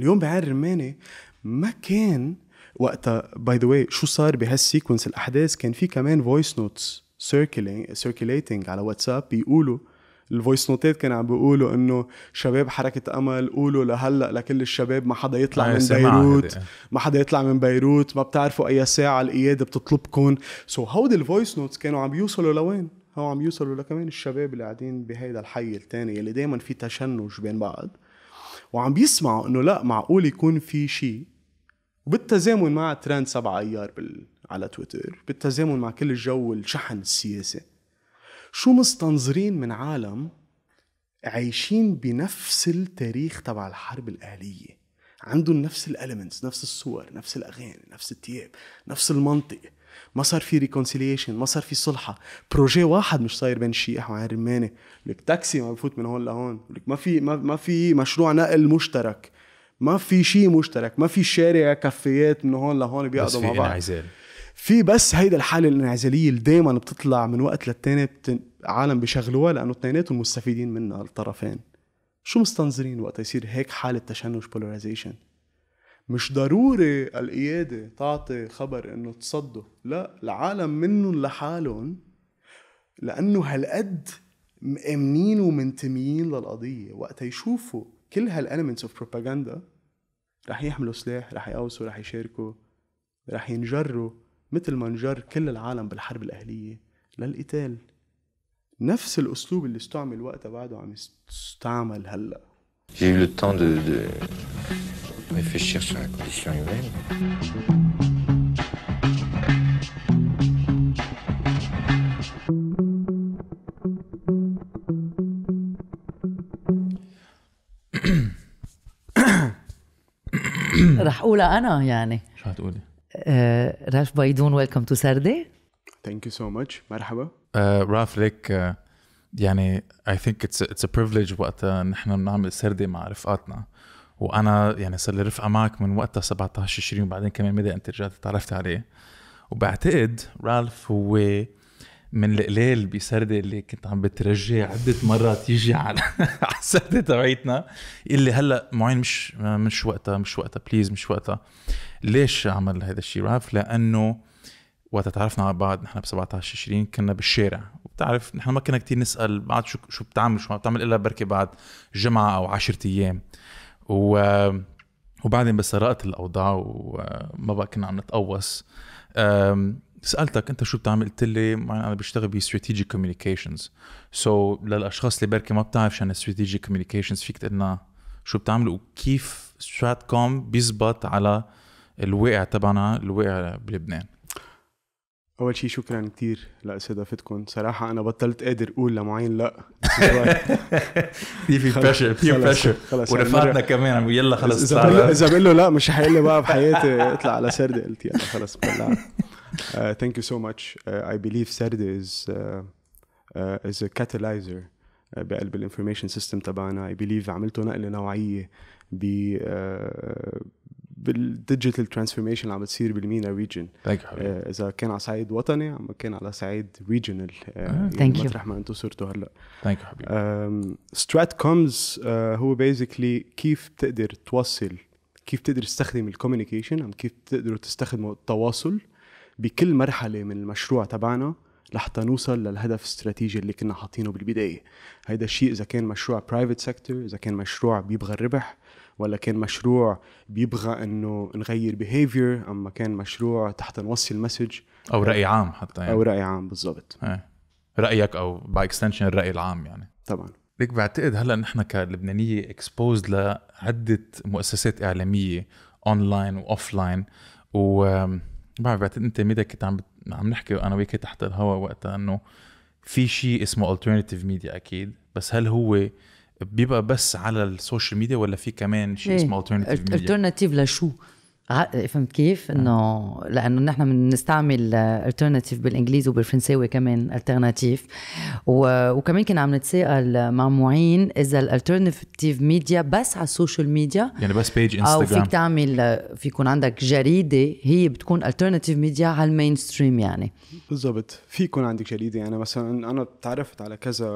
اليوم بعين رماني ما كان وقتها باي ذا واي شو صار بهالسيكونس الاحداث كان في كمان فويس نوتس سيركيليتنج على واتساب بيقولوا الفويس نوتات كانوا عم بيقولوا انه شباب حركه امل قولوا لهلا لكل الشباب ما حدا يطلع آه، من بيروت ما حدا يطلع من بيروت ما بتعرفوا اي ساعه القياده بتطلبكم سو so هودي الفويس نوتس كانوا عم يوصلوا لوين؟ هو عم يوصلوا لكمان الشباب اللي قاعدين بهيدا الحي الثاني اللي دائما في تشنج بين بعض وعم بيسمعوا انه لا معقول يكون في شيء وبالتزامن مع ترند 7 ايار بال... على تويتر بالتزامن مع كل الجو الشحن السياسي شو مستنظرين من عالم عايشين بنفس التاريخ تبع الحرب الأهلية عندهم نفس الاليمنتس نفس الصور نفس الاغاني نفس التياب نفس المنطق ما صار في ريكونسيليشن ما صار في صلحه بروجي واحد مش صاير بين الشيعة وعرماني لك تاكسي ما بفوت من هون لهون لك ما في ما, ما في مشروع نقل مشترك ما في شيء مشترك ما في شارع كافيات من هون لهون بيقعدوا مع بعض انعزال في بس هيدا الحاله الانعزاليه اللي دائما بتطلع من وقت للتاني بتن... عالم بيشغلوها لانه اثنيناتهم مستفيدين منها الطرفين شو مستنظرين وقت يصير هيك حاله تشنج بولاريزيشن مش ضروري القيادة تعطي خبر انه تصدوا لا العالم منهم لحالهم لانه هالقد مأمنين ومنتميين للقضية وقت يشوفوا كل هالالمنتس اوف بروباغندا رح يحملوا سلاح رح يقوسوا رح يشاركوا رح ينجروا مثل ما انجر كل العالم بالحرب الأهلية للقتال نفس الأسلوب اللي استعمل وقتها بعده عم يستعمل هلأ J'ai eu le temps de, de, réfléchir sur la condition humaine. رح اقولها انا يعني شو هتقولي؟ آه، راف بايدون ويلكم تو سردي ثانك يو سو ماتش مرحبا آه، راف ليك آه، يعني اي ثينك اتس اتس ا بريفليج وقت نحن بنعمل سردي مع رفقاتنا وانا يعني صار لي رفقه معك من وقتها 17 تشرين وبعدين كمان مدى انت رجعت تعرفت عليه وبعتقد رالف هو من القليل بسردة اللي كنت عم بترجع عدة مرات يجي على على السردة تبعيتنا اللي هلا معين مش مش وقتها مش وقتها بليز مش وقتها ليش عمل هذا الشيء رالف لأنه وقت تعرفنا على بعض نحن ب 17 20 كنا بالشارع وبتعرف نحن ما كنا كتير نسال بعد شو شو بتعمل شو ما بتعمل الا بركي بعد جمعه او 10 ايام و وبعدين بس رأت الاوضاع وما بقى كنا عم نتقوص سالتك انت شو بتعمل قلت لي انا بشتغل بستراتيجيك كوميونيكيشنز سو للاشخاص اللي بركي ما بتعرف شو يعني استراتيجيك كوميونيكيشنز فيك تقول شو بتعملوا وكيف سترات كوم بيزبط على الواقع تبعنا الواقع بلبنان اول شيء شكرا كثير لاستضافتكم صراحه انا بطلت قادر اقول لمعين لا في في بريشر في بريشر ورفعتنا كمان يلا خلص اذا اذا بقول له لا مش حيقول لي بقى بحياتي اطلع على سرد قلت يلا خلص بلعب ثانك يو سو ماتش اي بليف سرد از از ا كاتلايزر بقلب الانفورميشن سيستم تبعنا اي بليف عملتوا نقله نوعيه ب آه، بالديجيتال ترانسفورميشن اللي عم بتصير بالمينا ريجن آه، اذا كان على صعيد وطني عم كان على صعيد ريجنال ثانك يو مطرح ما انتم صرتوا هلا ثانك يو حبيبي سترات كومز آه، هو بيزيكلي كيف بتقدر توصل كيف تقدر تستخدم الكوميونيكيشن عم كيف تقدروا تستخدموا التواصل بكل مرحله من المشروع تبعنا لحتى نوصل للهدف الاستراتيجي اللي كنا حاطينه بالبدايه هيدا الشيء اذا كان مشروع برايفت سيكتور اذا كان مشروع بيبغى الربح ولا كان مشروع بيبغى انه نغير بيهيفير اما كان مشروع تحت نوصل مسج او راي عام حتى يعني او راي عام بالضبط إيه. رايك او باي اكستنشن الراي العام يعني طبعا ليك بعتقد هلا نحن كلبنانيه اكسبوزد لعده مؤسسات اعلاميه اونلاين واوفلاين و ما بعرف بعتقد انت ميدا كنت عم عم نحكي انا وياك تحت الهواء وقتها انه في شيء اسمه alternative ميديا اكيد بس هل هو بيبقى بس على السوشيال ميديا ولا في كمان شيء إيه، اسمه الترناتيف ميديا؟ الترناتيف لشو فهمت كيف؟ آه. انه لانه نحن بنستعمل الترناتيف بالانجليزي وبالفرنساوي كمان الترناتيف وكمان كنا عم نتساءل مع معين اذا الالترناتيف ميديا بس على السوشيال ميديا يعني بس بيج انستغرام او فيك تعمل في يكون عندك جريده هي بتكون الترناتيف ميديا على المين ستريم يعني بالضبط في يكون عندك جريده يعني مثلا انا تعرفت على كذا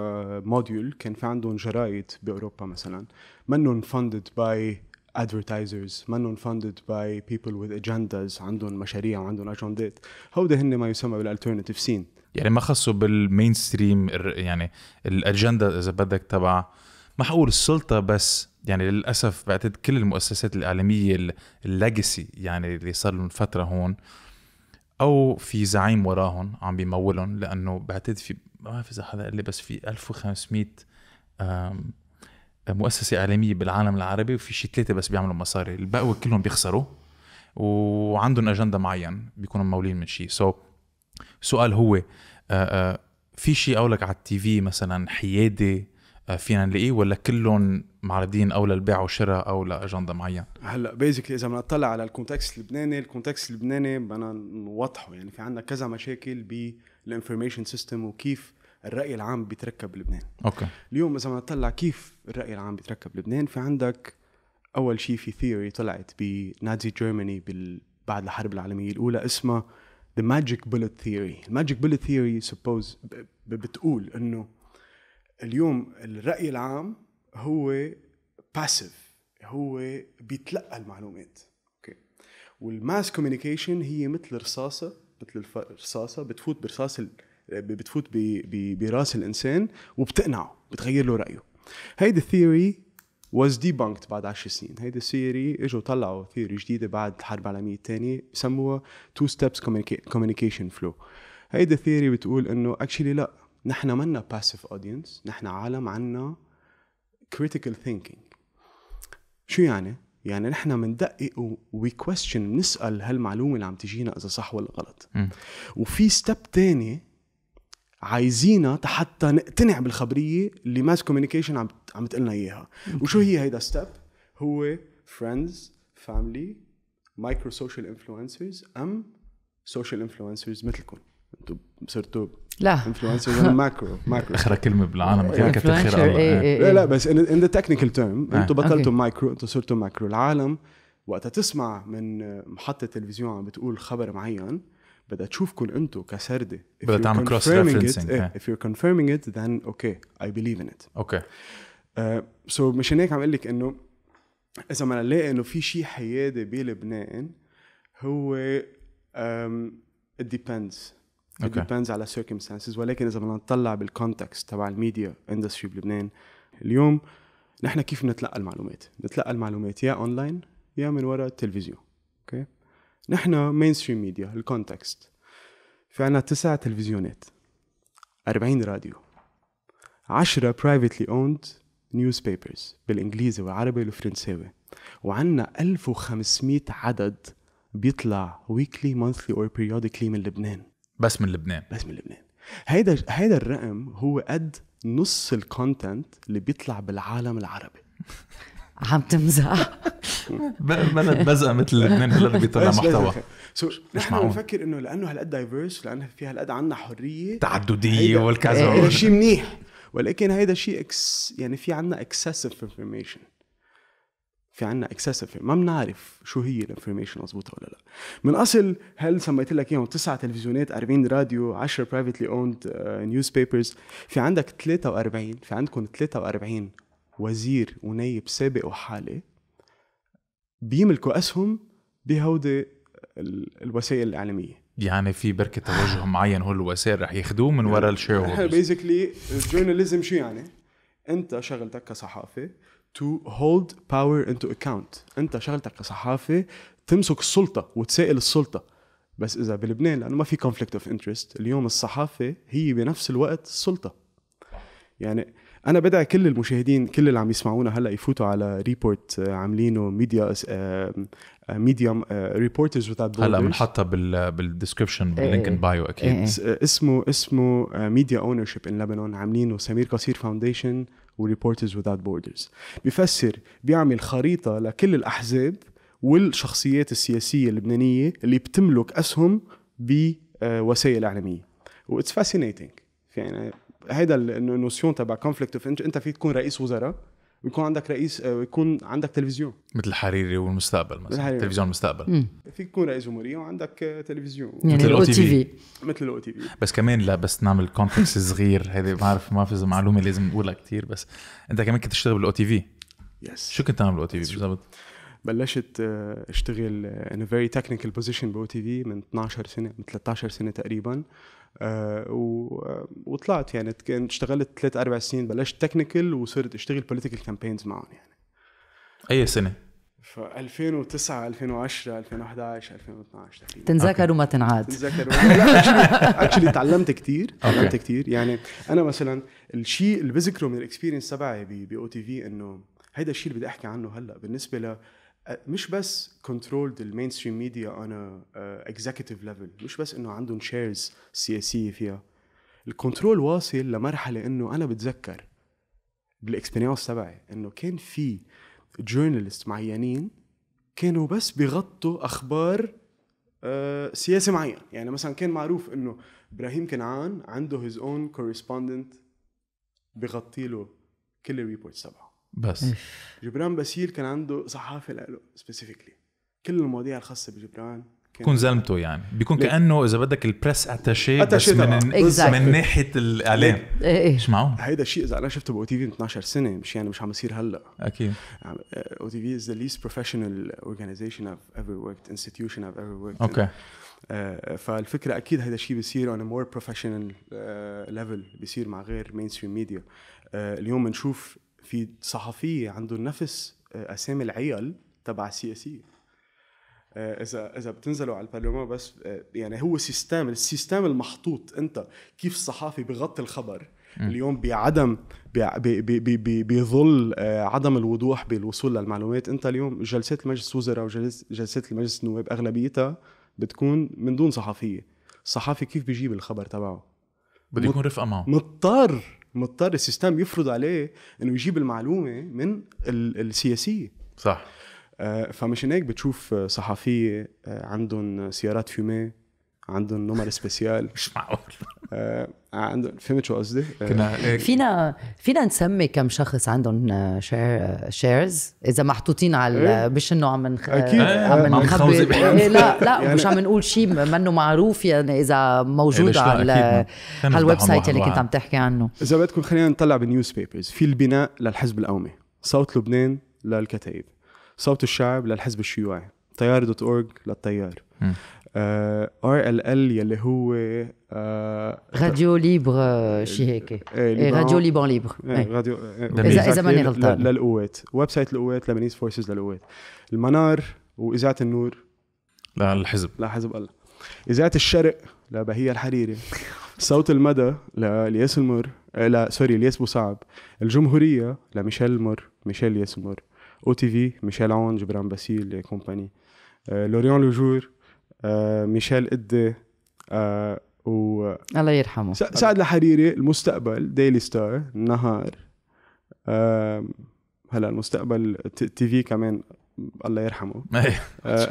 موديول كان في عندهم جرايد باوروبا مثلا منهم فاندد باي ادفرتايزرز منهم فاندد باي بيبل وذ اجندز عندهم مشاريع وعندهم اجندات هودي هن ما يسمى بالالترناتيف سين يعني ما خصوا بالمين ستريم يعني الاجندا اذا بدك تبع ما حقول السلطه بس يعني للاسف بعتقد كل المؤسسات الاعلاميه الليجسي يعني اللي صار لهم فتره هون او في زعيم وراهم عم بيمولهم لانه بعتقد في ما بعرف اذا حدا قال لي بس في 1500 مؤسسه اعلاميه بالعالم العربي وفي شي ثلاثه بس بيعملوا مصاري البقوه كلهم بيخسروا وعندهم اجنده معين بيكونوا مولين من شيء سو so, سؤال هو في شيء قولك على التي في مثلا حيادي فينا نلاقيه ولا كلهم معرضين او للبيع وشراء او لاجنده معين؟ هلا بيزكلي اذا بدنا نطلع على الكونتكست اللبناني، الكونتكست اللبناني بدنا نوضحه يعني في عندنا كذا مشاكل بالانفورميشن سيستم وكيف الراي العام بيتركب بلبنان اوكي اليوم اذا بنطلع نطلع كيف الراي العام بيتركب بلبنان في عندك اول شيء في ثيوري طلعت بنازي جيرماني بال... بعد الحرب العالميه الاولى اسمها ذا ماجيك بولت ثيوري الماجيك بولت ثيوري سبوز بتقول انه اليوم الراي العام هو باسيف هو بيتلقى المعلومات اوكي والماس كوميونيكيشن هي مثل رصاصه مثل الرصاصه بتفوت برصاص بتفوت براس الانسان وبتقنعه بتغير له رايه هيدي الثيوري واز ديبانكت بعد 10 سنين هيدي الثيوري اجوا طلعوا ثيوري جديده بعد الحرب العالميه الثانيه سموها تو ستيبس كوميونيكيشن فلو هيدي الثيوري بتقول انه اكشلي لا نحن منا باسيف اودينس نحن عالم عنا critical thinking شو يعني يعني نحن بندقق وي كويستشن بنسال هالمعلومه اللي عم تجينا اذا صح ولا غلط وفي ستيب ثاني عايزينها حتى نقتنع بالخبريه اللي ماس كوميونيكيشن عم عم تقلنا اياها وشو هي هيدا ستيب هو فريندز فاملي مايكرو سوشيال انفلونسرز ام سوشيال انفلونسرز مثلكم انتم صرتوا لا انفلونسر ماكرو ماكرو اخر كلمه بالعالم غير آه، كتر خير الله إيه، إيه، إيه. لا لا بس ان ذا تكنيكال تيرم انتم بطلتوا مايكرو انتم صرتوا ماكرو العالم وقتها تسمع من محطه تلفزيون عم بتقول خبر معين بدها تشوفكم انتم كسردة بدها تعمل كروس ريفرنسنج إيه، إيه. if you're confirming it then okay I believe in it اوكي سو uh, مشان هيك عم اقول لك انه اذا ما نلاقي انه في شيء حيادي بلبنان هو um, it depends it okay. depends على circumstances ولكن اذا بدنا نطلع بالكونتكست تبع الميديا اندستري بلبنان اليوم نحن كيف نتلقى المعلومات؟ نتلقى المعلومات يا اونلاين يا من وراء التلفزيون اوكي okay. نحن مين ستريم ميديا الكونتكست في عنا تسع تلفزيونات 40 راديو 10 برايفتلي اوند نيوز بيبرز بالانجليزي والعربي والفرنساوي وعنا 1500 عدد بيطلع ويكلي مانثلي اور بيريودكلي من لبنان بس من لبنان بس من لبنان هيدا هيدا الرقم هو قد نص الكونتنت اللي بيطلع بالعالم العربي عم تمزح بلد بزقه مثل لبنان هلا بيطلع محتوى سو نحن بنفكر انه لانه هالقد دايفيرس لانه في هالقد عندنا حريه تعدديه والكذا شيء منيح ولكن هيدا شيء اكس يعني في عندنا اكسسيف انفورميشن في عندنا اكسسيف ما بنعرف شو هي الانفورميشن مضبوطه ولا لا من اصل هل سميت لك اياهم تسعة تلفزيونات 40 راديو 10 برايفتلي اوند نيوز بيبرز في عندك 43 في عندكم 43 وزير ونايب سابق وحالي بيملكوا أسهم بهودي الوسائل الإعلامية يعني في بركة توجه معين هو الوسائل رح ياخذوه من وراء الشير هولدرز بيزيكلي الجورناليزم شو يعني؟ أنت شغلتك كصحافه تو هولد باور انتو اكونت أنت شغلتك كصحافه تمسك السلطة وتسائل السلطة بس إذا بلبنان لأنه ما في كونفليكت اوف انترست اليوم الصحافة هي بنفس الوقت السلطة يعني انا بدعي كل المشاهدين كل اللي عم يسمعونا هلا يفوتوا على ريبورت آه، عاملينه ميديا ميديا ريبورترز وذات بوردرز هلا بنحطها بال باللينك ان بايو اكيد إيه، إيه. آه، اسمه اسمه ميديا اونر شيب ان لبنان عاملينه سمير قصير فاونديشن وريبورترز وذات بوردرز بفسر بيعمل خريطه لكل الاحزاب والشخصيات السياسيه اللبنانيه اللي بتملك اسهم بوسائل اعلاميه واتس فاسينيتنج يعني هيدا النوسيون تبع كونفليكت اوف انت فيك تكون رئيس وزراء ويكون عندك رئيس ويكون آه، عندك تلفزيون مثل الحريري والمستقبل مثلا الحريري. تلفزيون المستقبل مم. فيك تكون رئيس جمهوريه وعندك آه، تلفزيون يعني مثل الاو تي في مثل الاو تي في بس كمان لا بس نعمل كونتكست صغير هذه ما بعرف ما بعرف معلومه لازم نقولها كثير بس انت كمان كنت تشتغل بالاو تي في يس شو كنت تعمل بالاو تي في بالضبط؟ بلشت آه، اشتغل ان فيري تكنيكال بوزيشن بالاو تي في من 12 سنه من 13 سنه تقريبا آه،, آه وطلعت يعني, يعني اشتغلت ثلاث اربع سنين بلشت تكنيكال وصرت اشتغل بوليتيكال كامبينز معهم يعني اي سنه؟ ف 2009 2010 2011 2012 تقريبا تنذكر وما تنعاد تنذكر اكشلي تعلمت كثير تعلمت كثير يعني انا مثلا الشيء اللي بذكره من الاكسبيرينس تبعي باو تي في انه هيدا الشيء اللي بدي احكي عنه هلا بالنسبه آه، مش بس كنترولد المين ستريم ميديا انا اكزيكتيف ليفل مش بس انه عندهم شيرز سياسيه فيها الكنترول واصل لمرحله انه انا بتذكر بالاكسبيرينس تبعي انه كان في جورنالست معينين كانوا بس بيغطوا اخبار آه، سياسه سياسي معين يعني مثلا كان معروف انه ابراهيم كنعان عنده هيز اون كورسبوندنت بغطي له كل الريبورتس تبعه بس جبران باسيل كان عنده صحافه لإله سبيسيفيكلي كل المواضيع الخاصه بجبران بيكون زلمته يعني بيكون كانه اذا بدك البريس اتاشي بس من exactly. من ناحيه الاعلام ايش إيه. معه هيدا الشيء اذا انا شفته باو تي في من 12 سنه مش يعني مش عم يصير هلا اكيد أه، او تي في از ذا ليست بروفيشنال اورجانيزيشن اوف ايفر وركت انستتيوشن اوف ايفر وركت اوكي أه، فالفكره اكيد هيدا الشيء بيصير اون مور بروفيشنال ليفل بيصير مع غير مين ستريم ميديا اليوم بنشوف في صحفيه عندهم نفس آه، اسامي العيال تبع السياسيه آه، اذا اذا بتنزلوا على البرلمان بس آه، يعني هو سيستم السيستم المحطوط انت كيف الصحافي بغطي الخبر اليوم بعدم بظل عدم الوضوح بالوصول للمعلومات انت اليوم جلسات المجلس الوزراء وجلسات المجلس النواب اغلبيتها بتكون من دون صحفيه الصحافي كيف بيجيب الخبر تبعه بده يكون رفقه معه مضطر مضطر السيستم يفرض عليه انه يجيب المعلومه من السياسيه صح آه، فمشان هيك بتشوف صحفيه آه، عندهم سيارات فيومي عندهم نمر سبيسيال مش معقول آه، عندهم فهمت شو قصدي؟ آه، فينا فينا نسمي كم شخص عندهم آه، شير شيرز اذا محطوطين على إيه؟ مش انه عم نخ... اكيد عم نخبي إيه، لا لا يعني مش عم نقول شيء منه معروف يعني اذا موجود إيه على هالويب سايت اللي كنت عم تحكي عنه اذا بدكم خلينا نطلع بالنيوز بيبرز في البناء للحزب القومي صوت لبنان للكتائب صوت الشعب للحزب الشيوعي تيار دوت اورج للتيار آه، ار ال ال يلي هو آه، راديو ليبر آه، شي هيك إيه، إيه، راديو ليبر ليبر إيه، راديو اذا اذا ماني غلطان للقوات ويب سايت القوات لبنيز فورسز للقوات المنار واذاعه النور للحزب لحزب الله اذاعه الشرق لبهية الحريري صوت المدى للياس المر لا سوري الياس بوصعب الجمهوريه لميشيل المر ميشيل الياس المر او تي في ميشيل عون جبران باسيل كومباني لوريان لوجور آه، ميشيل إدي آه، و الله يرحمه سعد الحريري المستقبل ديلي ستار النهار هلا المستقبل تي في كمان الله يرحمه آه،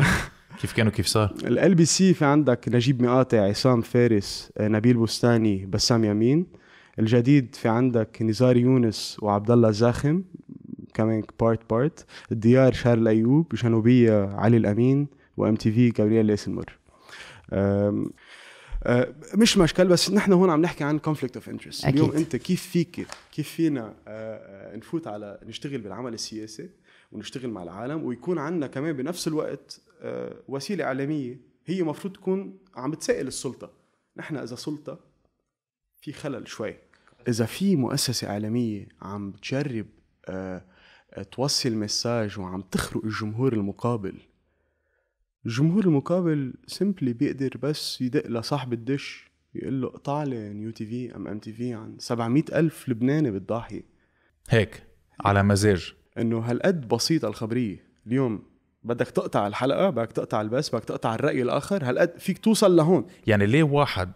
كيف كانوا كيف صار ال بي سي في عندك نجيب مقاطع عصام فارس نبيل بستاني بسام يمين الجديد في عندك نزار يونس وعبد الله زاخم كمان بارت بارت الديار شارل ايوب جنوبيه علي الامين وام تي في جابرييل ليسنمر أه، مش مشكل بس نحن هون عم نحكي عن كونفليكت اوف انترست اليوم انت كيف فيك كيف فينا أه، أه، نفوت على نشتغل بالعمل السياسي ونشتغل مع العالم ويكون عندنا كمان بنفس الوقت وسيله اعلاميه هي المفروض تكون عم بتسائل السلطه نحن اذا سلطه في خلل شوي اذا في مؤسسه اعلاميه عم تجرب توصل مساج وعم تخرق الجمهور المقابل الجمهور المقابل سيمبلي بيقدر بس يدق لصاحب الدش يقول له اقطع لي نيو تي في ام ام تي في عن 700 ألف لبناني بالضاحية هيك على مزاج انه هالقد بسيطة الخبرية اليوم بدك تقطع الحلقة بدك تقطع البث بدك تقطع الرأي الآخر هالقد فيك توصل لهون يعني ليه واحد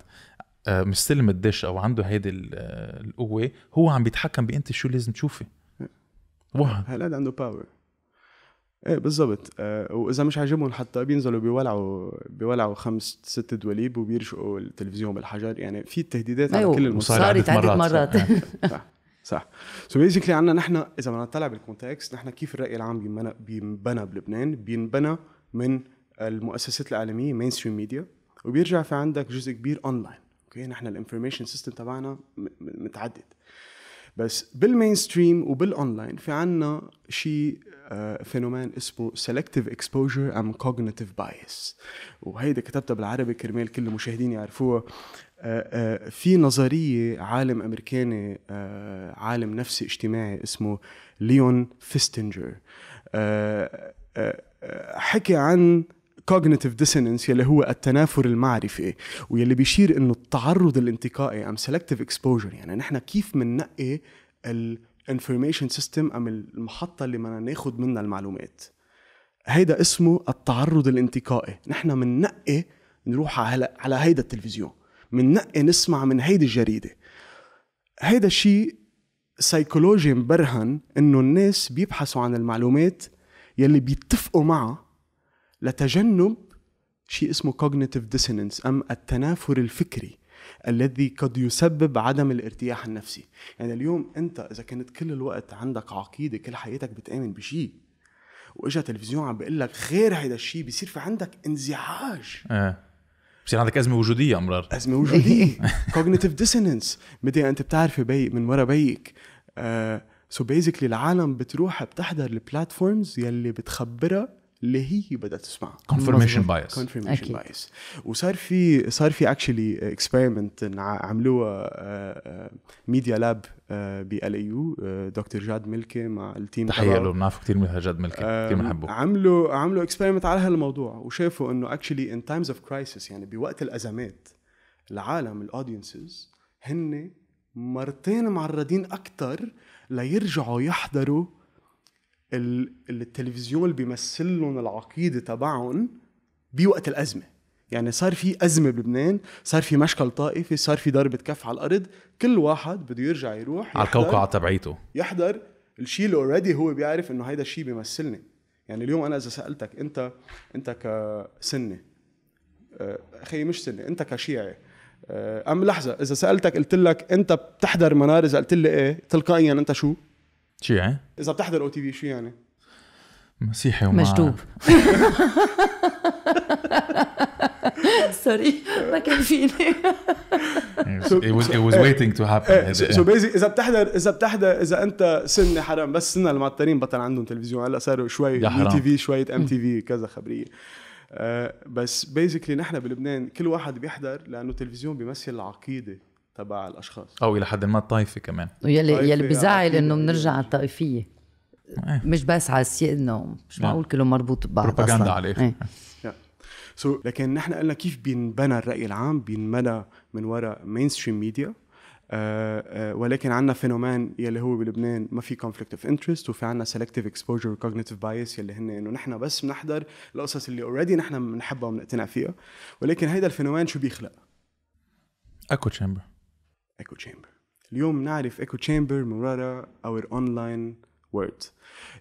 آه، مستلم الدش او عنده هيدي آه، القوه هو عم بيتحكم بانت شو لازم تشوفي واحد هالقد عنده باور ايه بالضبط آه واذا مش عاجبهم حتى بينزلوا بيولعوا بيولعوا خمس ست دواليب وبيرشقوا التلفزيون بالحجر يعني في تهديدات أيوه. على كل المصاري صارت عدة مرات صح صح سو بيزيكلي عندنا نحن اذا بدنا نطلع بالكونتكست نحن كيف الراي العام بينبنى بينبنى بلبنان بينبنى من المؤسسات العالميه مين ستريم ميديا وبيرجع في عندك جزء كبير اونلاين اوكي نحن الانفورميشن سيستم تبعنا متعدد بس بالمين ستريم وبالاونلاين في عنا شيء آه، فينومان اسمه سيلكتيف اكسبوجر ام كوجنيتيف بايس وهيدا كتبتها بالعربي كرمال كل المشاهدين يعرفوها آه، آه، في نظريه عالم امريكاني عالم نفسي اجتماعي اسمه ليون فيستنجر حكي عن الكوجنيتيف ديسونانس يلي هو التنافر المعرفي واللي بيشير انه التعرض الانتقائي ام سيلكتيف اكسبوجر يعني نحن كيف بننقي الانفورميشن سيستم ام المحطه اللي بدنا ناخذ منها المعلومات هيدا اسمه التعرض الانتقائي نحن بننقي نروح على على هيدا التلفزيون بننقي نسمع من هيدي الجريده هيدا الشيء سيكولوجي مبرهن انه الناس بيبحثوا عن المعلومات يلي بيتفقوا معها لتجنب شيء اسمه cognitive dissonance أم التنافر الفكري الذي قد يسبب عدم الارتياح النفسي يعني اليوم أنت إذا كانت كل الوقت عندك عقيدة كل حياتك بتآمن بشيء واجا تلفزيون عم بيقول لك غير هذا الشيء بصير في عندك انزعاج آه. بصير عندك ازمه وجوديه امرار ازمه وجوديه كوجنيتيف ديسونانس بدي انت بتعرفي بي من ورا بيك سو uh, بيزيكلي so العالم بتروح بتحضر البلاتفورمز يلي بتخبرها اللي هي بدات تسمعها كونفرميشن بايس كونفرميشن بايس وصار في صار في اكشلي اكسبيرمنت عملوها ميديا لاب بال يو دكتور جاد ملكي مع التيم تحيه له بنعرفه كثير من جاد ملكي آه، كثير بنحبه عملوا عملوا اكسبيرمنت على هالموضوع وشافوا انه اكشلي ان تايمز اوف كرايسيس يعني بوقت الازمات العالم الاودينسز هن مرتين معرضين اكثر ليرجعوا يحضروا التلفزيون اللي بيمثل لهم العقيده تبعهم بوقت الازمه يعني صار في ازمه بلبنان صار في مشكل طائفي صار في ضربه كف على الارض كل واحد بده يرجع يروح على الكوكعة تبعيته يحضر الشيء اللي اوريدي هو بيعرف انه هيدا الشيء بيمثلني يعني اليوم انا اذا سالتك انت انت كسني آه، اخي مش سني انت كشيعي آه، ام لحظه اذا سالتك قلت لك انت بتحضر منار اذا قلت لي ايه تلقائيا انت شو شو يعني؟ اذا بتحضر او تي في شو يعني؟ مسيحي وما مجدوب سوري ما كان فيني it was it was إيه. waiting to happen إيه. so basically اذا بتحضر اذا بتحضر اذا انت سن حرام بس سن المعترين بطل عندهم تلفزيون هلا صاروا شوي تي في شويه ام تي في كذا خبريه آه، بس بيزيكلي نحن بلبنان كل واحد بيحضر لانه التلفزيون بيمثل العقيده تبع الاشخاص او الى حد ما الطائفه كمان يلي يلي بزعل انه بنرجع على يعني. الطائفيه ايه. مش بس على السي انه مش نعم. معقول كله مربوط ببعض بروباغندا على الاخر ايه. سو so, لكن نحن قلنا كيف بينبنى الراي العام بينبنى من وراء مينستريم ميديا آه آه ولكن عندنا فينومان يلي هو بلبنان ما في كونفليكت اوف انترست وفي عندنا سيلكتيف اكسبوجر وكوجنيتيف بايس يلي هن انه نحن بس بنحضر القصص اللي اوريدي نحن بنحبها وبنقتنع فيها ولكن هيدا الفينومان شو بيخلق؟ اكو تشامبر ايكو تشامبر اليوم نعرف ايكو تشامبر من ورا اور اونلاين وورد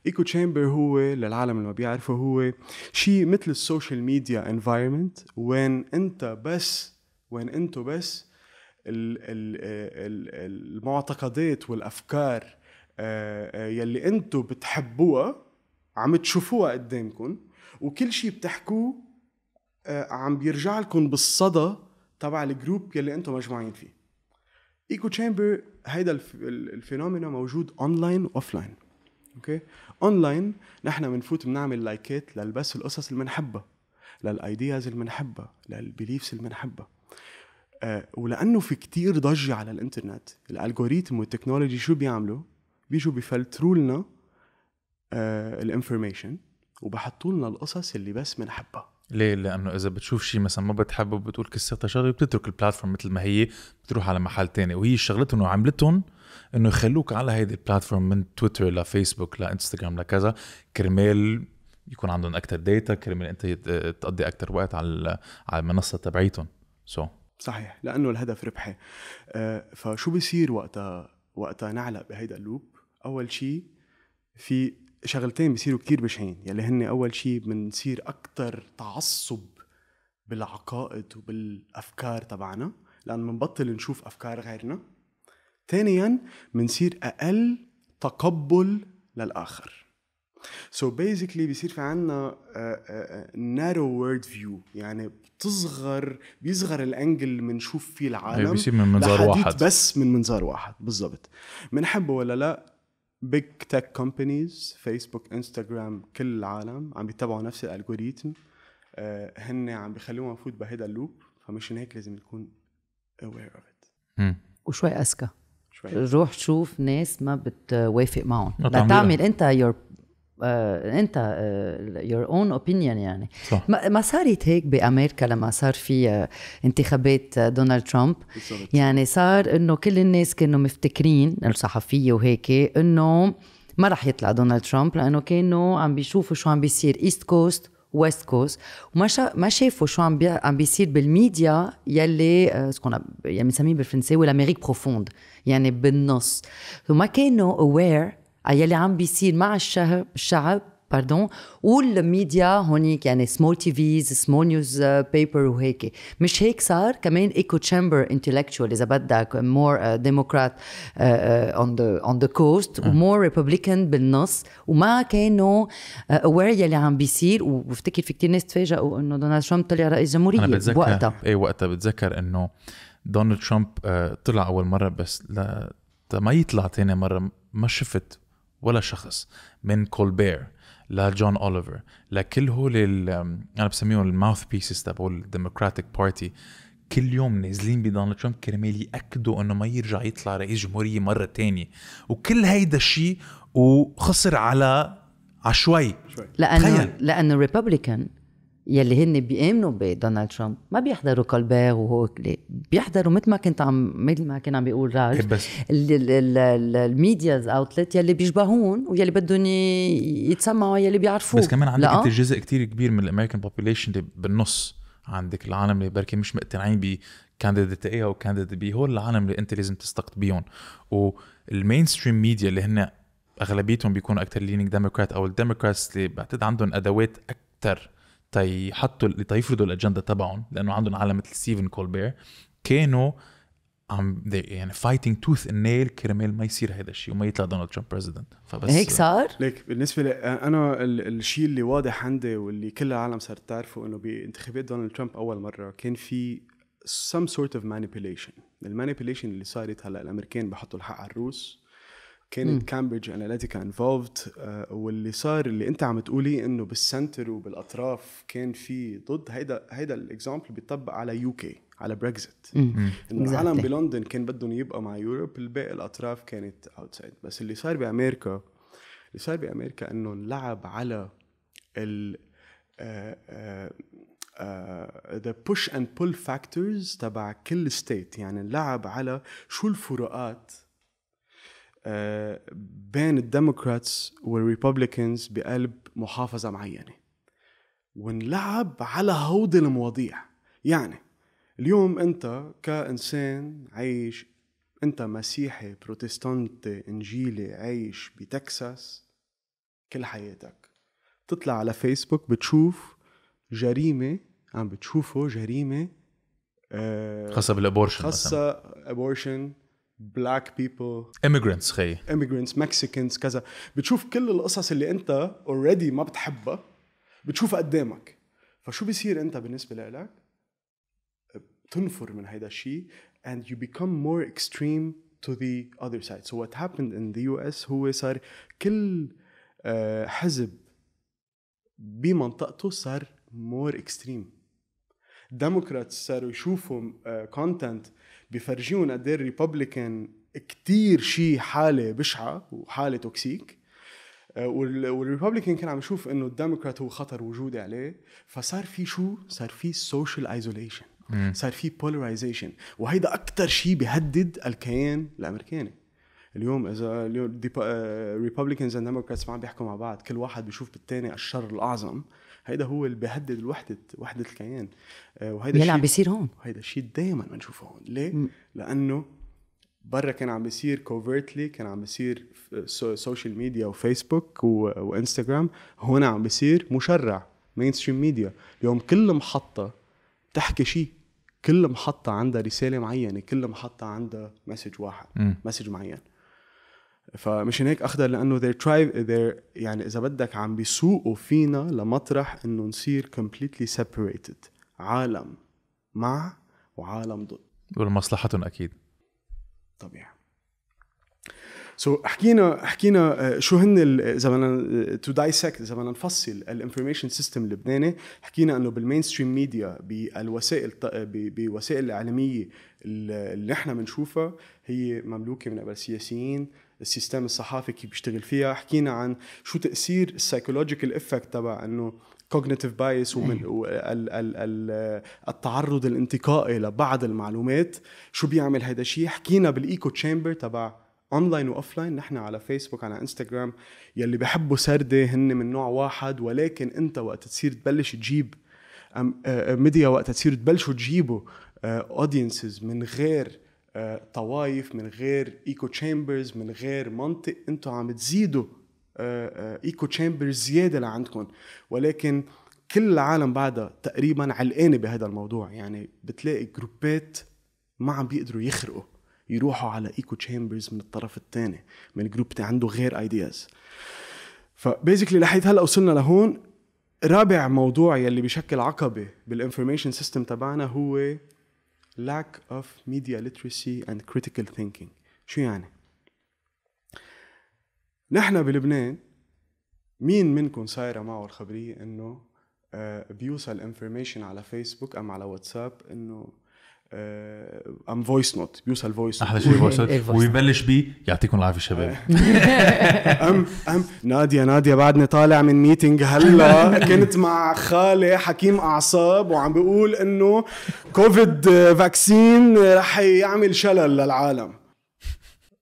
ايكو تشامبر هو للعالم اللي ما بيعرفه هو شيء مثل السوشيال ميديا انفايرمنت وين انت بس وين انتو بس المعتقدات والافكار آه، آه، يلي انتو بتحبوها عم تشوفوها قدامكم وكل شيء بتحكوه آه، عم بيرجع لكم بالصدى تبع الجروب يلي انتم مجموعين فيه ايكو تشامبر هيدا الفينومينا موجود اونلاين واوفلاين اوكي اونلاين نحن بنفوت بنعمل لايكات للبس القصص اللي بنحبها للايدياز اللي بنحبها للبيليفز اللي بنحبها أه ولانه في كتير ضجه على الانترنت الالجوريثم والتكنولوجي شو بيعملوا بيجوا بيفلتروا لنا أه الانفورميشن وبحطوا لنا القصص اللي بس بنحبها ليه؟ لانه اذا بتشوف شيء مثلا ما بتحبه بتقول كسرتها شغله بتترك البلاتفورم مثل ما هي بتروح على محل تاني وهي شغلتهم وعملتهم انه يخلوك على هيدي البلاتفورم من تويتر لفيسبوك لانستغرام لكذا كرمال يكون عندهم اكثر داتا كرمال انت تقضي اكثر وقت على على المنصه تبعيتهم سو so. صحيح لانه الهدف ربحي آه، فشو بيصير وقتها وقتها نعلق بهيدا اللوب اول شيء في شغلتين بيصيروا كتير بشعين يلي يعني هن اول شيء بنصير اكثر تعصب بالعقائد وبالافكار تبعنا لان بنبطل نشوف افكار غيرنا ثانيا بنصير اقل تقبل للاخر سو so بيزيكلي بيصير في عنا نارو وورد فيو يعني بتصغر بيصغر الانجل اللي بنشوف فيه العالم بيصير من منظار واحد بس من منظار واحد بالضبط بنحبه ولا لا بيج تك كومبانيز فيسبوك انستغرام كل العالم عم بيتبعوا نفس الالغوريتم آه هن عم بيخلوه مفوت بهيدا اللوب فمشان هيك لازم نكون aware of it وشوي اذكى روح شوف ناس ما بتوافق معهم لتعمل انت يور آه، انت يور اون اوبينيون يعني صح. ما صارت هيك بامريكا لما صار في آه، انتخابات آه، دونالد ترامب يعني صار انه كل الناس كانوا مفتكرين الصحفيه وهيك انه ما رح يطلع دونالد ترامب لانه كانوا عم بيشوفوا شو عم بيصير ايست كوست ويست كوست وما شا... ما شافوا شو عم بي... عم بيصير بالميديا يلي سكون يعني بنسميه بالفرنساوي لاميريك بروفوند يعني بالنص وما كانوا اوير يلي عم بيصير مع الشعب الشعب باردون والميديا هونيك يعني سمول تي فيز سمول نيوز بيبر وهيك مش هيك صار كمان ايكو تشامبر انتلكتشوال اذا بدك مور ديموكرات اون ذا اون ذا كوست ومور ريببليكان بالنص وما كانوا اوير يلي عم بيصير وبفتكر في كثير ناس تفاجئوا انه دونالد ترامب طلع رئيس جمهوريه أنا بتذكر وقتها وقتها بتذكر انه دونالد ترامب طلع اول مره بس لا ما يطلع تاني مره ما شفت ولا شخص من كولبير لجون اوليفر لكل هول انا بسميهم الماوث بيسز تبعوا الديمقراطيك بارتي كل يوم نازلين بدونالد ترامب كرمال ياكدوا انه ما يرجع يطلع رئيس جمهوريه مره تانية وكل هيدا الشيء وخسر على عشوائي لانه لانه ريببليكان يلي هن بيامنوا بدونالد ترامب ما بيحضروا كولبير وهوك بيحضروا مثل ما كنت عم مثل ما كان عم بيقول راج الميديا اوتلت يلي بيشبهون ويلي بدهم يتسمعوا يلي بيعرفوه بس كمان عندك انت جزء كتير كبير من الامريكان بوبيليشن اللي بالنص عندك العالم اللي بركي مش مقتنعين ب كانديديت اي او كانديديت بي هو العالم اللي انت لازم تستقطبيهم والمين ستريم ميديا اللي هن اغلبيتهم بيكونوا اكثر لينينج ديموكرات او الديموكراتس اللي بعتقد عندهم ادوات اكثر تيحطوا تيفرضوا الاجنده تبعهم لانه عندهم عالم مثل ستيفن كولبير كانوا عم يعني فايتنج توث النيل كرمال ما يصير هذا الشيء وما يطلع دونالد ترامب بريزيدنت فبس هيك صار؟ ليك بالنسبه لي انا الشيء اللي واضح عندي واللي كل العالم صارت تعرفه انه بانتخابات دونالد ترامب اول مره كان في some sort of manipulation المانيبيليشن اللي صارت هلا الامريكان بحطوا الحق على الروس كانت كامبريدج اناليتيكا انفولفد واللي صار اللي انت عم تقوليه انه بالسنتر وبالاطراف كان في ضد هيدا هيدا الاكزامبل بيطبق على يو كي على بريكزت انه العالم بلندن كان بدهم يبقى مع يوروب الباقي الاطراف كانت اوتسايد بس اللي صار بامريكا اللي صار بامريكا انه انلعب على ال ذا بوش اند بول فاكتورز تبع كل ستيت يعني انلعب على شو الفروقات آه، بين الديموكراتس والريببليكنز بقلب محافظة معينة ونلعب على هودي المواضيع يعني اليوم انت كانسان عايش انت مسيحي بروتستانتي انجيلي عايش بتكساس كل حياتك بتطلع على فيسبوك بتشوف جريمه عم بتشوفه جريمه آه، خاصه بالابورشن خاصه ابورشن بلاك بيبل immigrants خي immigrants مكسيكنز كذا بتشوف كل القصص اللي انت اوريدي ما بتحبها بتشوفها قدامك فشو بيصير انت بالنسبه لإلك بتنفر من هيدا الشيء and you become more extreme to the other side so what happened in the US هو صار كل آه، حزب بمنطقته صار more extreme Democrats صاروا يشوفوا كونتنت آه، uh, بفرجيهم قد ايه الريببليكان كثير شيء حاله بشعه وحاله توكسيك آه، والريببليكان كان عم يشوف انه الديموكرات هو خطر وجودي عليه فصار في شو؟ صار في سوشيال ايزوليشن صار في بولرايزيشن وهيدا اكثر شيء بيهدد الكيان الامريكاني اليوم اذا اليوم ريببليكنز اند ديموكراتس ما عم بيحكوا مع بعض كل واحد بيشوف بالثاني الشر الاعظم هيدا هو اللي بيهدد الوحده وحده الكيان آه، وهيدا الشيء عم بيصير هون هيدا الشيء دائما بنشوفه هون ليه؟ م. لانه برا كان عم بيصير كوفرتلي كان عم بيصير سوشيال ميديا وفيسبوك وانستغرام هون عم بيصير مشرع مين ستريم ميديا اليوم كل محطه بتحكي شيء كل محطة عندها رسالة معينة كل محطة عندها مسج واحد مسج معين فمشان هيك اخضر لانه they try they're يعني اذا بدك عم بيسوقوا فينا لمطرح انه نصير completely separated عالم مع وعالم ضد ولمصلحتهم اكيد طبيعي سو so, حكينا حكينا آه، شو هن اذا بدنا تو دايسكت اذا بدنا نفصل الانفورميشن سيستم اللبناني حكينا انه بالمين ستريم ميديا بالوسائل آه، بوسائل الاعلاميه اللي نحن بنشوفها هي مملوكه من قبل السياسيين السيستم الصحافي كيف بيشتغل فيها حكينا عن شو تاثير السايكولوجيكال افكت تبع انه كوجنيتيف بايس ومن إيه. التعرض الانتقائي لبعض المعلومات شو بيعمل هذا الشيء حكينا بالايكو تشامبر تبع اونلاين واوفلاين نحن على فيسبوك على انستغرام يلي بحبوا سردي هن من نوع واحد ولكن انت وقت تصير تبلش تجيب ميديا وقت تصير تبلشوا تجيبوا اودينسز آه، من غير آه، طوايف من غير ايكو تشامبرز من غير منطق انتم عم تزيدوا ايكو آه، تشامبرز آه، زياده لعندكم ولكن كل العالم بعدها تقريبا علقانه بهذا الموضوع يعني بتلاقي جروبات ما عم بيقدروا يخرقوا يروحوا على ايكو تشامبرز من الطرف الثاني من جروب عنده غير ايدياز فبيزيكلي لحد هلا وصلنا لهون رابع موضوع يلي بشكل عقبه بالانفورميشن سيستم تبعنا هو lack of media literacy and critical thinking شو يعني نحن بلبنان مين منكم صايرة معه الخبرية انه آه، بيوصل انفورميشن على فيسبوك ام على واتساب انه ام فويس نوت بيوصل فويس احلى شيء فويس نوت ويبلش إيه، بي يعطيكم العافيه شباب ام ام ناديه ناديه بعدني طالع من ميتنج هلا كنت مع خالي حكيم اعصاب وعم بيقول انه كوفيد فاكسين رح يعمل شلل للعالم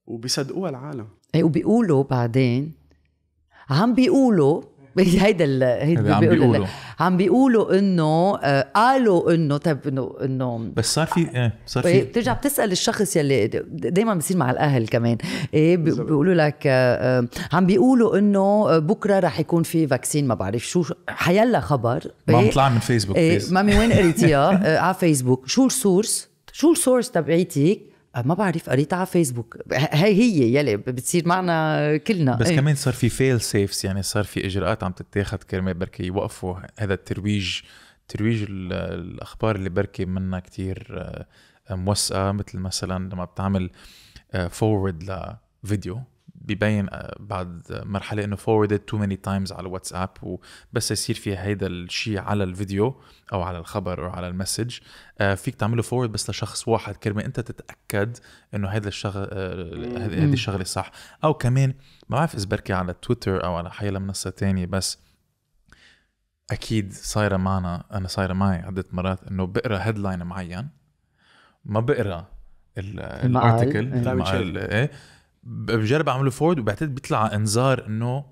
وبيصدقوها العالم اي وبيقولوا بعدين عم بيقولوا هيدا هيدا عم بيقولوا عم بيقولوا انه آه، قالوا انه طيب انه انه بس صار في ايه صار في إيه، بترجع بتسال الشخص يلي دائما بصير مع الاهل كمان ايه بيقولوا لك آه، آه، عم بيقولوا انه بكره رح يكون في فاكسين ما بعرف شو حيلا خبر ما عم إيه، طلع من فيسبوك إيه؟ مامي وين قريتيها على فيسبوك شو السورس شو السورس تبعيتك ما بعرف قريتها على فيسبوك هاي هي يلي بتصير معنا كلنا بس ايه. كمان صار في فيل سيفس يعني صار في اجراءات عم تتاخذ كرمال بركي يوقفوا هذا الترويج ترويج الاخبار اللي بركي منها كتير آه، موثقه مثل مثلا لما بتعمل فورورد آه، لفيديو ببين آه، بعد مرحله انه forwarded too many times على الواتساب وبس يصير في هيدا الشيء على الفيديو او على الخبر او على المسج آه، فيك تعمله فورورد بس لشخص واحد كرمال انت تتاكد انه هذا الشغل آه، هذه الشغله صح او كمان ما بعرف اذا بركي على تويتر او على حيلا منصه تانية بس اكيد صايره معنا انا صايره معي عده مرات انه بقرا هيدلاين معين ما بقرا الارتكل ايه بجرب اعمله فورد وبعتقد بيطلع انذار انه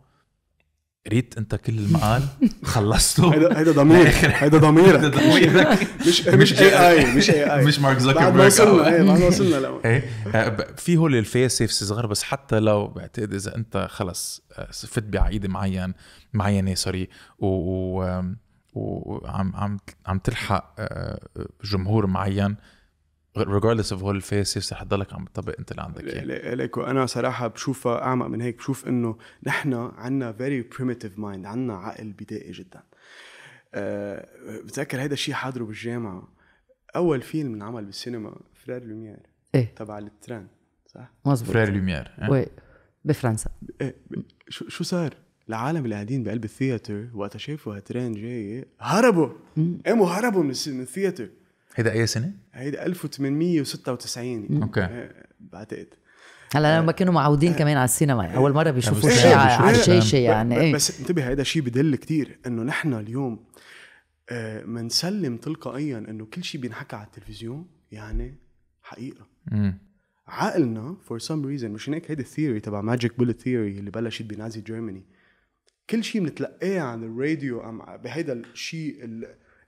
ريت انت كل المقال خلصته هيدا هيدا ضمير هيدا ضميرك مش مش اي اي مش اي اي مش مارك زكربرج بعد ما وصلنا ايه بعد ما وصلنا إيه، آه، في هول سيفس صغار بس حتى لو بعتقد اذا انت خلص آه، فت بعقيده معين معينه سوري و وعم عم عم تلحق آه، جمهور معين ريجاردلس اوف هول الفيس يس حتضلك عم تطبق انت اللي عندك اياه ليك وانا صراحه بشوفها اعمق من هيك بشوف انه نحن عندنا فيري بريمتيف مايند عندنا عقل بدائي جدا أه بتذكر هيدا الشيء حاضره بالجامعه اول فيلم انعمل بالسينما فرير لوميير ايه تبع التران صح؟ مظبوط فرير لوميير اه؟ وي بفرنسا ايه شو شو صار؟ العالم اللي قاعدين بقلب الثياتر وقتها شافوا هالتران جاي هربوا قاموا هربوا من الثياتر هيدا اي سنه؟ هيدا 1896 يعني اوكي آه، بعتقد هلا لما كانوا معودين آه. كمان على السينما يعني اول مره بيشوفوا شيء على الشاشه يعني إيه. بس انتبه هيدا شيء بدل كتير انه نحن اليوم آه، منسلم تلقائيا انه كل شيء بينحكى على التلفزيون يعني حقيقه م. عقلنا فور سم ريزن مش هيك هيدي الثيوري تبع ماجيك بولت ثيوري اللي بلشت بنازي جيرماني كل شيء بنتلقاه عن الراديو بهيدا الشيء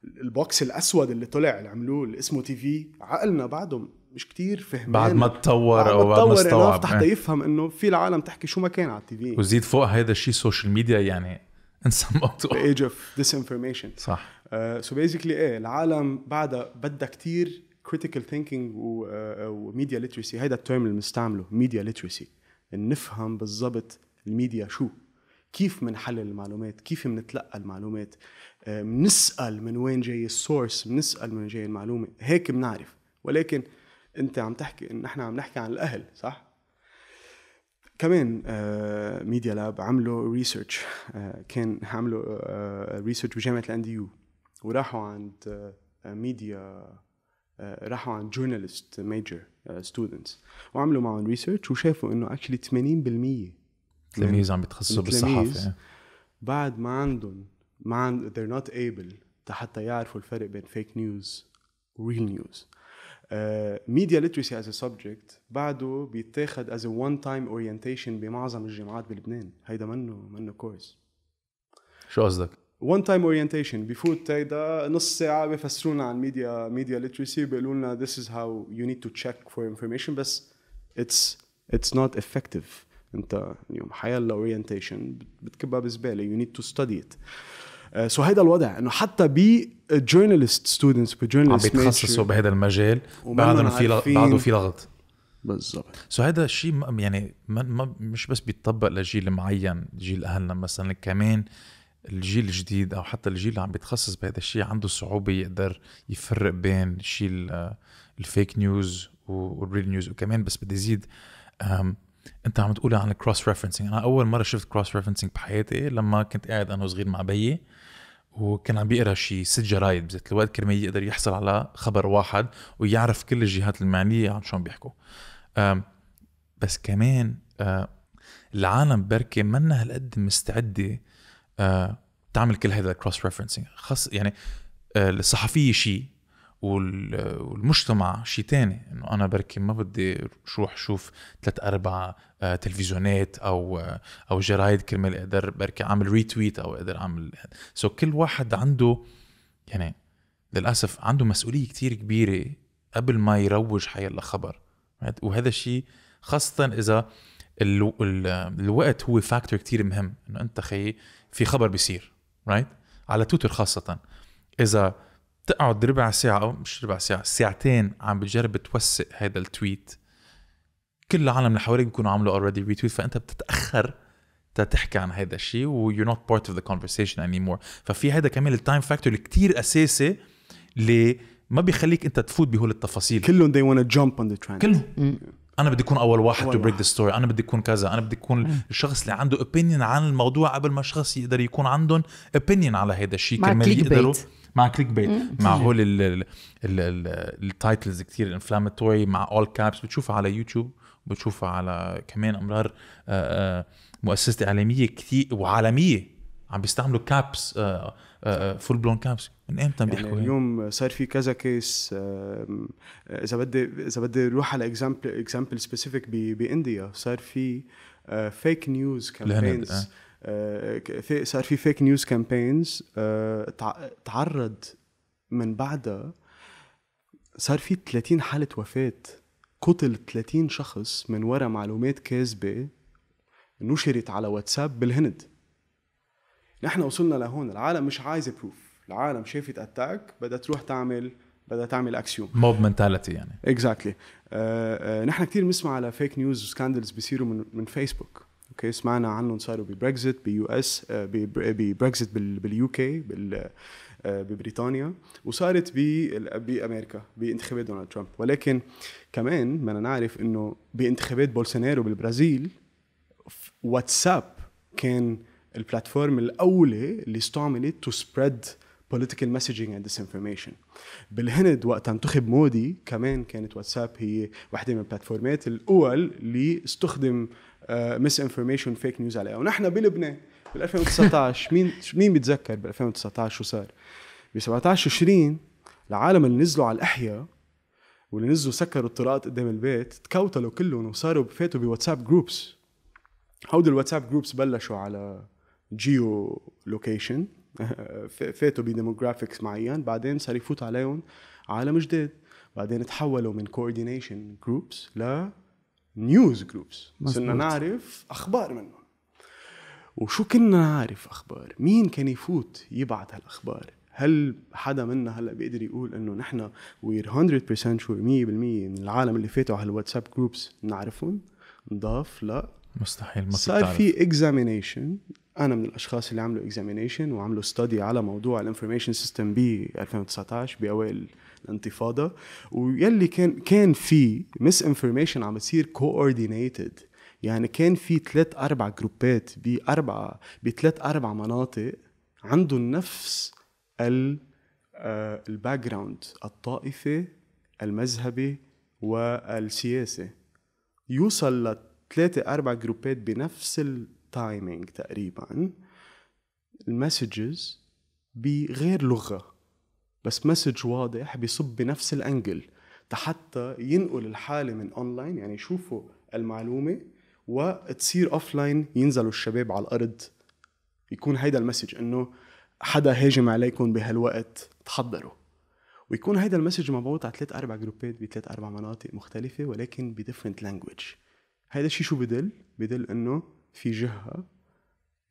البوكس الاسود اللي طلع اللي عملوه اللي اسمه تي في عقلنا بعده مش كتير فهمان بعد ما تطور او بعد ما استوعب حتى آه. يفهم انه في العالم تحكي شو ما كان على التي في وزيد فوق هذا الشيء السوشيال ميديا يعني انسى الموضوع ايج اوف ديس انفورميشن صح سو uh, بيزيكلي so ايه العالم بعدها بدها كتير كريتيكال ثينكينج وميديا ليترسي هيدا التيرم اللي بنستعمله ميديا ليترسي نفهم بالضبط الميديا شو كيف بنحلل المعلومات كيف بنتلقى المعلومات بنسال من وين جاي السورس بنسال من وين جاي المعلومه هيك بنعرف ولكن انت عم تحكي ان احنا عم نحكي عن الاهل صح كمان ميديا اه، لاب عملوا ريسيرش اه، كان عملوا ريسيرش اه، بجامعه الانديو وراحوا عند ميديا راحوا عند جورناليست ميجر ستودنتس وعملوا معهم ريسيرش وشافوا انه اكشلي 80% تلاميذ عم بيتخصصوا بالصحافه بعد ما عندهم ما they're not able حتى يعرفوا الفرق بين fake news و real news. ميديا ليترسي از subject بعده بيتاخد از one تايم اورينتيشن بمعظم الجامعات بلبنان هيدا منه منه كورس شو قصدك؟ one تايم اورينتيشن بفوت هيدا نص ساعه بيفسروا لنا عن ميديا ميديا ليترسي بيقولوا لنا ذيس از هاو يو نيد تو تشيك فور انفورميشن بس اتس اتس نوت effective. انت اليوم حيلا اورينتيشن بتكبها بزباله يو نيد تو ستادي ات آه، سو هيدا الوضع انه حتى ب جورنالست ستودنتس بجورنالست عم بيتخصصوا بهذا المجال بعدهم في بعده في لغط بالضبط سو هيدا الشيء يعني ما, ما مش بس بيتطبق لجيل معين جيل اهلنا مثلا كمان الجيل الجديد او حتى الجيل اللي عم بيتخصص بهذا الشيء عنده صعوبه يقدر يفرق بين شيء الفيك نيوز والريل نيوز وكمان بس بدي زيد انت عم تقولي عن الكروس ريفرنسينج انا اول مره شفت كروس ريفرنسينج بحياتي لما كنت قاعد انا وصغير مع بيي وكان عم بيقرا شي ست جرايد بذات الوقت كرمال يقدر يحصل على خبر واحد ويعرف كل الجهات المعنيه عن شو عم بيحكوا بس كمان العالم بركي منا هالقد مستعده تعمل كل هذا الكروس ريفرنسينج خاص يعني الصحفيه شيء والمجتمع شيء تاني انه انا بركي ما بدي روح شوف ثلاث اربع آه، تلفزيونات او آه، او جرايد كرمال اقدر بركي اعمل ريتويت او اقدر اعمل سو كل واحد عنده يعني للاسف عنده مسؤوليه كتير كبيره قبل ما يروج حيلا خبر وهذا الشيء خاصه اذا الو... الوقت هو فاكتور كتير مهم انه انت خي في خبر بيصير رايت right? على تويتر خاصه اذا تقعد ربع ساعة أو مش ربع ساعة ساعتين عم بتجرب توثق هذا التويت كل العالم اللي حواليك بيكونوا عملوا اوريدي ريتويت فانت بتتاخر تحكي عن هذا الشيء ويو نوت بارت اوف ذا كونفرسيشن اني مور ففي هذا كمان التايم فاكتور اللي كثير اساسي اللي ما بيخليك انت تفوت بهول التفاصيل كلهم they want to jump on the trend كلهم انا بدي اكون اول واحد تو بريك ذا ستوري انا بدي اكون كذا انا بدي اكون الشخص اللي عنده اوبينيون عن الموضوع قبل ما الشخص يقدر يكون عندهم اوبينيون على هذا الشيء كمان يقدروا مع كليك بيت مع هول التايتلز كثير الانفلاماتوري مع اول كابس بتشوفها على يوتيوب بتشوفها على كمان امرار آه، آه، مؤسسه اعلاميه كثير وعالميه عم بيستعملوا كابس فول بلون كابس من امتى عم يعني بيحكوا اليوم صار في كذا كيس اذا بدي اذا بدي اروح على اكزامبل اكزامبل سبيسيفيك بانديا صار في فيك نيوز كامبينز آه، صار في فيك نيوز كامبينز تعرض من بعدها صار في 30 حالة وفاة قتل 30 شخص من وراء معلومات كاذبة نشرت على واتساب بالهند نحن وصلنا لهون العالم مش عايزة بروف العالم شافت اتاك بدها تروح تعمل بدها تعمل اكسيوم موب منتاليتي يعني اكزاكتلي exactly. آه آه نحن كثير بنسمع على فيك نيوز وسكاندلز بيصيروا من من فيسبوك اوكي سمعنا عنهم صاروا ببريكزت بيو اس آه، ببريكزت باليو كي آه، ببريطانيا وصارت بامريكا بانتخابات دونالد ترامب ولكن كمان بدنا نعرف انه بانتخابات بولسونارو بالبرازيل واتساب كان البلاتفورم الاولى اللي استعملت تو سبريد political messaging and disinformation بالهند وقت انتخب مودي كمان كانت واتساب هي واحدة من البلاتفورمات الأول اللي استخدم ميس انفورميشن فيك نيوز عليها ونحن بلبنان بال 2019 مين مين بيتذكر بال 2019 شو صار؟ ب 17 20 العالم اللي نزلوا على الاحياء واللي نزلوا سكروا الطرقات قدام البيت تكوتلوا كلهم وصاروا فاتوا بواتساب جروبس هودي الواتساب جروبس بلشوا على جيو لوكيشن فاتوا بديموغرافيكس معين بعدين صار يفوت عليهم عالم جديد بعدين تحولوا من كوردينيشن جروبس ل نيوز جروبس صرنا نعرف اخبار منهم وشو كنا نعرف اخبار مين كان يفوت يبعث هالاخبار هل حدا منا هلا بيقدر يقول انه نحن وير 100% شور 100% من العالم اللي فاتوا على الواتساب جروبس نعرفهم نضاف لا مستحيل ما صار في اكزامينيشن انا من الاشخاص اللي عملوا اكزامينيشن وعملوا ستدي على موضوع الانفورميشن سيستم ب 2019 باوائل الانتفاضه ويلي كان كان في مس انفورميشن عم بتصير كوردينيتد يعني كان في ثلاث اربع جروبات باربعه بثلاث اربع مناطق عندهم نفس الباك آه، جراوند الطائفي المذهبي والسياسي يوصل لثلاثة أربع جروبات بنفس التايمينج تقريبا المسجز بغير لغة بس مسج واضح بيصب بنفس الانجل حتى ينقل الحاله من اونلاين يعني يشوفوا المعلومه وتصير اوفلاين ينزلوا الشباب على الارض يكون هيدا المسج انه حدا هاجم عليكم بهالوقت تحضروا ويكون هيدا المسج مبعوث على ثلاث اربع جروبات بثلاث اربع مناطق مختلفه ولكن بديفرنت لانجوج هيدا الشيء شو بدل بدل انه في جهه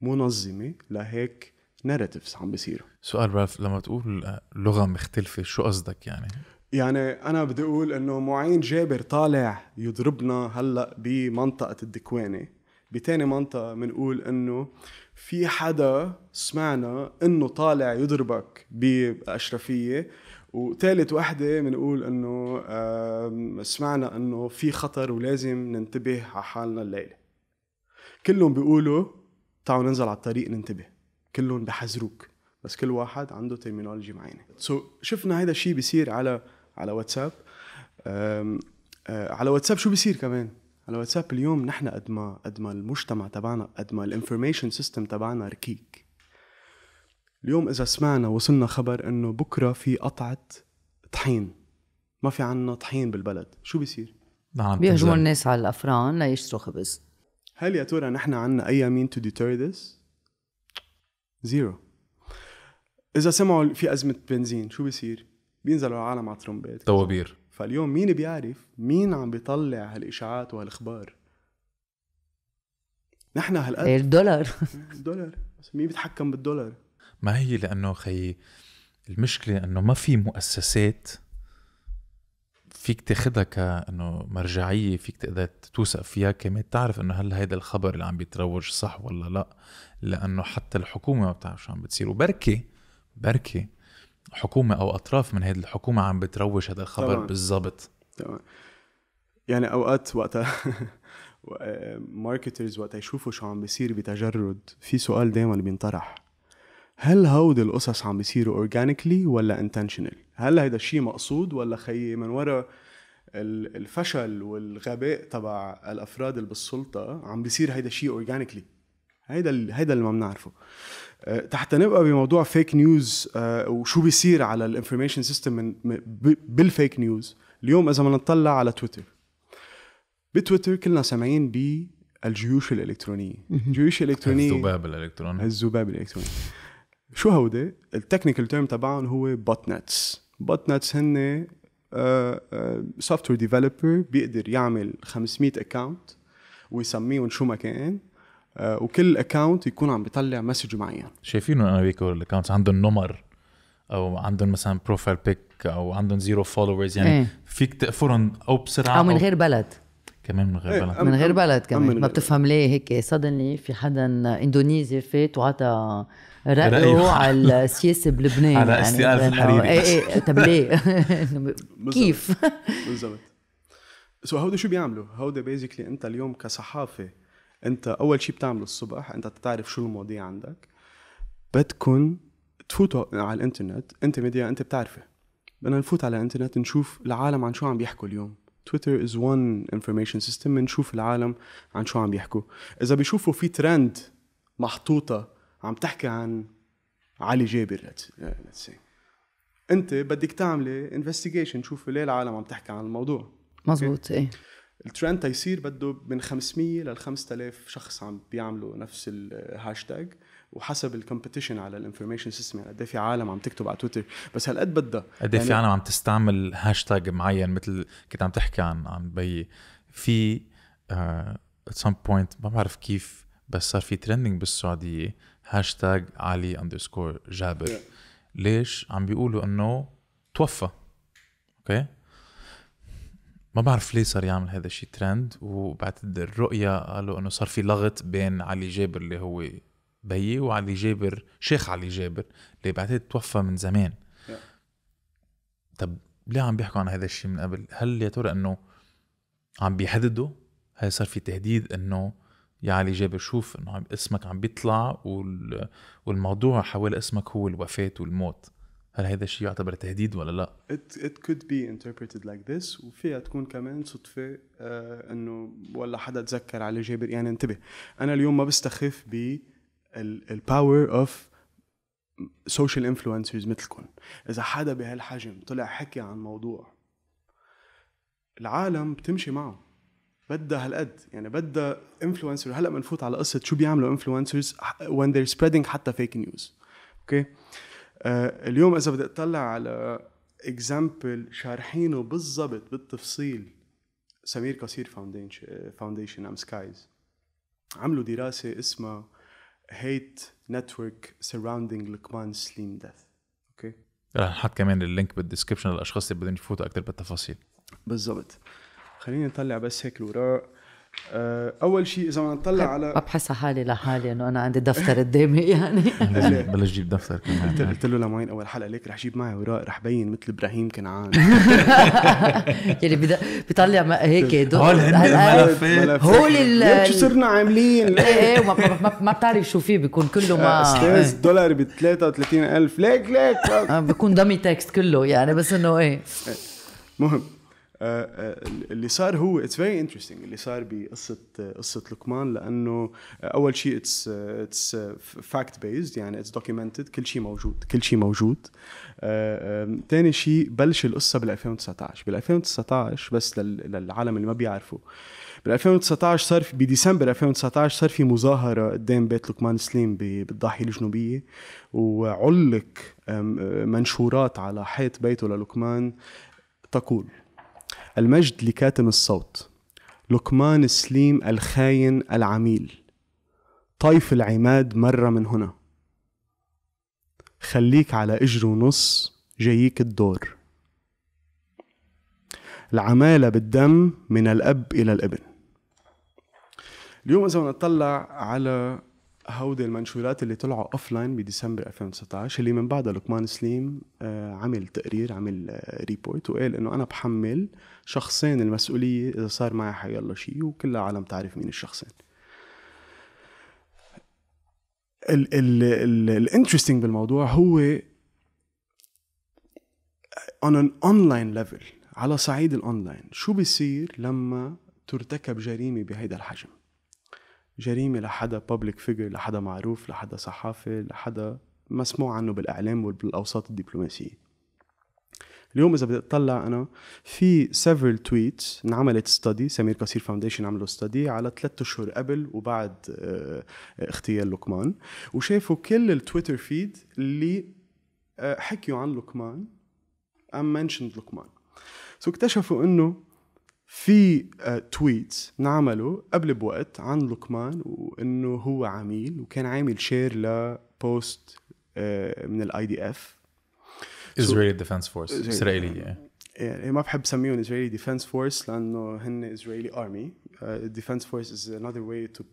منظمه لهيك ناريتيفز عم بيصيروا سؤال رف لما تقول آه، لغه مختلفه شو قصدك يعني يعني انا بدي اقول انه معين جابر طالع يضربنا هلا بمنطقه الدكوانه بتاني منطقه بنقول انه في حدا سمعنا انه طالع يضربك باشرفيه وثالث وحدة بنقول انه سمعنا انه في خطر ولازم ننتبه على حالنا الليله كلهم بيقولوا تعالوا ننزل على الطريق ننتبه كلهم بحذروك بس كل واحد عنده ترمينولوجي معينه سو so, شفنا هذا الشيء بيصير على على واتساب آه، على واتساب شو بيصير كمان على واتساب اليوم نحن قد ما قد ما المجتمع تبعنا قد ما الانفورميشن سيستم تبعنا ركيك اليوم اذا سمعنا وصلنا خبر انه بكره في قطعه طحين ما في عنا طحين بالبلد شو بيصير نعم بيهجموا الناس على الافران ليشتروا خبز هل يا ترى نحن عنا اي مين تو ديتير ذس زيرو اذا سمعوا في ازمه بنزين شو بيصير بينزلوا العالم على الترمبات طوابير فاليوم مين بيعرف مين عم بيطلع هالاشاعات وهالاخبار نحن هالقد إيه، الدولار الدولار بس مين بيتحكم بالدولار ما هي لانه خي المشكله انه ما في مؤسسات فيك تاخذها كانه مرجعيه فيك تقدر توثق فيها كمان تعرف انه هل هيدا الخبر اللي عم بيتروج صح ولا لا لانه حتى الحكومه ما بتعرف شو عم بتصير وبركي بركي حكومه او اطراف من هيدي الحكومه عم بتروج هذا الخبر بالضبط تمام يعني اوقات وقتها ماركترز آه، وقت يشوفوا شو عم بيصير بتجرد في سؤال دائما بينطرح هل هودي القصص عم بيصيروا اورجانيكلي ولا انتشنال هل هيدا الشيء مقصود ولا خيي من وراء الفشل والغباء تبع الافراد اللي بالسلطه عم بيصير هيدا الشيء اورجانيكلي هيدا هيدا اللي ما بنعرفه أه، تحت نبقى بموضوع فيك نيوز أه، وشو بيصير على الانفورميشن سيستم بالفيك نيوز اليوم اذا بدنا نطلع على تويتر بتويتر كلنا سامعين بالجيوش الالكترونيه الجيوش الالكترونيه الذباب الالكتروني الذباب الالكتروني شو هودي التكنيكال تيرم تبعهم هو بوت نتس بوت نتس هن سوفت وير ديفلوبر بيقدر يعمل 500 اكونت ويسميهم شو ما كان آه، وكل اكونت يكون عم بيطلع مسج معين شايفينه انا هيك الاكونتس عندهم نمر او عندهم مثلا بروفايل بيك او عندهم زيرو فولورز يعني ايه. فيك تقفرهم او بسرعه او من غير بلد كمان من غير ايه. بلد من غير بلد كمان ما بتفهم ليه هيك سادنلي في حدا اندونيسي فات وعطى رأيه على السياسه بلبنان على استئناف يعني الحريري ايه ايه طب ليه؟ كيف؟ بالضبط سو هودي شو بيعملوا؟ هودي بيزيكلي انت اليوم كصحافه انت اول شيء بتعمله الصبح انت بتعرف شو المواضيع عندك بدكم تفوتوا على الانترنت انت ميديا انت بتعرفه بدنا نفوت على الانترنت نشوف العالم عن شو عم بيحكوا اليوم تويتر از وان انفورميشن سيستم بنشوف العالم عن شو عم بيحكوا اذا بيشوفوا في ترند محطوطه عم تحكي عن علي جابر انت بدك تعملي انفستيجيشن شوف ليه العالم عم تحكي عن الموضوع مزبوط ايه الترند تيصير بده من 500 لل 5000 شخص عم بيعملوا نفس الهاشتاج وحسب الكومبيتيشن على الانفورميشن سيستم يعني قد إيه في عالم عم تكتب على تويتر بس هالقد بدها قد إيه يعني في عالم عم تستعمل هاشتاج معين مثل كنت عم تحكي عن عن بي في ات سم بوينت ما بعرف كيف بس صار في ترندنج بالسعوديه هاشتاج علي اندرسكور جابر ليش عم بيقولوا انه توفى اوكي ما بعرف ليه صار يعمل هذا الشيء ترند وبعد الرؤية قالوا انه صار في لغط بين علي جابر اللي هو بيي وعلي جابر شيخ علي جابر اللي بعتقد توفى من زمان طب ليه عم بيحكوا عن هذا الشيء من قبل هل يا ترى انه عم بيهددوا هل صار في تهديد انه يا علي جابر شوف انه اسمك عم بيطلع والموضوع حول اسمك هو الوفاه والموت هل هذا الشيء يعتبر تهديد ولا لا؟ it, it could be interpreted like this وفيها تكون كمان صدفة uh, انه ولا حدا تذكر علي جابر يعني انتبه انا اليوم ما بستخف ب الباور اوف سوشيال انفلونسرز مثلكم اذا حدا بهالحجم طلع حكي عن موضوع العالم بتمشي معه بدها هالقد يعني بدها انفلونسر هلا بنفوت على قصه شو بيعملوا انفلونسرز وين ذير سبريدنج حتى فيك نيوز اوكي اليوم اذا بدي اطلع على اكزامبل شارحينه بالضبط بالتفصيل سمير قصير فاونديشن فاونديشن ام سكايز عملوا دراسه اسمها هيت نتورك سراوندينج لقمان سليم ديث اوكي رح نحط كمان اللينك بالديسكربشن للاشخاص اللي بدهم يفوتوا اكثر بالتفاصيل بالضبط خليني نطلع بس هيك الوراق آه، اول شيء اذا بدنا نطلع على بحسها حالي لحالي انه انا عندي دفتر قدامي يعني بلش جيب دفتر كمان قلت له لمين اول حلقه ليك رح جيب معي اوراق رح بين مثل ابراهيم كنعان يعني بدا بيطلع هيك هول هن الملفات هول شو صرنا عاملين ايه, إيه، ما بتعرف شو فيه بيكون كله ما استاذ إيه. دولار ب 33000 ليك ليك آه، بيكون دمي تكست كله يعني بس انه ايه مهم آه، آه، اللي صار هو اتس فيري انترستينج اللي صار بقصه آه، قصه لقمان لانه اول شيء اتس اتس فاكت بيزد يعني اتس دوكيومنتد كل شيء موجود كل شيء موجود ثاني شيء بلش القصه بال 2019 بال 2019 بس للعالم اللي ما بيعرفوا بال 2019 صار في بديسمبر 2019 صار في مظاهره قدام بيت لقمان سليم بالضاحيه الجنوبيه وعلق منشورات على حيط بيته للقمان تقول المجد لكاتم الصوت لقمان سليم الخاين العميل طيف العماد مرة من هنا خليك على إجر ونص جاييك الدور العمالة بالدم من الأب إلى الابن اليوم إذا نطلع على هودي المنشورات اللي طلعوا اوف لاين بديسمبر 2019 اللي من بعدها لقمان سليم آه، عمل تقرير عمل ريبورت آه، وقال انه انا بحمل شخصين المسؤوليه اذا صار معي حي الله شيء وكل العالم تعرف مين الشخصين الانترستنج بالموضوع هو on an online level على صعيد الاونلاين شو بيصير لما ترتكب جريمه بهيدا الحجم جريمه لحدا بابليك فيجر لحدا معروف لحدا صحافي لحدا مسموع عنه بالاعلام وبالاوساط الدبلوماسيه اليوم اذا بدي اطلع انا في سيفرال تويتس انعملت study سمير قصير فاونديشن عملوا study على ثلاثة اشهر قبل وبعد آه، اغتيال لقمان وشافوا كل التويتر فيد اللي آه، حكيوا عن لقمان ام منشند لقمان سو اكتشفوا انه في تويت آه، نعمله قبل بوقت عن لقمان وانه هو عميل وكان عامل شير لبوست آه، من الاي دي اف اسرائيلي ديفنس فورس اسرائيليه يعني ما بحب اسميهم اسرائيلي ديفنس فورس لانه هن اسرائيلي ارمي ديفنس فورس از انذر واي تو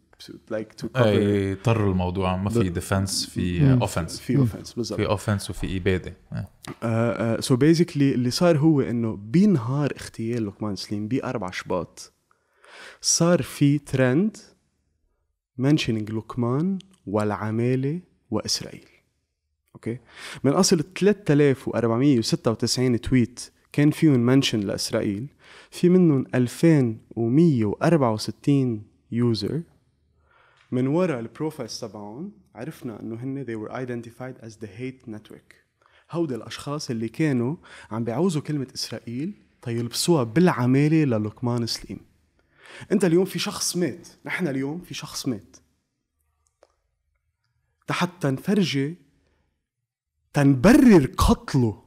لايك تو اي الموضوع ما في ديفنس في اوفنس mm. في اوفنس بالظبط في اوفنس وفي اباده سو بيزيكلي آه، آه، اللي صار هو انه بنهار اغتيال لقمان سليم ب 4 شباط صار في ترند منشنينج لقمان والعماله واسرائيل اوكي من اصل 3496 تويت كان فيهم منشن لاسرائيل في منهم 2164 يوزر من وراء البروفايلز تبعهم عرفنا انه هن they were identified as the hate network هودي الاشخاص اللي كانوا عم بيعوزوا كلمه اسرائيل تيلبسوها بالعماله للقمان سليم انت اليوم في شخص مات نحن اليوم في شخص مات حتى نفرجي تنبرر قتله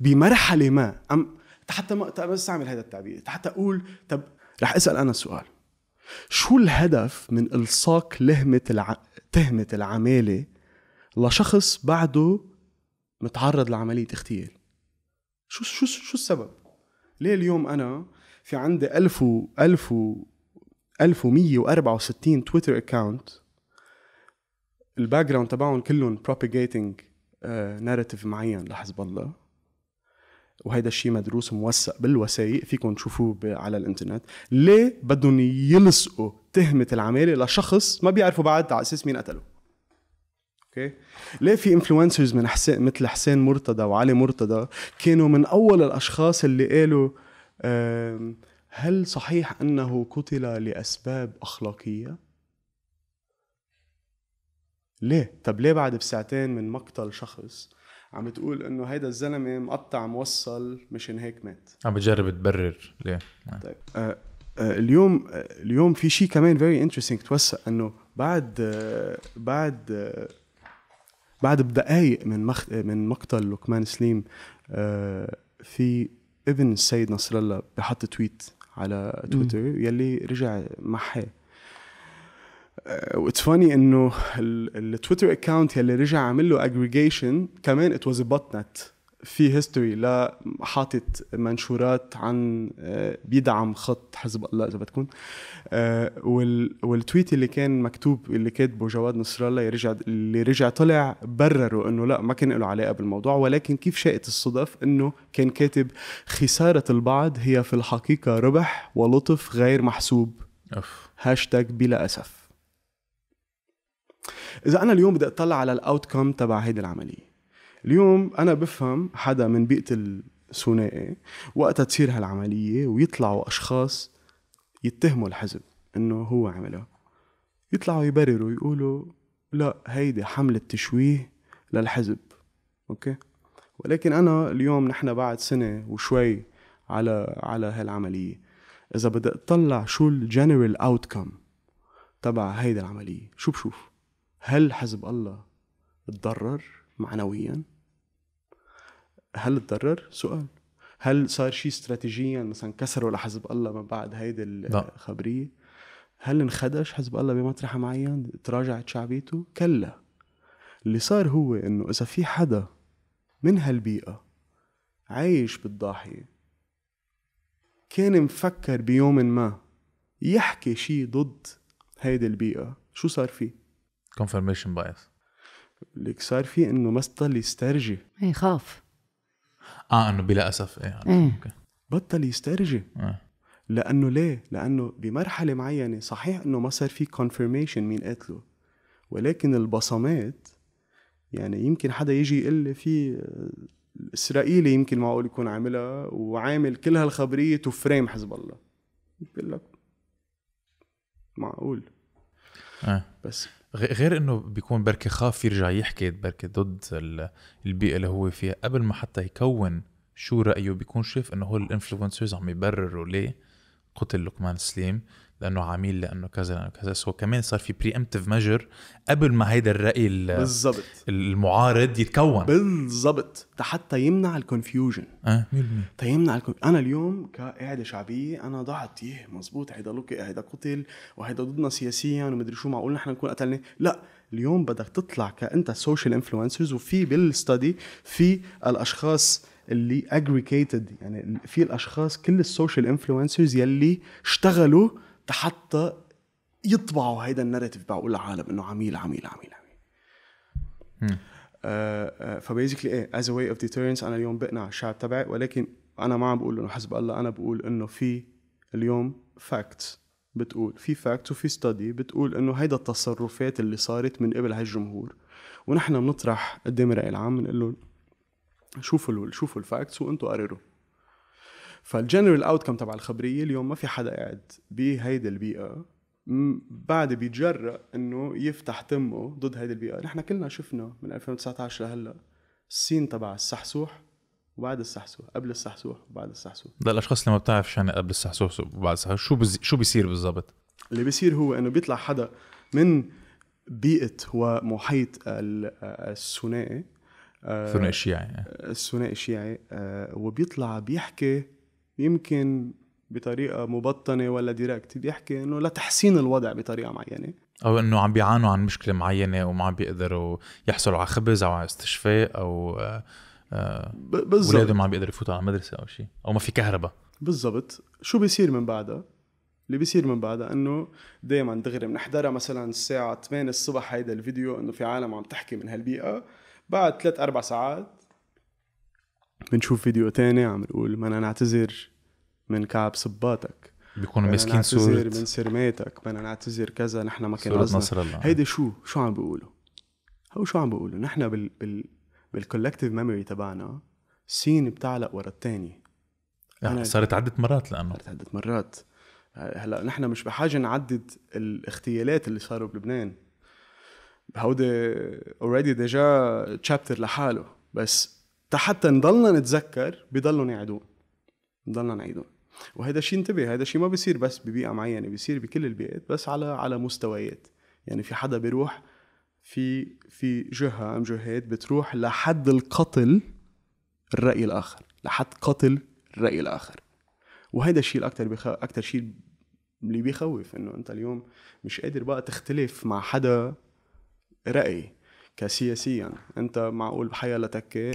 بمرحله ما أم حتى ما بستعمل هذا التعبير حتى اقول طب رح اسال انا سؤال شو الهدف من الصاق لهمة الع... تهمة العمالة لشخص بعده متعرض لعملية اغتيال شو شو شو السبب؟ ليه اليوم أنا في عندي 1000 و 1000 و 1164 تويتر اكونت الباك جراوند تبعهم كلهم بروباجيتنج آه، ناريتيف معين لحزب الله وهيدا الشيء مدروس موثق بالوثائق فيكم تشوفوه على الانترنت ليه بدهم يلصقوا تهمه العماله لشخص ما بيعرفوا بعد على اساس مين قتله اوكي ليه في انفلونسرز من حسين مثل حسين مرتضى وعلي مرتضى كانوا من اول الاشخاص اللي قالوا هل صحيح انه قتل لاسباب اخلاقيه ليه طب ليه بعد بساعتين من مقتل شخص عم بتقول انه هيدا الزلمه مقطع موصل مشان هيك مات عم بتجرب تبرر ليه نعم. طيب آه آه اليوم آه اليوم في شيء كمان فيري انتريستينج توسع انه بعد آه بعد آه بعد بدقائق من مخ... آه، من مقتل لقمان سليم آه في ابن السيد نصر الله بحط تويت على تويتر يلي رجع محاه واتس uh, فاني انه التويتر اكونت يلي رجع عمل له اجريجيشن كمان ات واز بوت نت في هيستوري لا حاطط منشورات عن uh, بيدعم خط حزب الله اذا بتكون uh, والتويت اللي كان مكتوب اللي كاتبه جواد نصر الله رجع اللي رجع طلع برروا انه لا ما كان له علاقه بالموضوع ولكن كيف شاءت الصدف انه كان كاتب خساره البعض هي في الحقيقه ربح ولطف غير محسوب أف. هاشتاج بلا اسف اذا انا اليوم بدي اطلع على الاوت كم تبع هيدي العمليه اليوم انا بفهم حدا من بيئه الثنائي وقتها تصير هالعمليه ويطلعوا اشخاص يتهموا الحزب انه هو عملها يطلعوا يبرروا يقولوا لا هيدي حمله تشويه للحزب اوكي ولكن انا اليوم نحن بعد سنه وشوي على على هالعمليه اذا بدي اطلع شو الجنرال اوتكم تبع هيدي العمليه شو بشوف هل حزب الله تضرر معنويا؟ هل تضرر؟ سؤال هل صار شيء استراتيجيا مثلا كسروا لحزب الله من بعد هيدي الخبريه؟ هل انخدش حزب الله بمطرح معين؟ تراجعت شعبيته؟ كلا اللي صار هو انه اذا في حدا من هالبيئه عايش بالضاحيه كان مفكر بيوم ما يحكي شيء ضد هيدي البيئه شو صار فيه؟ كونفرميشن بايس اللي صار فيه انه بس بطل يسترجي إيه، خاف اه انه بلا اسف ايه, إيه. أوكي. بطل يسترجي إيه. لانه ليه؟ لانه بمرحله معينه صحيح انه ما صار في كونفرميشن مين قتله ولكن البصمات يعني يمكن حدا يجي يقول لي في آه، اسرائيلي يمكن معقول يكون عاملها وعامل كل هالخبريه فريم حزب الله بقول لك معقول آه. بس غير انه بيكون بركي خاف يرجع يحكي بركي ضد البيئه اللي هو فيها قبل ما حتى يكون شو رايه بيكون شايف انه هول الانفلونسرز عم يبرروا ليه قتل لقمان سليم لانه عميل لانه كذا لانه كذا سو كمان صار في بري امتيف ميجر قبل ما هيدا الراي بالظبط المعارض يتكون بالظبط حتى يمنع الكونفيوجن اه تا تيمنع الكون... انا اليوم كقاعده شعبيه انا ضعت ايه مزبوط هيدا لوكي هيدا قتل وهيدا ضدنا سياسيا ومدري شو معقول نحن نكون قتلنا لا اليوم بدك تطلع كانت سوشيال انفلونسرز وفي بالستدي في الاشخاص اللي اجريكيتد يعني في الاشخاص كل السوشيال انفلونسرز يلي اشتغلوا حتى يطبعوا هيدا الناريتيف بقول العالم انه عميل عميل عميل عميل آه، آه، فبيزيكلي ايه از واي اوف ديتيرنس انا اليوم بقنع الشعب تبعي ولكن انا ما عم بقول انه حسب الله انا بقول انه في اليوم فاكتس بتقول في فاكتس وفي ستادي بتقول انه هيدا التصرفات اللي صارت من قبل هالجمهور ونحن بنطرح قدام الرأي العام بنقول له شوفوا شوفوا الفاكتس وانتم قرروا فالجنرال اوت كم تبع الخبريه اليوم ما في حدا قاعد بهيدي البيئه بعد بيتجرأ انه يفتح تمه ضد هيدي البيئه نحن كلنا شفنا من 2019 لهلا السين تبع السحسوح وبعد السحسوح قبل السحسوح وبعد السحسوح للاشخاص اللي ما بتعرف شو يعني قبل السحسوح وبعد السحسوح شو بزي... شو بيصير بالضبط اللي بيصير هو انه بيطلع حدا من بيئه ومحيط الثنائي آه، آه. الثنائي الشيعي الثنائي آه، الشيعي وبيطلع بيحكي يمكن بطريقه مبطنه ولا ديركت بيحكي انه لتحسين الوضع بطريقه معينه او انه عم بيعانوا عن مشكله معينه وما عم بيقدروا يحصلوا على خبز او على استشفاء او آه، بالضبط ما عم بيقدروا يفوتوا على المدرسه او شيء او ما في كهرباء بالضبط شو بيصير من بعدها اللي بيصير من بعدها انه دائما دغري بنحضرها مثلا الساعه 8 الصبح هيدا الفيديو انه في عالم عم تحكي من هالبيئه بعد ثلاث اربع ساعات بنشوف فيديو تاني عم بيقول بدنا نعتذر من كعب صباطك بيكونوا ماسكين صورة من سرماتك بدنا نعتذر كذا نحن ما كان قصدنا هيدي شو شو عم بيقولوا هو شو عم بيقولوا نحن بال بال بالكولكتيف ميموري تبعنا سين بتعلق ورا الثانيه آه، صارت عدة مرات لانه صارت عدة مرات هلا نحن مش بحاجه نعدد الاغتيالات اللي صاروا بلبنان هودي اوريدي ديجا تشابتر لحاله بس حتى نضلنا نتذكر بضلهم يعيدوه نضلنا نعيدوه وهذا شيء انتبه هذا شيء ما بيصير بس ببيئه معينه بيصير بكل البيئات بس على على مستويات يعني في حدا بيروح في في جهه ام جهات بتروح لحد القتل الراي الاخر لحد قتل الراي الاخر وهذا الشيء الاكثر بخ... اكثر شيء اللي بيخوف انه انت اليوم مش قادر بقى تختلف مع حدا راي كسياسيا انت معقول بحيا تكة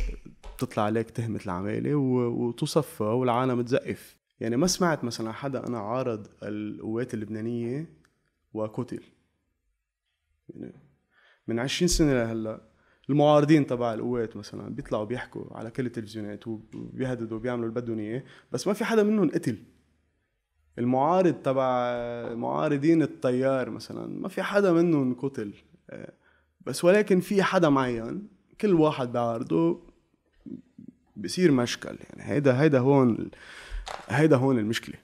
بتطلع عليك تهمة العمالة وتصفى والعالم تزقف يعني ما سمعت مثلا حدا انا عارض القوات اللبنانية وقتل يعني من عشرين سنة لهلا المعارضين تبع القوات مثلا بيطلعوا بيحكوا على كل التلفزيونات وبيهددوا وبيعملوا اللي بدهم اياه بس ما في حدا منهم قتل المعارض تبع معارضين الطيار مثلا ما في حدا منهم قتل آه، بس ولكن في حدا معين كل واحد بعارضه بصير مشكل يعني هيدا هيدا هون هيدا هون المشكله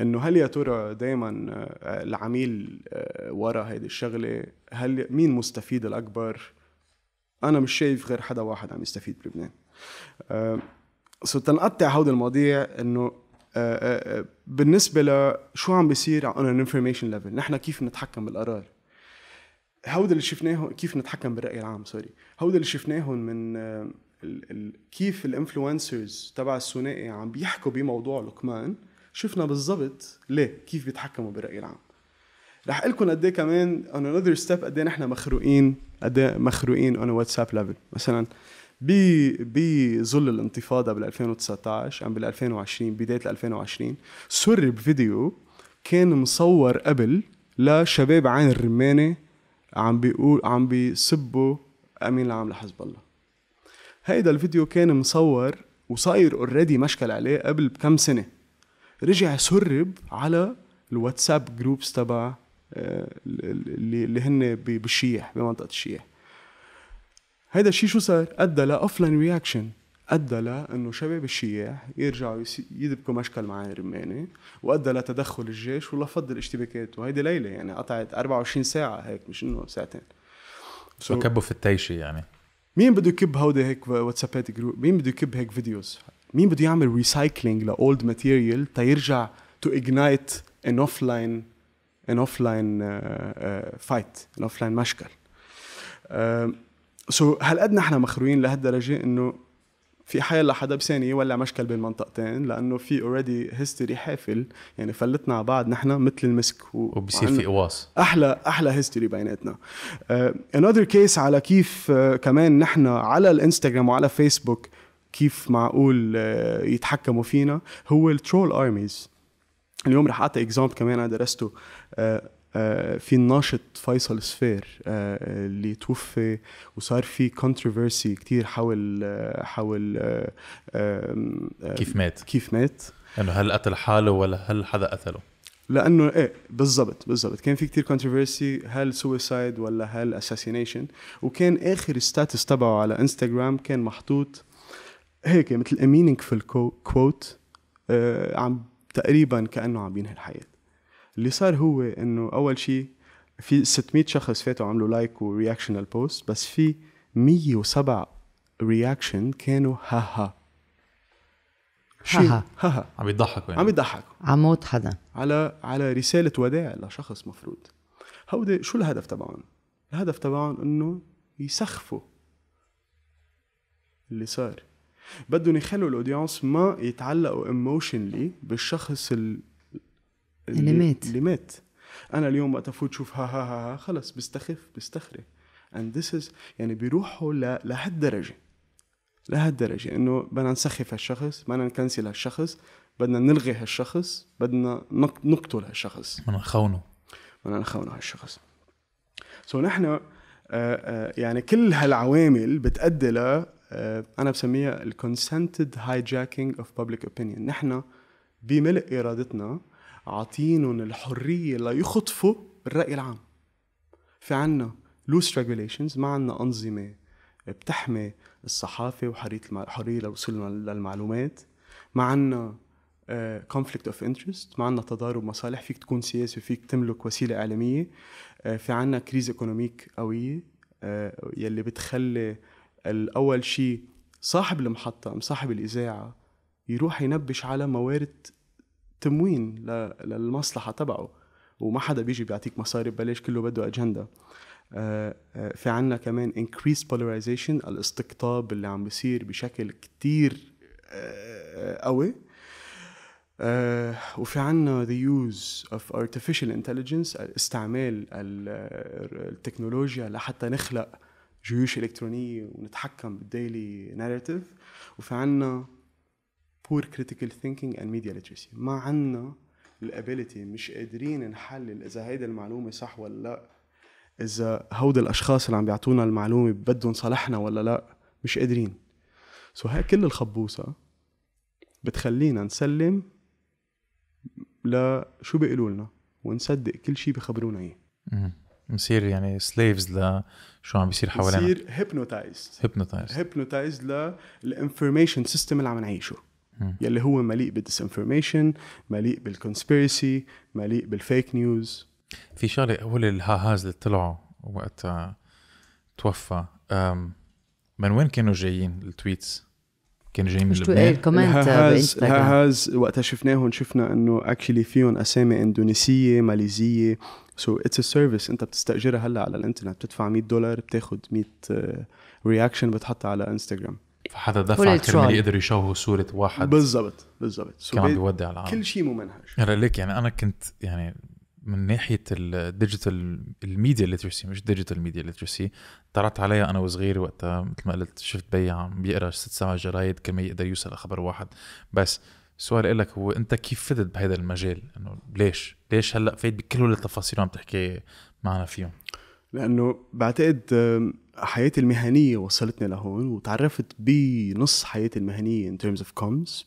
انه هل يا ترى دائما آه، العميل آه، ورا هيدي الشغله هل مين مستفيد الاكبر انا مش شايف غير حدا واحد عم يستفيد بلبنان سو آه، تنقطع هودي المواضيع انه بالنسبه لشو عم بيصير على انفورميشن ليفل نحن كيف نتحكم بالقرار هودا اللي شفناه كيف نتحكم بالراي العام سوري هودا اللي شفناهم من آه، كيف الانفلونسرز تبع الثنائي عم بيحكوا بموضوع لقمان شفنا بالضبط ليه كيف بيتحكموا بالراي العام رح اقول لكم قد ايه كمان اون انذر ستيب قد ايه نحن مخروقين قد ايه مخروقين اون واتساب ليفل مثلا بظل الانتفاضه بال 2019 ام بال 2020 بدايه 2020 سرب بفيديو كان مصور قبل لشباب عين الرمانه عم بيقول عم بيسبوا امين العام لحزب الله هيدا الفيديو كان مصور وصاير اوريدي مشكل عليه قبل بكم سنه رجع سرب على الواتساب جروبس تبع آه، اللي اللي هن بالشيح بمنطقه الشيح هيدا الشيء شو صار ادى لاوفلاين رياكشن ادى لانه شباب الشياح يرجعوا يدبكوا مشكل مع الرماني وادى لتدخل الجيش ولفض الاشتباكات وهيدي ليله يعني قطعت 24 ساعه هيك مش انه ساعتين فكبوا في التيشي يعني مين بده يكب هودي هيك واتسابات جروب مين بده يكب هيك فيديوز مين بده يعمل ريسايكلينج لاولد ماتيريال تيرجع تو اجنايت ان اوف لاين ان اوف لاين فايت ان اوف لاين مشكل سو uh, so هالقد نحن مخروين لهالدرجه انه في حيلا حدا بثاني يولع مشكل بين منطقتين لانه في اوريدي هيستوري حافل يعني فلتنا على بعض نحن مثل المسك و... وبصير في قواص احلى احلى هيستوري بيناتنا انذر uh, كيس على كيف uh, كمان نحن على الانستغرام وعلى فيسبوك كيف معقول uh, يتحكموا فينا هو الترول ارميز اليوم رح اعطي اكزامبل كمان انا درسته uh, آه، في الناشط فيصل سفير آه، آه، اللي توفي وصار في كونتروفيرسي كتير حول حول كيف مات كيف مات انه هل قتل حاله ولا هل حدا قتله لانه ايه بالضبط بالضبط كان في كتير كونتروفيرسي هل سويسايد ولا هل اساسينيشن وكان اخر ستاتس تبعه على انستغرام كان محطوط هيك مثل امينينج في الكوت عم تقريبا كانه عم ينهي الحياه اللي صار هو انه اول شيء في 600 شخص فاتوا عملوا لايك ورياكشن للبوست بس في 107 رياكشن كانوا هاها ها ها ها عم يضحكوا يعني. عم يضحكوا عم موت حدا على على رساله وداع لشخص مفروض هودي شو الهدف تبعهم؟ الهدف تبعهم انه يسخفوا اللي صار بدهم يخلوا الاودينس ما يتعلقوا ايموشنلي بالشخص اللي اللي, اللي مات اللي مات انا اليوم وقت افوت شوف ها ها ها, ها خلص بستخف بستخري اند ذس از يعني بيروحوا لهالدرجه لهالدرجه انه بدنا نسخف هالشخص بدنا نكنسل هالشخص بدنا نلغي هالشخص بدنا نقتل هالشخص بدنا نخونه بدنا نخونه هالشخص سو so نحن آه، آه، يعني كل هالعوامل بتأدي ل آه، انا بسميها الكونسنتد هايجاكينج اوف بابليك اوبينيون نحن بملء ارادتنا عاطينهم الحريه ليخطفوا الراي العام في عنا لوس ريجوليشنز ما عنا انظمه بتحمي الصحافه وحريه الحريه للوصول للمعلومات ما عنا كونفليكت اوف انترست ما عندنا تضارب مصالح فيك تكون سياسي وفيك تملك وسيله اعلاميه آه، في عنا كريز ايكونوميك قويه آه، يلي بتخلي الاول شيء صاحب المحطه أم صاحب الاذاعه يروح ينبش على موارد تموين للمصلحه تبعه وما حدا بيجي بيعطيك مصاري ببلاش كله بده اجنده آه، آه، في عنا كمان increased polarization الاستقطاب اللي عم بيصير بشكل كتير آه، قوي وفي عنا the use of artificial intelligence استعمال التكنولوجيا لحتى نخلق جيوش إلكترونية ونتحكم بالديلي ناريتيف وفي عنا poor critical thinking and media literacy ما عندنا الابيليتي مش قادرين نحلل اذا هيدي المعلومه صح ولا لا اذا هود الاشخاص اللي عم بيعطونا المعلومه بدهم صالحنا ولا لا مش قادرين سو هاي كل الخبوصه بتخلينا نسلم لشو بيقولوا لنا ونصدق كل شيء بخبرونا اياه نصير يعني سليفز لشو عم بيصير حوالينا نصير هيبنوتايز هيبنوتايز هيبنوتايز للانفورميشن سيستم اللي عم نعيشه يلي هو مليء بالديسانفورميشن مليء بالكونسبيرسي مليء بالفيك نيوز في شغله هول الهاهاز اللي طلعوا وقت آه، توفى من وين كانوا جايين التويتس؟ كانوا جايين من إيه، لبنان كومنت هاهاز آه، وقتها شفناهم شفنا انه اكشلي فيهم اسامي اندونيسيه ماليزيه سو اتس ا سيرفيس انت بتستاجرها هلا على الانترنت بتدفع 100 دولار بتاخذ 100 رياكشن بتحطها على انستغرام فحدا دفع كرمال يقدروا يشوهوا صوره واحد بالضبط بالضبط كان كمان بيودع العالم كل شيء ممنهج يعني ليك يعني انا كنت يعني من ناحيه الديجيتال الميديا ليترسي مش ديجيتال ميديا ليترسي طلعت عليها انا وصغير وقتها مثل ما قلت شفت بي عم بيقرا ست سبع جرايد كرمال يقدر يوصل لخبر واحد بس سؤال لك هو انت كيف فتت بهذا المجال؟ انه ليش؟ ليش هلا فايت بكل التفاصيل اللي عم تحكي معنا فيهم؟ لانه بعتقد حياتي المهنيه وصلتني لهون وتعرفت بنص حياتي المهنيه in terms of comms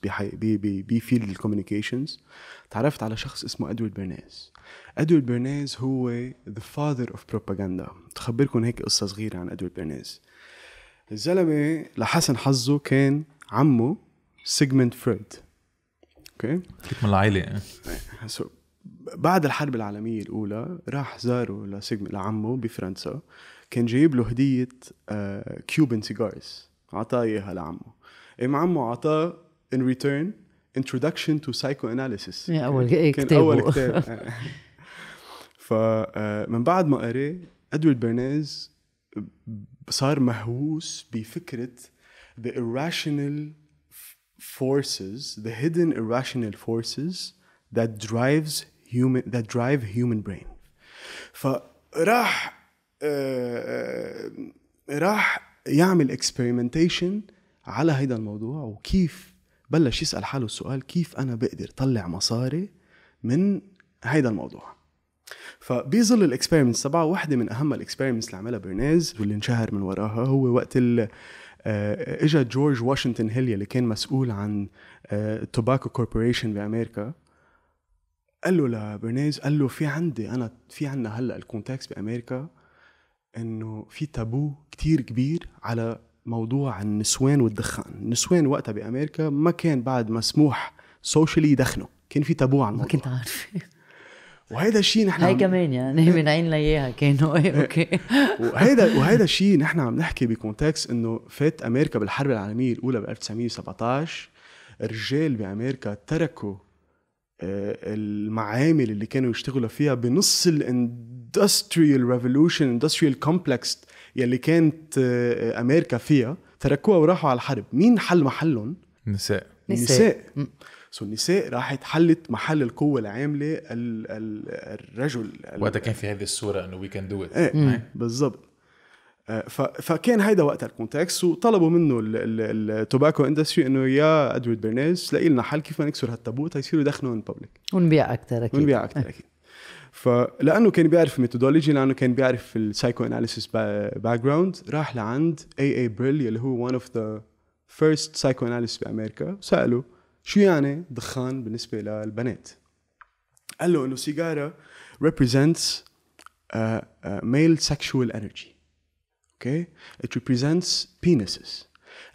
بفيلد الكوميونيكيشنز تعرفت على شخص اسمه ادوارد بيرنيز ادوارد بيرنيز هو ذا فاذر اوف بروباغندا تخبركم هيك قصه صغيره عن ادوارد بيرنيز الزلمه لحسن حظه كان عمه سيجمنت فرويد اوكي كيف من العائله إيه. بعد الحرب العالميه الاولى راح زاره لسيجموند لعمه بفرنسا كان جايب له هديه كيوبن آه، سيجارز عطاه اياها لعمه قام إيه، عمه عطاه ان ريتيرن انتروداكشن تو سايكو اناليسيس اول كتاب اول كتاب آه. فمن آه، بعد ما قراه ادوارد برنيز صار مهووس بفكره the irrational forces the hidden irrational forces that drives human that drive human brain فراح آه، آه، راح يعمل اكسبيرمنتيشن على هيدا الموضوع وكيف بلش يسال حاله السؤال كيف انا بقدر طلع مصاري من هيدا الموضوع فبظل الاكسبيرمنت تبعه وحده من اهم الاكسبيرمنتس اللي عملها برنيز واللي انشهر من وراها هو وقت ال آه، اجى جورج واشنطن هيل اللي كان مسؤول عن التوباكو كوربوريشن بامريكا قال له لبرنيز قال له في عندي انا في عندنا هلا الكونتاكس بامريكا انه في تابو كتير كبير على موضوع النسوان والدخان النسوان وقتها بامريكا ما كان بعد مسموح سوشيالي يدخنوا كان في تابو على الموضوع ما كنت عارفه وهيدا الشيء نحن هي كمان يعني من عين لياها كانوا إيه. اوكي وهيدا وهيدا الشيء نحن عم نحكي بكونتكست انه فات امريكا بالحرب العالميه الاولى ب 1917 الرجال بامريكا تركوا المعامل اللي كانوا يشتغلوا فيها بنص الاندستريال ريفولوشن اندستريال كومبلكس يلي كانت آه، امريكا فيها تركوها وراحوا على الحرب مين حل محلهم نساء نساء سو النساء راحت حلت محل القوه العامله الرجل وقتها كان في هذه الصوره انه وي كان دو ات بالضبط آه، فكان هيدا وقت الكونتكست وطلبوا منه التوباكو اندستري انه يا ادوارد بيرنيز لاقي لنا حل كيف ما نكسر هالتابو تيصيروا يدخنوا ان بابليك ونبيع اكثر اكيد ونبيع اكثر أه. اكيد فلانه كان بيعرف الميثودولوجي لانه كان بيعرف السايكو اناليسيس باك جراوند راح لعند اي اي بريل اللي هو ون اوف ذا فيرست سايكو اناليست بامريكا ساله شو يعني دخان بالنسبه للبنات قال له انه سيجاره ريبريزنتس ميل سكشوال انرجي اوكي ات ريبريزنتس بينيسز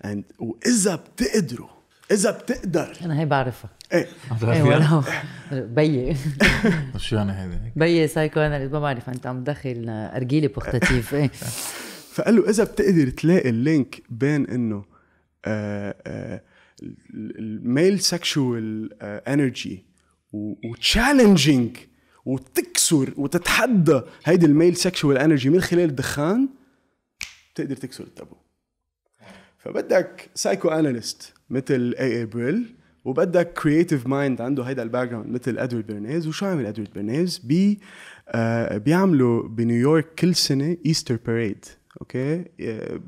اند واذا بتقدروا اذا بتقدر انا هي بعرفها ايه ايوه بيي شو يعني هيدا بيي سايكو انا ما بعرف انت عم تدخل ارجيله بوختاتيف ايه فقال له اذا بتقدر تلاقي اللينك بين انه الميل سكشوال انرجي وتشالنجينج وتكسر وتتحدى هيدي الميل سكشوال انرجي من خلال الدخان تقدر تكسر التابو فبدك سايكو اناليست مثل اي ابريل وبدك كرييتيف مايند عنده هيدا الباك جراوند مثل ادوارد برنيز وشو عمل ادوارد برنيز بي آه بيعملوا بنيويورك كل سنه ايستر باريد اوكي آه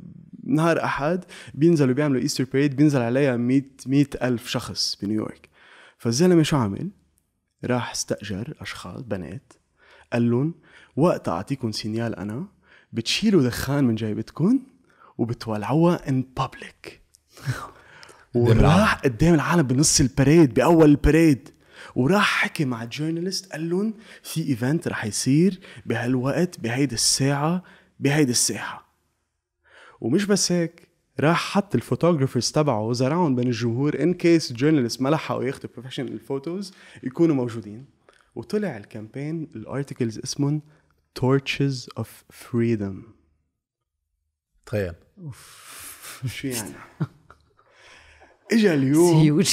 نهار احد بينزلوا بيعملوا ايستر باريد بينزل عليها 100 100 الف شخص بنيويورك فالزلمه شو عمل راح استاجر اشخاص بنات قال لهم وقت اعطيكم سينيال انا بتشيلوا دخان من جيبتكم وبتولعوها ان بابليك وراح قدام العالم بنص البريد باول البريد وراح حكي مع الجورناليست قال لهم في ايفنت رح يصير بهالوقت بهيدي الساعه بهيدي الساحه ومش بس هيك راح حط الفوتوغرافرز تبعه زرعهم بين الجمهور ان كيس جورنالست ما لحقوا ياخذوا بروفيشنال فوتوز يكونوا موجودين وطلع الكامبين الارتكلز اسمهم Torches of Freedom تخيل اوف شو يعني اجا اليوم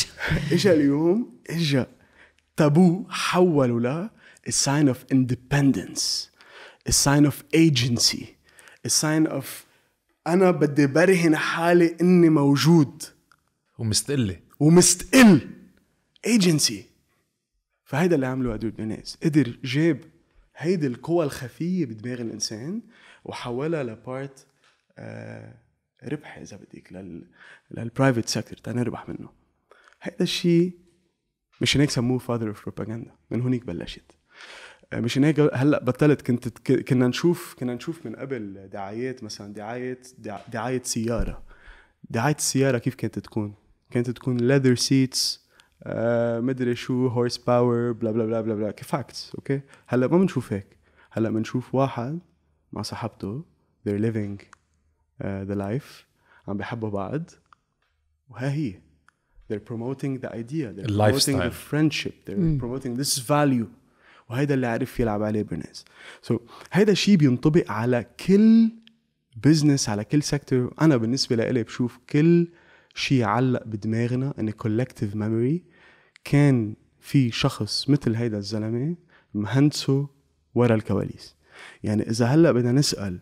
اجا اليوم اجا تابو حولوا له a sign of independence a sign of agency a sign of انا بدي برهن حالي اني موجود ومستقله ومستقل agency فهيدا اللي عمله ادود نونيز قدر جاب هيدي القوى الخفيه بدماغ الانسان وحولها لبارت آه، ربح اذا بدك لل للبرايفت سيكتور تنربح منه هيدا الشيء مش هيك سموه فاذر اوف بروباغندا من هونيك بلشت آه، مش هيك هلا بطلت كنت كنا نشوف كنا نشوف من قبل دعايات مثلا دعايه دعايه سياره دعايه السياره كيف كانت تكون كانت تكون leather seats آه، مدري شو هورس باور بلا بلا بلا بلا بلا كفاكتس اوكي هلا ما بنشوف هيك هلا بنشوف واحد مع صاحبته they're living uh, the life عم بحبوا بعض وها هي they're promoting the idea they're promoting the friendship they're mm. promoting this value وهيدا اللي عرف يلعب عليه برنز سو so, هيدا الشيء بينطبق على كل بزنس على كل سيكتور انا بالنسبه لإلي بشوف كل شيء علق بدماغنا ان كولكتيف ميموري كان في شخص مثل هيدا الزلمه مهندسه ورا الكواليس يعني اذا هلا بدنا نسال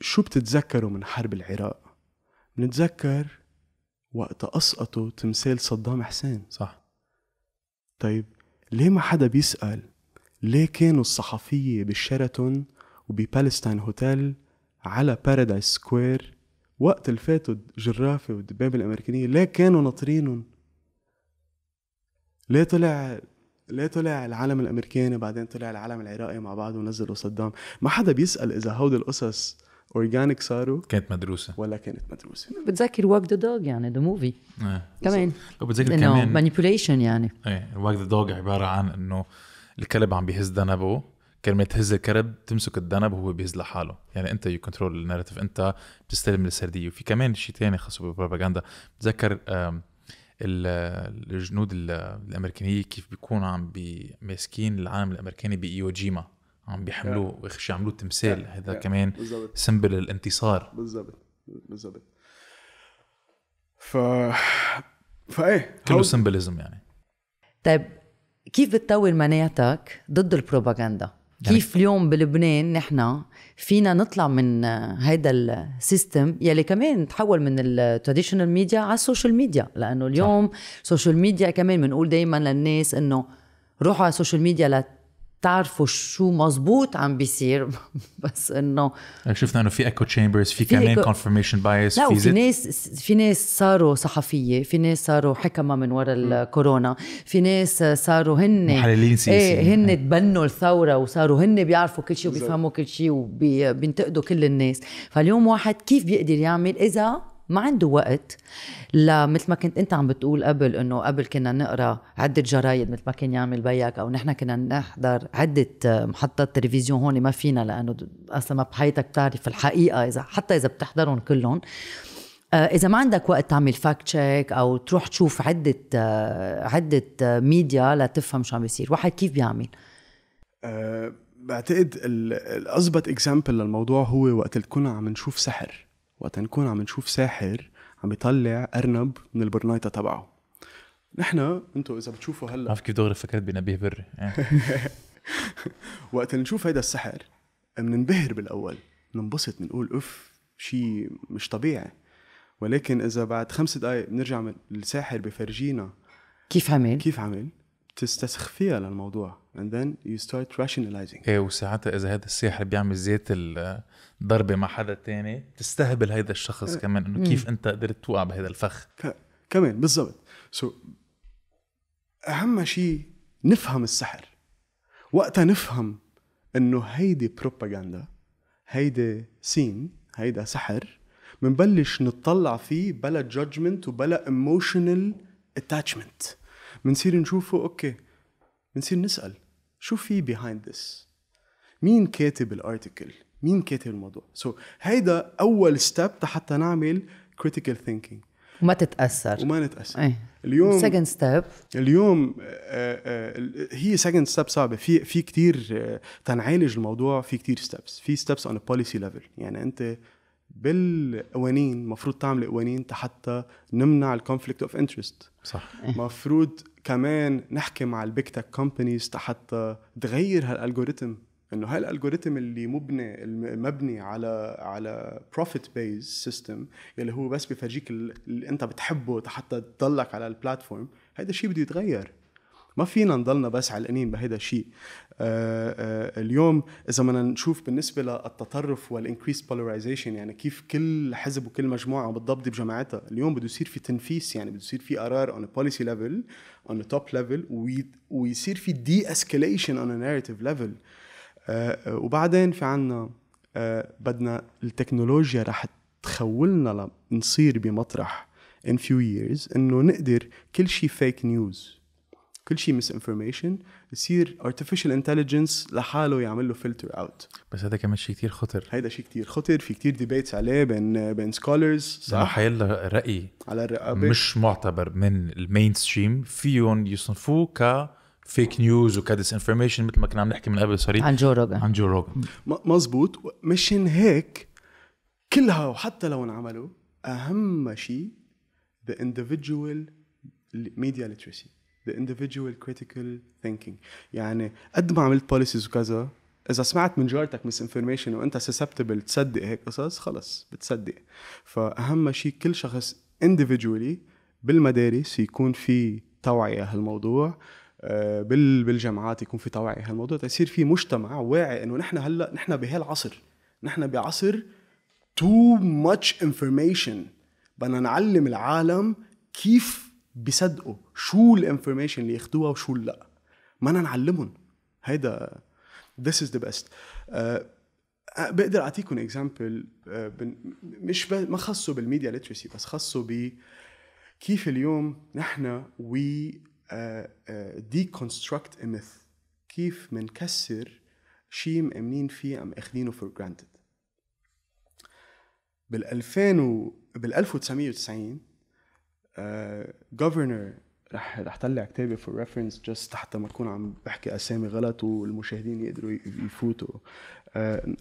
شو بتتذكروا من حرب العراق بنتذكر وقت اسقطوا تمثال صدام حسين صح طيب ليه ما حدا بيسال ليه كانوا الصحفيه بالشيراتون وببالستاين هوتيل على بارادايس سكوير وقت اللي فاتوا الجرافة والدبابة الأمريكانية ليه كانوا ناطرينهم ليه طلع ليه طلع العالم الامريكاني بعدين طلع العالم العراقي مع بعض ونزلوا صدام ما حدا بيسال اذا هودي القصص اورجانيك صاروا كانت مدروسه ولا كانت مدروسه بتذكر واك ذا دوغ يعني ذا آه. موفي كمان بتذكر كمان مانيبيوليشن يعني ايه واك ذا دوغ عباره عن انه الكلب عم بيهز ذنبه كلمه تهز الكرب تمسك الذنب وهو بيهز لحاله يعني انت يو كنترول الناريتيف انت بتستلم السرديه وفي كمان شيء ثاني خاص بالبروباغندا بتذكر الجنود الامريكانيه كيف بيكونوا عم بمسكين ماسكين العالم الامريكاني بايوجيما عم بيحملوه واخر شيء عملوه تمثال هذا كمان سمبل الانتصار بالضبط بالضبط ف فايه كله سمبلزم يعني طيب كيف بتطور مناعتك ضد البروباغندا؟ يعني كيف اليوم بلبنان نحن فينا نطلع من آه، هيدا السيستم يلي كمان تحول من التراديشنال ميديا على السوشيال ميديا لانه اليوم السوشيال ميديا كمان بنقول دائما للناس انه روحوا على السوشيال ميديا تعرفوا شو مزبوط عم بيصير بس انه شفنا انه في ايكو تشامبرز في كمان كونفرميشن بايس في في ناس في ناس صاروا صحفيه في ناس صاروا حكمه من وراء الكورونا في ناس صاروا هن محللين إيه، سياسيين ايه هن تبنوا الثوره وصاروا هن بيعرفوا كل شيء وبيفهموا كل شيء وبينتقدوا كل الناس فاليوم واحد كيف بيقدر يعمل اذا ما عنده وقت لمثل ما كنت انت عم بتقول قبل انه قبل كنا نقرا عده جرايد مثل ما كان يعمل بيك او نحن كنا نحضر عده آه، محطات تلفزيون هون ما فينا لانه اصلا ما بحياتك بتعرف الحقيقه اذا حتى اذا بتحضرهم كلهم آه، اذا ما عندك وقت تعمل فاكت تشيك او تروح تشوف عده آه، عده ميديا لتفهم شو عم بيصير واحد كيف بيعمل أه بعتقد الاضبط اكزامبل للموضوع هو وقت اللي كنا عم نشوف سحر وقت نكون عم نشوف ساحر عم يطلع ارنب من البرنايطه تبعه نحن انتم اذا بتشوفوا هلا عارف كيف دغري فكرت بنبيه بري إيه. وقت نشوف هيدا السحر بننبهر بالاول بننبسط بنقول اف شيء مش طبيعي ولكن اذا بعد خمس دقائق بنرجع الساحر بفرجينا كيف عمل كيف عمل بتستسخفيها فيها للموضوع and then you start rationalizing ايه وساعتها اذا هذا الساحر بيعمل زيت الضربه مع حدا تاني تستهبل هذا الشخص أه، كمان انه كيف انت قدرت توقع بهذا الفخ كمان بالضبط سو so, اهم شيء نفهم السحر وقتها نفهم انه هيدي بروباغندا هيدي سين هيدا سحر منبلش نطلع فيه بلا جادجمنت وبلا ايموشنال اتاتشمنت بنصير نشوفه اوكي بنصير نسال شو في behind this مين كاتب الارتكل مين كاتب الموضوع سو so, هيدا اول ستيب حتى نعمل critical thinking وما تتاثر وما نتاثر أي. اليوم سكند ستيب اليوم آآ آه، آآ آه، هي سكند ستيب صعبه في في كثير آه، تنعالج الموضوع في كثير ستيبس في ستيبس اون بوليسي ليفل يعني انت بالقوانين مفروض تعمل قوانين حتى نمنع الكونفليكت اوف انترست صح إيه. مفروض كمان نحكي مع البيك تك كومبانيز حتى تغير هالالجوريثم انه هاي هالالجوريثم اللي مبني مبني على على بروفيت بيز سيستم اللي هو بس بفرجيك اللي انت بتحبه حتى تضلك على البلاتفورم هذا الشيء بده يتغير ما فينا نضلنا بس علقانين بهذا الشيء آه، آه، اليوم اذا بدنا نشوف بالنسبه للتطرف والانكريس بولاريزيشن يعني كيف كل حزب وكل مجموعه بتضبط بجماعتها اليوم بده يصير في تنفيس يعني بده يصير في قرار اون بوليسي ليفل اون توب ليفل ويصير في دي اسكليشن اون ناريتيف ليفل وبعدين في عنا آه، بدنا التكنولوجيا رح تخولنا لنصير بمطرح ان فيو ييرز انه نقدر كل شيء فيك نيوز كل شيء مس انفورميشن يصير ارتفيشال انتليجنس لحاله يعمل له فلتر اوت بس هذا كمان شيء كثير خطر هيدا شيء كثير خطر في كثير ديبيتس عليه بين بين سكولرز صح حيلا راي على الرقابه مش معتبر من المين ستريم فيهم يصنفوه ك فيك نيوز وكديس انفورميشن مثل ما كنا عم نحكي من قبل سوري عن جو روجن عن جو روجن مزبوط مشان هيك كلها وحتى لو انعملوا اهم شيء ذا individual ميديا literacy the individual critical thinking يعني قد ما عملت بوليسيز وكذا اذا سمعت من جارتك مس انفورميشن وانت سسبتبل تصدق هيك قصص خلص بتصدق فاهم شيء كل شخص individually بالمدارس يكون في توعيه هالموضوع آه، بالجامعات يكون في توعيه هالموضوع تصير في مجتمع واعي انه نحن هلا نحن بهالعصر نحن بعصر تو ماتش انفورميشن بدنا نعلم العالم كيف بيصدقوا شو الانفورميشن اللي ياخدوها وشو لا ما انا نعلمهم هيدا this is the best أه, آه، بقدر اعطيكم اكزامبل أه مش ما خصه بالميديا ليترسي بس خصه ب كيف اليوم نحن وي ديكونستراكت ا ميث كيف منكسر شيء مأمنين فيه أم اخذينه فور جرانتد بال 2000 و بال 1990 جوفرنر آه، رح رح طلع كتابي فور ريفرنس جست حتى ما اكون عم بحكي اسامي غلط والمشاهدين يقدروا يفوتوا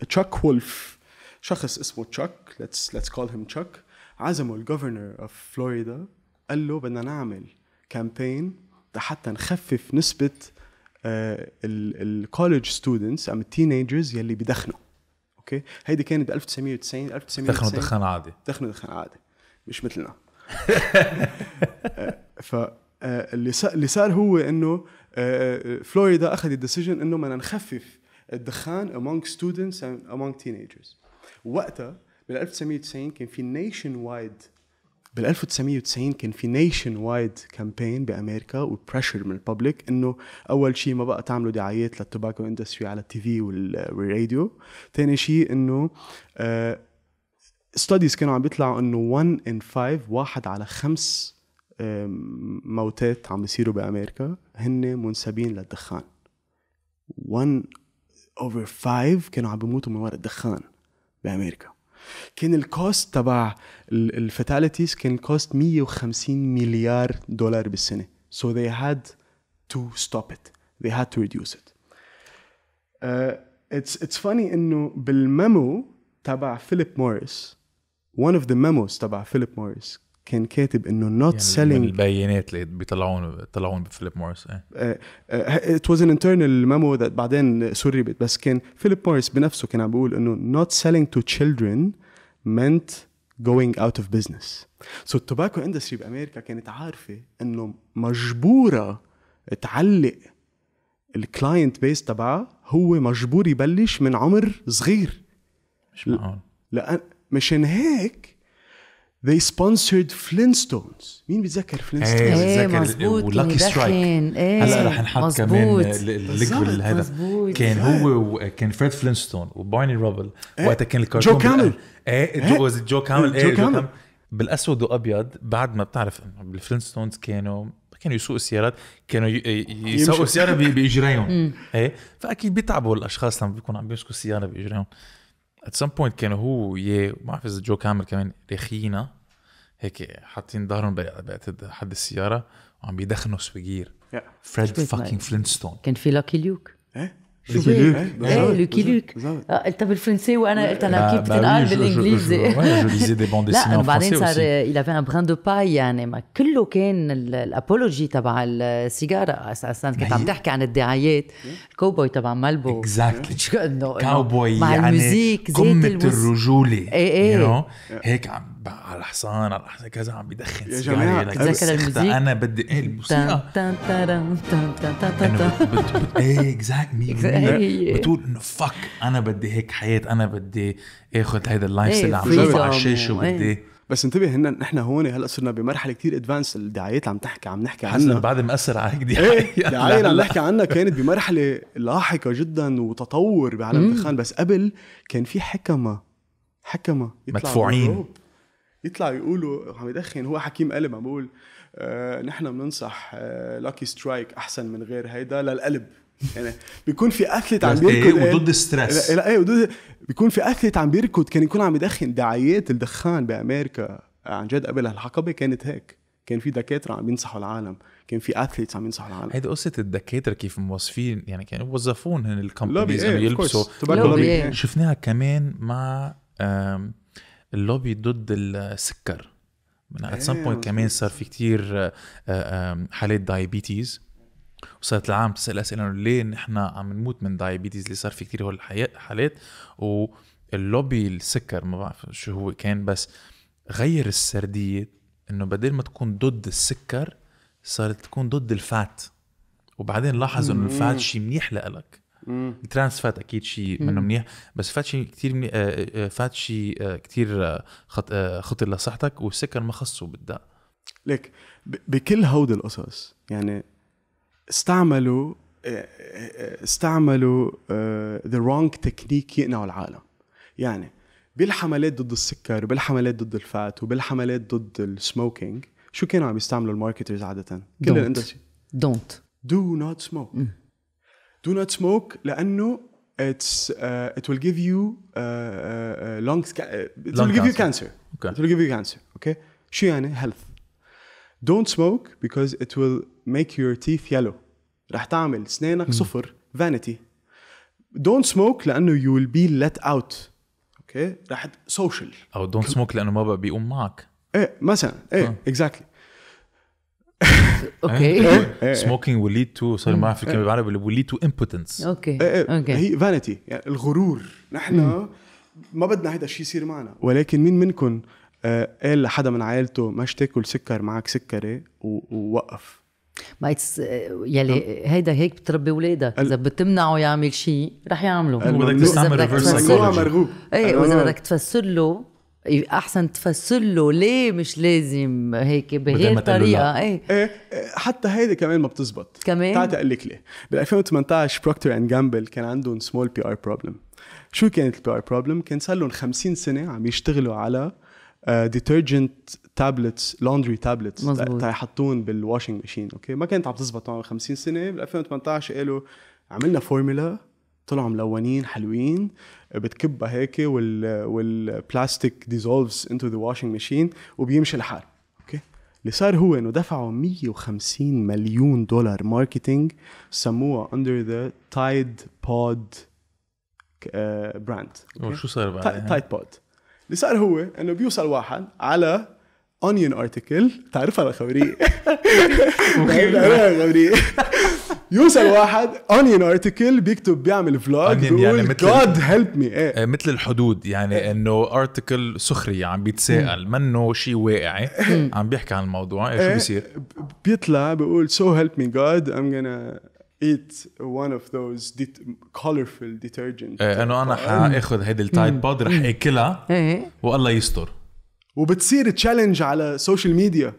تشاك آه، وولف شخص اسمه تشاك ليتس ليتس كول هيم تشاك عزمه الجوفرنر اوف فلوريدا قال له بدنا نعمل كامبين حتى نخفف نسبه آه، الكولج ستودنتس ام التينيجرز يلي بدخنوا اوكي هيدي كانت ب 1990 1990 دخنوا دخان عادي دخنوا دخان عادي مش مثلنا فاللي آه، اللي صار هو انه آه، آه، فلوريدا اخذ الديسيجن انه بدنا نخفف الدخان among students and among teenagers وقتها بال 1990 كان في نيشن وايد بال 1990 كان في نيشن وايد كامبين بامريكا وبريشر من الببليك انه اول شيء ما بقى تعملوا دعايات للتوباكو اندستري على التي في والراديو، ثاني شيء انه آه ستاديز كانوا عم بيطلعوا انه 1 ان 5 واحد على خمس موتات عم بيصيروا بامريكا هن منسبين للدخان 1 اوفر 5 كانوا عم بيموتوا من وراء الدخان بامريكا كان الكوست تبع الفاتاليتيز كان الكوست 150 مليار دولار بالسنه so they had to stop it they had to reduce it uh, it's it's funny انه بالميمو تبع فيليب موريس one of the memos تبع فيليب موريس كان كاتب انه not يعني selling البيانات اللي بيطلعون بيطلعون بفيليب موريس ايه ات واز ان انترنال ميمو ذات بعدين سربت بس كان فيليب موريس بنفسه كان عم بيقول انه not selling to children meant going out of business سو so التوباكو اندستري بامريكا كانت عارفه انه مجبوره تعلق الكلاينت بيس تبعها هو مجبور يبلش من عمر صغير مش معقول لان مشان هيك they sponsored Flintstones مين بيتذكر Flintstones؟ ايه, إيه، مظبوط ولاكي سترايك هلا رح نحط كمان الليكوال هذا كان إيه. هو كان فريد فلينستون وبارني روبل ايه. وقتها كان الكارتون جو كامل إيه،, ايه جو, جو كامل ايه جو كامل بالاسود وابيض بعد ما بتعرف بالفلينستونز كانوا كانوا يسوقوا السيارات كانوا يسوقوا السياره باجريهم ايه فاكيد بيتعبوا الاشخاص لما بيكونوا عم بيمسكوا السياره باجريهم ات سم بوينت كانوا هو وياه ما بعرف اذا جو كامل كمان رخينا هيك حاطين ظهرهم حد السياره وعم بيدخنوا سويجير فريد فاكينج فلينستون كان في لاكي ليوك لوكي لوك ايه لوكي لوك قلتها بالفرنسي وانا قلت انا كيف بتنقال بالانجليزي لا وبعدين صار الى ان بران دو باي يعني ما كله كان الابولوجي تبع السيجاره اساسا كنت عم تحكي عن الدعايات الكوبوي تبع مالبو اكزاكتلي كاوبوي مع الموسيقى قمه الرجوله ايه ايه هيك عم على الحصان على الحصان كذا عم بدخن يا جماعه تتذكر انا بدي ايه الموسيقى ايه اكزاكتلي بتقول انه فك انا بدي هيك حياه انا بدي اخذ هيدا إيه، اللايف ستايل عم شوفه على الشاشه إيه. وبدي بس انتبه هن نحن هون هلا صرنا بمرحله كتير ادفانس الدعايات عم تحكي عم نحكي عنها بعد مأثر على هيك دعايه اللي عم نحكي عنها كانت بمرحله لاحقه جدا وتطور بعالم الدخان بس قبل كان في حكمه حكمه يطلع مدفوعين يطلعوا يقولوا عم يدخن هو حكيم قلب عم بقول آه، نحن بننصح لاكي آه، سترايك احسن من غير هيدا للقلب يعني بيكون في اثليت عم بيركض وضد الستريس لا ايه وضد بيكون في اثليت عم بيركض كان يكون عم يدخن دعايات الدخان بامريكا آه، عن جد قبل هالحقبه كانت هيك كان في دكاتره عم ينصحوا العالم كان في اثليتس عم ينصحوا العالم هيدي قصه الدكاتره كيف موظفين يعني كانوا موظفون هن الكومبانيز عم إيه، يلبسوا إيه. شفناها كمان مع اللوبي ضد السكر من ات سام بوينت كمان صار في كتير آه، حالات دايابيتيز وصارت العالم تسال اسئله انه ليه نحن عم نموت من دايابيتيز اللي صار في كتير هول الحالات واللوبي السكر ما بعرف شو هو كان بس غير السرديه انه بدل ما تكون ضد السكر صارت تكون ضد الفات وبعدين لاحظوا انه الفات شيء منيح لإلك ترانس فات اكيد شيء منه منيح بس فات شيء كثير منيح آه، آه، فات شيء آه، كثير خطر لصحتك والسكر ما خصه بالداء ليك بكل هود القصص يعني استعملوا استعملوا ذا رونج تكنيك يقنعوا العالم يعني بالحملات ضد السكر وبالحملات ضد الفات وبالحملات ضد السموكينج شو كانوا عم يستعملوا الماركترز عاده كل الاندستري دونت دو نوت سموك do not smoke لانه it's uh, it will give you uh, uh, uh lung uh, it will give cancer. you cancer okay. it will give you cancer okay شو يعني health don't smoke because it will make your teeth yellow راح تعمل سنانك hmm. صفر vanity don't smoke لانه you will be let out اوكي okay. راح social او don't smoke لانه ما بقى بيقوم معك ايه مثلا ايه exactly. اوكي سموكينج ويل ليد تو سوري ما اعرف الكلمه eh. بالعربي ويل ليد تو امبوتنس اوكي اوكي هي فانيتي يعني الغرور نحن mm. ما بدنا هذا الشيء يصير معنا ولكن مين منكم آه، قال لحدا من عائلته ما تاكل سكر معك سكري ووقف ما اتس يلي أه؟ هيدا هيك بتربي اولادك اذا بتمنعه يعمل شيء رح يعمله بدك تستعمل ريفرس مرغوب ايه واذا بدك تفسر له احسن تفسر له ليه مش لازم هيك بهي الطريقه إيه. ايه. ايه حتى هيدي كمان ما بتزبط كمان تعال اقول لك ليه بال 2018 بروكتر اند جامبل كان عندهم سمول بي ار بروبلم شو كانت البي ار بروبلم كان صار لهم 50 سنه عم يشتغلوا على ديترجنت تابلتس لوندري تابلتس يحطون بالواشنج ماشين اوكي ما كانت عم تزبط معهم 50 سنه بال 2018 قالوا عملنا فورمولا طلعوا ملونين حلوين بتكبها هيك وال والبلاستيك ديزولفز انتو ذا واشنج ماشين وبيمشي الحال اوكي اللي صار هو انه دفعوا 150 مليون دولار ماركتينج سموها اندر ذا تايد بود براند وشو صار بعدين؟ تايد بود اللي صار هو انه بيوصل واحد على اونيون ارتكل تعرفها على خواريق على يوصل واحد اونيون ارتكل بيكتب بيعمل فلوج بيقول يعني جاد هيلب مي ايه مثل الحدود يعني إيه. انه ارتكل سخري عم بيتساءل منه شيء واقعي إيه. عم بيحكي عن الموضوع إيه شو إيه. بيصير بيطلع بيقول سو هيلب مي جاد ام جونا ايت ون اوف ذوز كولورفل ديترجنت ايه انه انا حاخذ هيدي التايد بود رح اكلها والله يستر وبتصير تشالنج على السوشيال ميديا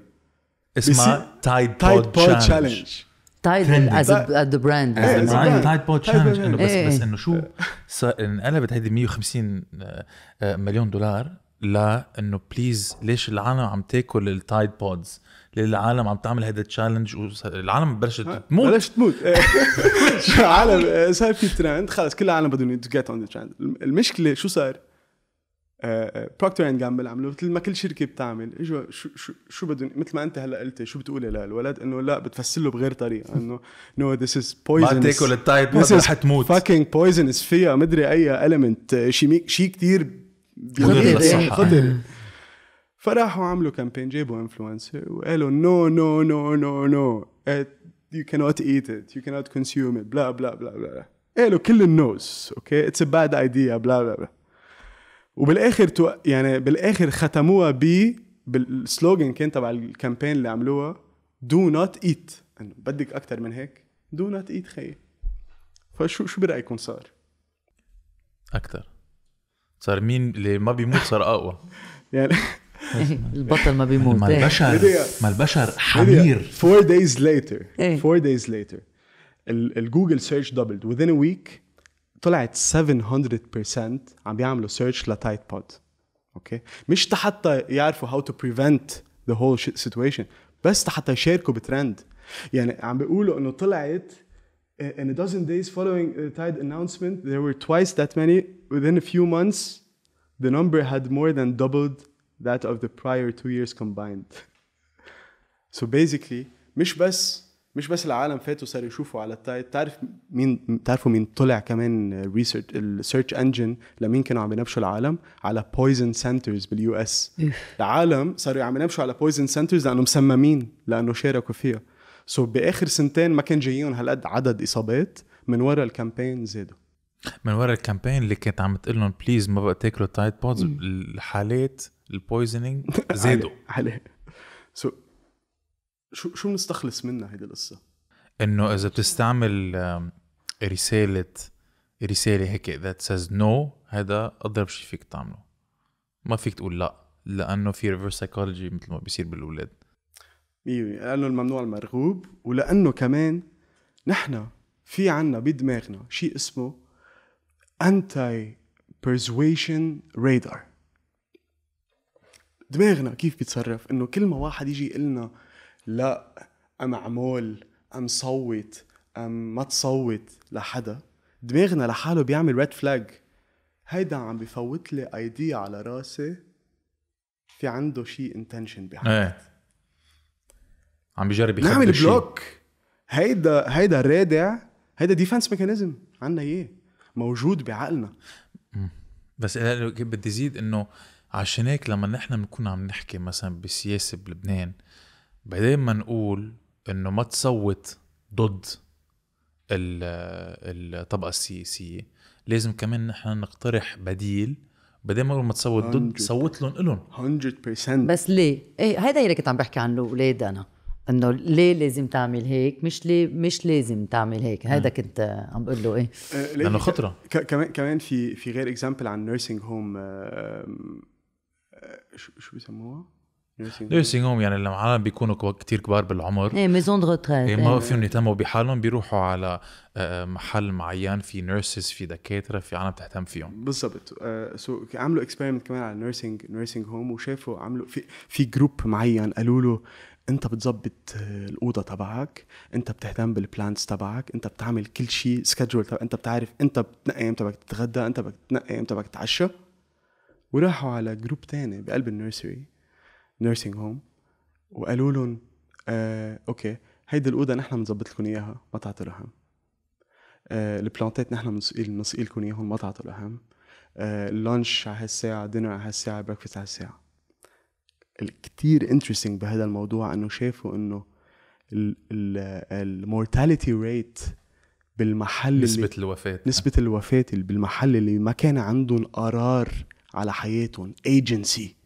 اسمها تايد بود, بود تشالنج تايد از ذا براند تايد بود تشالنج بس إيه، إيه. بس انه شو انقلبت هيدي 150 آه، آه، مليون دولار لانه بليز ليش العالم عم تاكل التايد بودز؟ للعالم العالم عم تعمل هيدا التشالنج والعالم بلشت تموت بلشت تموت إيه. العالم آه، صار في ترند خلص كل العالم بدهم تو جيت اون ذا ترند المشكله شو صار؟ بروكتر اند جامبل عملوا مثل ما كل شركه بتعمل اجوا شو شو شو بدهم مثل ما انت هلا قلت شو بتقولي للولد انه لا بتفسر له بغير طريقه انه نو ذس از بويزن ما تاكل التايب ما رح تموت فاكينج بويزنس فيها مدري اي المنت شيء شيء كثير خطر فراحوا عملوا كامبين جابوا انفلونسر وقالوا نو نو نو نو نو يو كانوت ايت ات يو كانوت كونسيوم ات بلا بلا بلا بلا قالوا كل النوز اوكي اتس ا باد ايديا بلا بلا بلا وبالاخر تو... يعني بالاخر ختموها ب بالسلوجن كان تبع الكامبين اللي عملوها دو نوت ايت انه بدك اكثر من هيك دو نوت ايت خيي فشو شو برايكم صار؟ اكثر صار مين اللي ما بيموت صار اقوى يعني البطل ما بيموت ما البشر ما البشر حمير 4 days later 4 إيه. days later الجوجل سيرش دبلد within a week طلعت 700% عم بيعملوا سيرش لتايت بود اوكي مش حتى يعرفوا هاو تو بريفنت ذا هول سيتويشن بس حتى يشاركوا بترند يعني عم بيقولوا انه طلعت in a dozen days following the tide announcement there were twice that many within a few months the number had more than doubled that of the prior two years combined so basically مش بس مش بس العالم فات وصار يشوفوا على التايت تعرف مين تعرفوا مين طلع كمان ريسيرش السيرش انجن لمين كانوا عم ينبشوا العالم على بويزن سنترز باليو اس العالم صاروا عم ينبشوا على بويزن سنترز لانه مسممين لانه شاركوا فيها سو so باخر سنتين ما كان جايين هالقد عدد اصابات من ورا الكامبين زادوا من ورا الكامبين اللي كانت عم تقول لهم بليز ما بقى تاكلوا تايت بودز الحالات البويزنينج زادوا عليه سو شو شو بنستخلص منها هيدي القصه؟ انه اذا بتستعمل رساله رساله هيك ذات سيز نو هذا اضرب شيء فيك تعمله ما فيك تقول لا لانه في ريفرس سايكولوجي مثل ما بيصير بالاولاد لانه الممنوع المرغوب ولانه كمان نحن في عنا بدماغنا شيء اسمه انتي بيرزويشن رادار دماغنا كيف بيتصرف انه كل ما واحد يجي يقول لنا لا ام اعمل ام صوت ام ما تصوت لحدا دماغنا لحاله بيعمل ريد فلاج هيدا عم بفوت لي ايديا على راسي في عنده شيء انتنشن بحياته ايه عم بيجرب يخبي نعمل بلوك هيدا هيدا رادع هيدا ديفنس ميكانيزم عنا اياه موجود بعقلنا بس بدي زيد انه عشان هيك لما نحن بنكون عم نحكي مثلا بالسياسه بلبنان بعدين ما نقول انه ما تصوت ضد الطبقه السياسيه لازم كمان نحن نقترح بديل بعدين ما ما تصوت ضد صوت لهم الهم 100% بس ليه؟ ايه هيدا اللي كنت عم بحكي عنه الاولاد انا انه ليه لازم تعمل هيك مش ليه مش لازم تعمل هيك هذا كنت عم بقول له ايه آه، لانه خطره كمان كمان في في غير اكزامبل عن نيرسينج هوم آه، شو بيسموها؟ نيرسينج هوم يعني لما عالم بيكونوا كتير كبار بالعمر ايه ميزون دو ريتريت ما إيه. فيهم يهتموا بحالهم بيروحوا على آه، محل معين في نيرسز في دكاتره في عالم بتهتم فيهم بالضبط سو آه، عملوا اكسبيرمنت كمان على نيرسينج نيرسينج هوم وشافوا عملوا في في جروب معين قالوا له انت بتظبط آه، الاوضه تبعك انت بتهتم بالبلانتس تبعك انت بتعمل كل شيء سكجول انت بتعرف انت بتنقي امتى بدك تتغدى انت بدك تنقي امتى بدك تتعشى وراحوا على جروب تاني بقلب النيرسري نيرسينج هوم وقالوا لهم آه اوكي هيدي الاوضه نحن بنظبط لكم اياها ما تعطوا الاهم آه البلانتات نحن بنسقي لكم اياهم ما تعطوا الاهم آه اللانش على هالساعه دينر على هالساعه بريكفاست على هالساعه الكثير انترستنج بهذا الموضوع انه شافوا انه المورتاليتي ريت بالمحل نسبة اللي الوفاة نسبة الوفاة بالمحل اللي ما كان عندهم قرار على حياتهم ايجنسي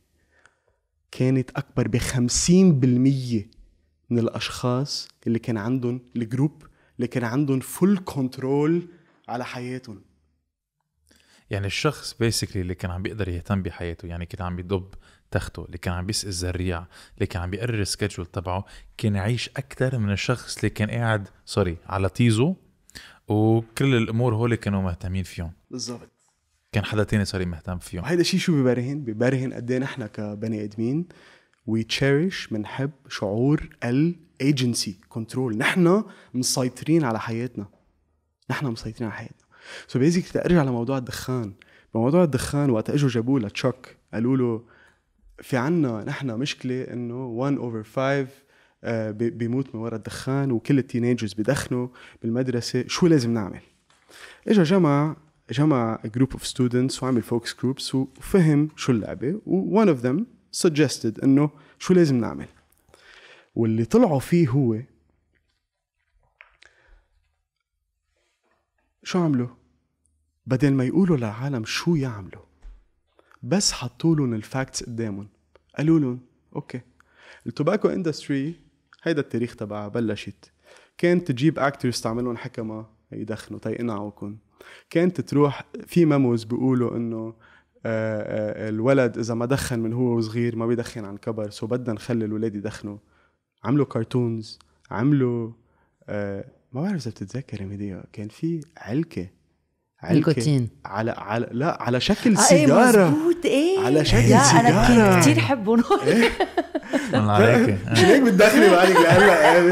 كانت أكبر ب 50% من الأشخاص اللي كان عندهم الجروب اللي كان عندهم فول كنترول على حياتهم يعني الشخص بيسكلي اللي كان عم بيقدر يهتم بحياته يعني كان عم بيدب تخته اللي كان عم بيسقي الزريع اللي كان عم بيقرر السكجول تبعه كان يعيش اكثر من الشخص اللي كان قاعد سوري على تيزو وكل الامور هول كانوا مهتمين فيهم بالضبط كان حدا تاني صار مهتم فيهم هيدا الشيء شو ببرهن ببرهن قد ايه نحن كبني ادمين وي تشيرش بنحب شعور الايجنسي كنترول نحن مسيطرين على حياتنا نحن مسيطرين على حياتنا سو so بيزيك ارجع لموضوع الدخان بموضوع الدخان وقت اجوا جابوه لتشوك قالوا له في عنا نحن مشكله انه 1 اوفر 5 بيموت من وراء الدخان وكل التينيجرز بدخنوا بالمدرسه شو لازم نعمل اجا جمع جمع جروب اوف ستودنتس وعمل فوكس جروبس وفهم شو اللعبه وون اوف ذم سجستد انه شو لازم نعمل واللي طلعوا فيه هو شو عملوا بدل ما يقولوا للعالم شو يعملوا بس حطوا لهم الفاكتس قدامهم قالوا لهم اوكي التوباكو اندستري هيدا التاريخ تبعها بلشت كانت تجيب اكترز تعملهم حكمه يدخنوا تيقنعوكم كانت تروح في ماموز بيقولوا انه آه، آه، الولد اذا ما دخن من هو وصغير ما بيدخن عن كبر سو بدنا نخلي الولاد يدخنوا عملوا كرتونز عملوا آه، ما بعرف اذا بتتذكر ميديا كان في علكه نيكوتين على على لا على شكل آه إيه، سيجاره ايه مزبوط ايه على شكل ايه سيجاره انا كثير كتير حبه نور إيه؟ من عليك مش هيك بتدخلي بعدك لأن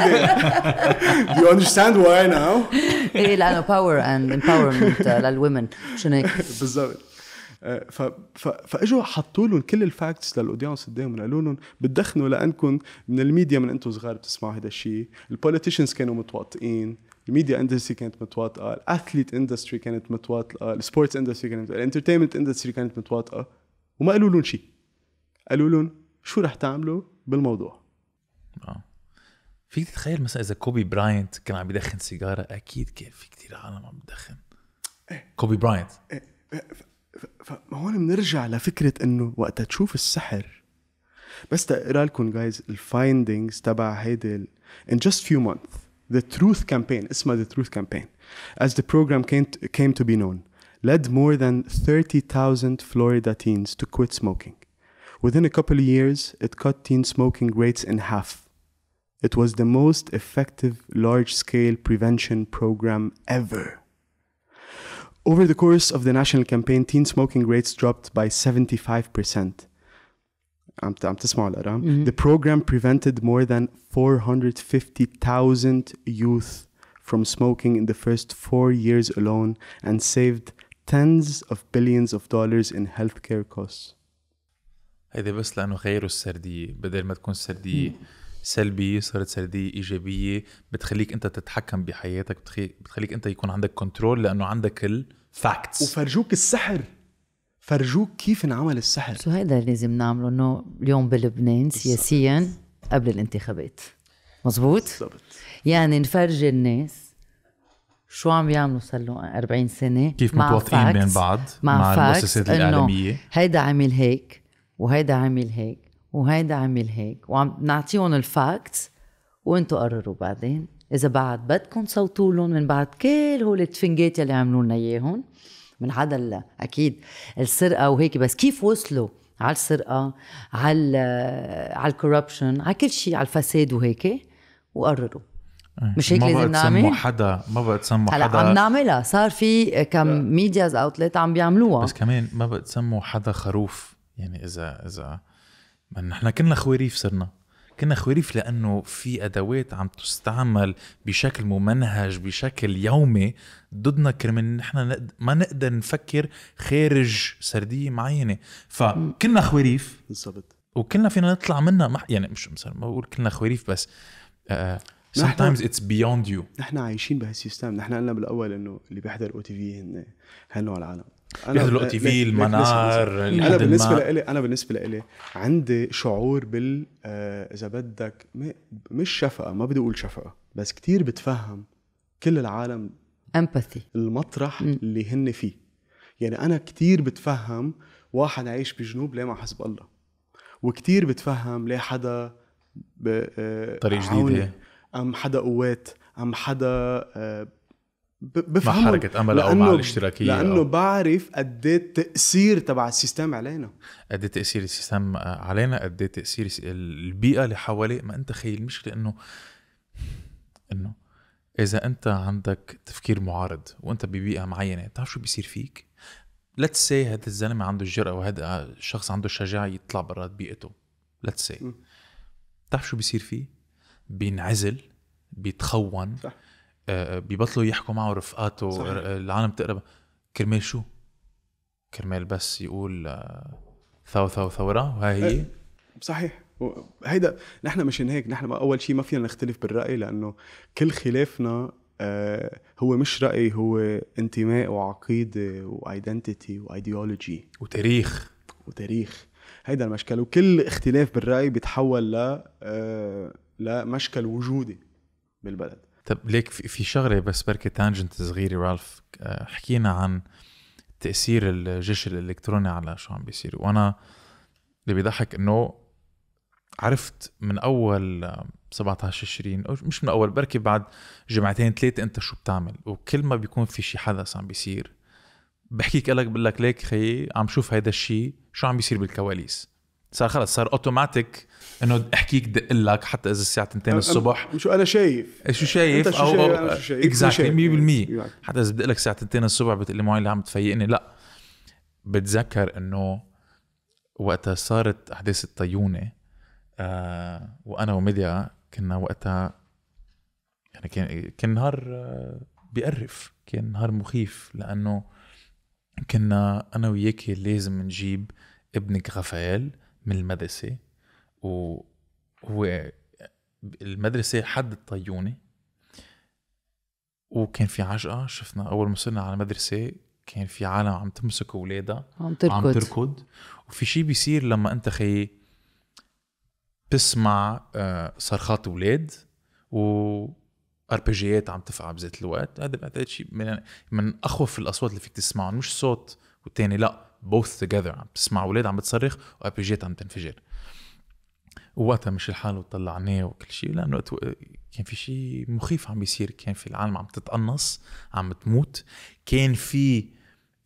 يو اندرستاند واي ناو ايه لانه باور اند امباورمنت للومن مش هيك بالظبط آه، فاجوا حطوا لهم كل الفاكتس للاودينس قدامهم قالوا لهم بتدخنوا لانكم من الميديا من انتم صغار بتسمعوا هذا الشيء البوليتيشنز كانوا متواطئين الميديا اندستري كانت متواطئه الاثليت اندستري كانت متواطئه السبورتس اندستري كانت الانترتينمنت اندستري كانت متواطئه وما قالوا لهم شيء قالوا لهم شو رح تعملوا بالموضوع آه. فيك تتخيل مثلا اذا كوبي براينت كان عم يدخن سيجاره اكيد كان في كثير عالم عم تدخن إيه. كوبي براينت إيه. إيه. فهون بنرجع لفكره انه وقتها تشوف السحر بس تقرا لكم جايز الفايندينجز تبع هيدي ان جاست فيو مانث the Truth Campaign اسمها the Truth Campaign as the program came to, came to be known led more than 30,000 Florida teens to quit smoking. Within a couple of years, it cut teen smoking rates in half. It was the most effective large scale prevention program ever. Over the course of the national campaign, teen smoking rates dropped by 75%, عم عم تسمعوا الارقام the program prevented more than 450,000 youth from smoking in the first four years alone and saved tens of billions of dollars in healthcare costs هيدي بس لانه غيروا السرديه بدل ما تكون السرديه سلبيه صارت سرديه ايجابيه بتخليك انت تتحكم بحياتك بتخليك انت يكون عندك كنترول لانه عندك الفاكتس وفرجوك السحر فرجوك كيف انعمل السحر شو هيدا لازم نعمله انه اليوم بلبنان سياسيا قبل الانتخابات مزبوط بالضبط يعني نفرجي الناس شو عم يعملوا صار له 40 سنه كيف متوافقين بين بعض مع, مع المؤسسات الاعلاميه هيدا عمل هيك وهيدا عمل هيك وهيدا عمل هيك وعم نعطيهم الفاكتس وانتم قرروا بعدين اذا بعد بدكم تصوتوا لهم من بعد كل هول التفنجات اللي عملوا لنا اياهم من عدا اكيد السرقه وهيك بس كيف وصلوا على السرقه على على الكوربشن على كل شيء على الفساد وهيك وقرروا إيه، مش هيك لازم نعمل؟ ما بقى حدا ما بقى تسموا حدا هلا عم نعملها صار في كم ميدياز اوتلت عم بيعملوها بس كمان ما بقى تسموا حدا خروف يعني اذا اذا نحن كنا خواريف صرنا كنا خواريف لانه في ادوات عم تستعمل بشكل ممنهج بشكل يومي ضدنا كرمال نحن ما نقدر نفكر خارج سرديه معينه فكنا خواريف بالضبط وكنا فينا نطلع منها مح... يعني مش مثلا ما بقول كلنا خواريف بس آه sometimes it's beyond you نحن عايشين بهالسيستم نحن قلنا بالاول انه اللي بيحضر او تي في هن هنو العالم يهدلوا تي في المنار انا بالنسبه لإلي انا بالنسبه لإلي عندي شعور بال اذا بدك مش شفقه ما بدي اقول شفقه بس كتير بتفهم كل العالم امباثي المطرح م. اللي هن فيه يعني انا كتير بتفهم واحد عايش بجنوب ليه مع حزب الله وكتير بتفهم ليه حدا طريق جديد ام حدا قوات ام حدا بفهم مع حركه امل او مع الاشتراكيه لانه أو... بعرف قد ايه التاثير تبع السيستم علينا قد ايه تاثير السيستم علينا قد ايه تاثير البيئه اللي حواليه ما انت خيل المشكله انه انه اذا انت عندك تفكير معارض وانت ببيئه معينه بتعرف شو بيصير فيك ليتس سي هذا الزلمه عنده الجرأه وهذا الشخص عنده الشجاعه يطلع برا بيئته ليتس سي بتعرف شو بيصير فيه بينعزل بيتخون صح. بيبطلوا يحكوا معه رفقاته صحيح. آه، العالم تقرب كرمال شو؟ كرمال بس يقول آه، ثو ثو ثوره وهي هي إيه، صحيح هيدا نحن مشان هيك نحن اول شيء ما فينا نختلف بالراي لانه كل خلافنا آه، هو مش راي هو انتماء وعقيده وايدنتيتي وايديولوجي وتاريخ وتاريخ هيدا المشكل وكل اختلاف بالراي بيتحول ل لمشكل وجودي بالبلد طب ليك في شغله بس بركي تانجنت صغيره رالف آه، حكينا عن تاثير الجيش الالكتروني على شو عم بيصير وانا اللي بيضحك انه عرفت من اول 17 آه، تشرين او مش من اول بركي بعد جمعتين ثلاثه انت شو بتعمل وكل ما بيكون في شي حدث عم بيصير بحكيك لك بقول لك ليك خيي عم شوف هيدا الشيء شو عم بيصير بالكواليس صار خلص صار اوتوماتيك انه احكيك دق لك حتى اذا الساعه 2 الصبح شو انا شايف إيه، شو شايف انت شو أو اكزاكتلي إيه، 100% حتى اذا بدق لك الساعه 2 الصبح بتقول لي اللي عم تفيقني لا بتذكر انه وقتها صارت احداث الطيونه آه وانا وميديا كنا وقتها يعني كان كان نهار آه، بيقرف كان نهار مخيف لانه كنا انا وياكي لازم نجيب ابنك غفال من المدرسه وهو المدرسه حد الطيونه وكان في عجقه شفنا اول ما وصلنا على المدرسه كان في عالم عم تمسك اولادها عم تركض عم تركض وفي شيء بيصير لما انت خي بتسمع آه، صرخات اولاد و اربجيات عم تفقع بذات الوقت هذا بعتقد شيء من من اخوف الاصوات اللي فيك تسمعهم مش صوت والتاني لا بوث توجذر عم تسمع اولاد عم بتصرخ وابيجيت عم تنفجر ووقتها مش الحال وطلعناه وكل شيء لانه كان في شيء مخيف عم بيصير كان في العالم عم تتقنص عم تموت كان في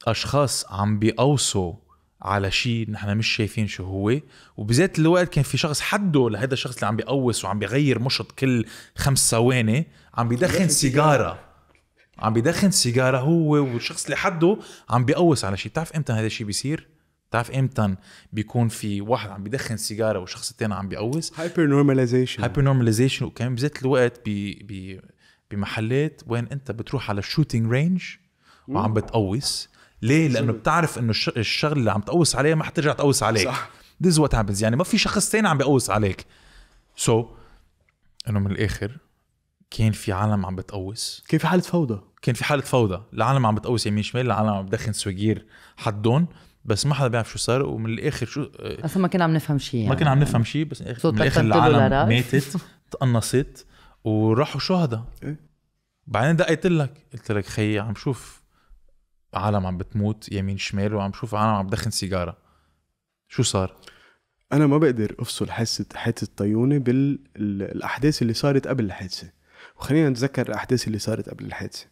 اشخاص عم بيقوصوا على شيء نحن مش شايفين شو هو وبذات الوقت كان في شخص حده لهذا الشخص اللي عم بيقوص وعم بيغير مشط كل خمس ثواني عم بيدخن سيجاره عم بيدخن سيجاره هو والشخص اللي حده عم بيقوس على شيء بتعرف امتى هذا الشيء بيصير بتعرف امتى بيكون في واحد عم بيدخن سيجاره والشخص الثاني عم بيقوس هايبر نورماليزيشن هايبر نورماليزيشن وكمان بذات الوقت بي بي بمحلات وين انت بتروح على الشوتينج رينج وعم بتقوس ليه؟ لانه بتعرف انه الشغل اللي عم تقوس عليه ما حترجع تقوس عليك صح ذيز وات هابنز يعني ما في شخص ثاني عم بيقوس عليك سو so, انه من الاخر كان في عالم عم بتقوس كيف حاله فوضى كان في حاله فوضى العالم عم بتقوس يمين شمال العالم عم بدخن سويجير حدون بس ما حدا بيعرف شو صار ومن الاخر شو آه، اصلا ما كنا عم نفهم شيء يعني. ما كنا عم يعني. نفهم شيء بس من الاخر العالم ماتت تقنصت وراحوا شهداء إيه. بعدين دقيت لك قلت لك خيي عم شوف عالم عم بتموت يمين شمال وعم شوف عالم عم بدخن سيجاره شو صار؟ انا ما بقدر افصل حادثه حادثه الطيونه بالاحداث اللي صارت قبل الحادثه وخلينا نتذكر الاحداث اللي صارت قبل الحادثه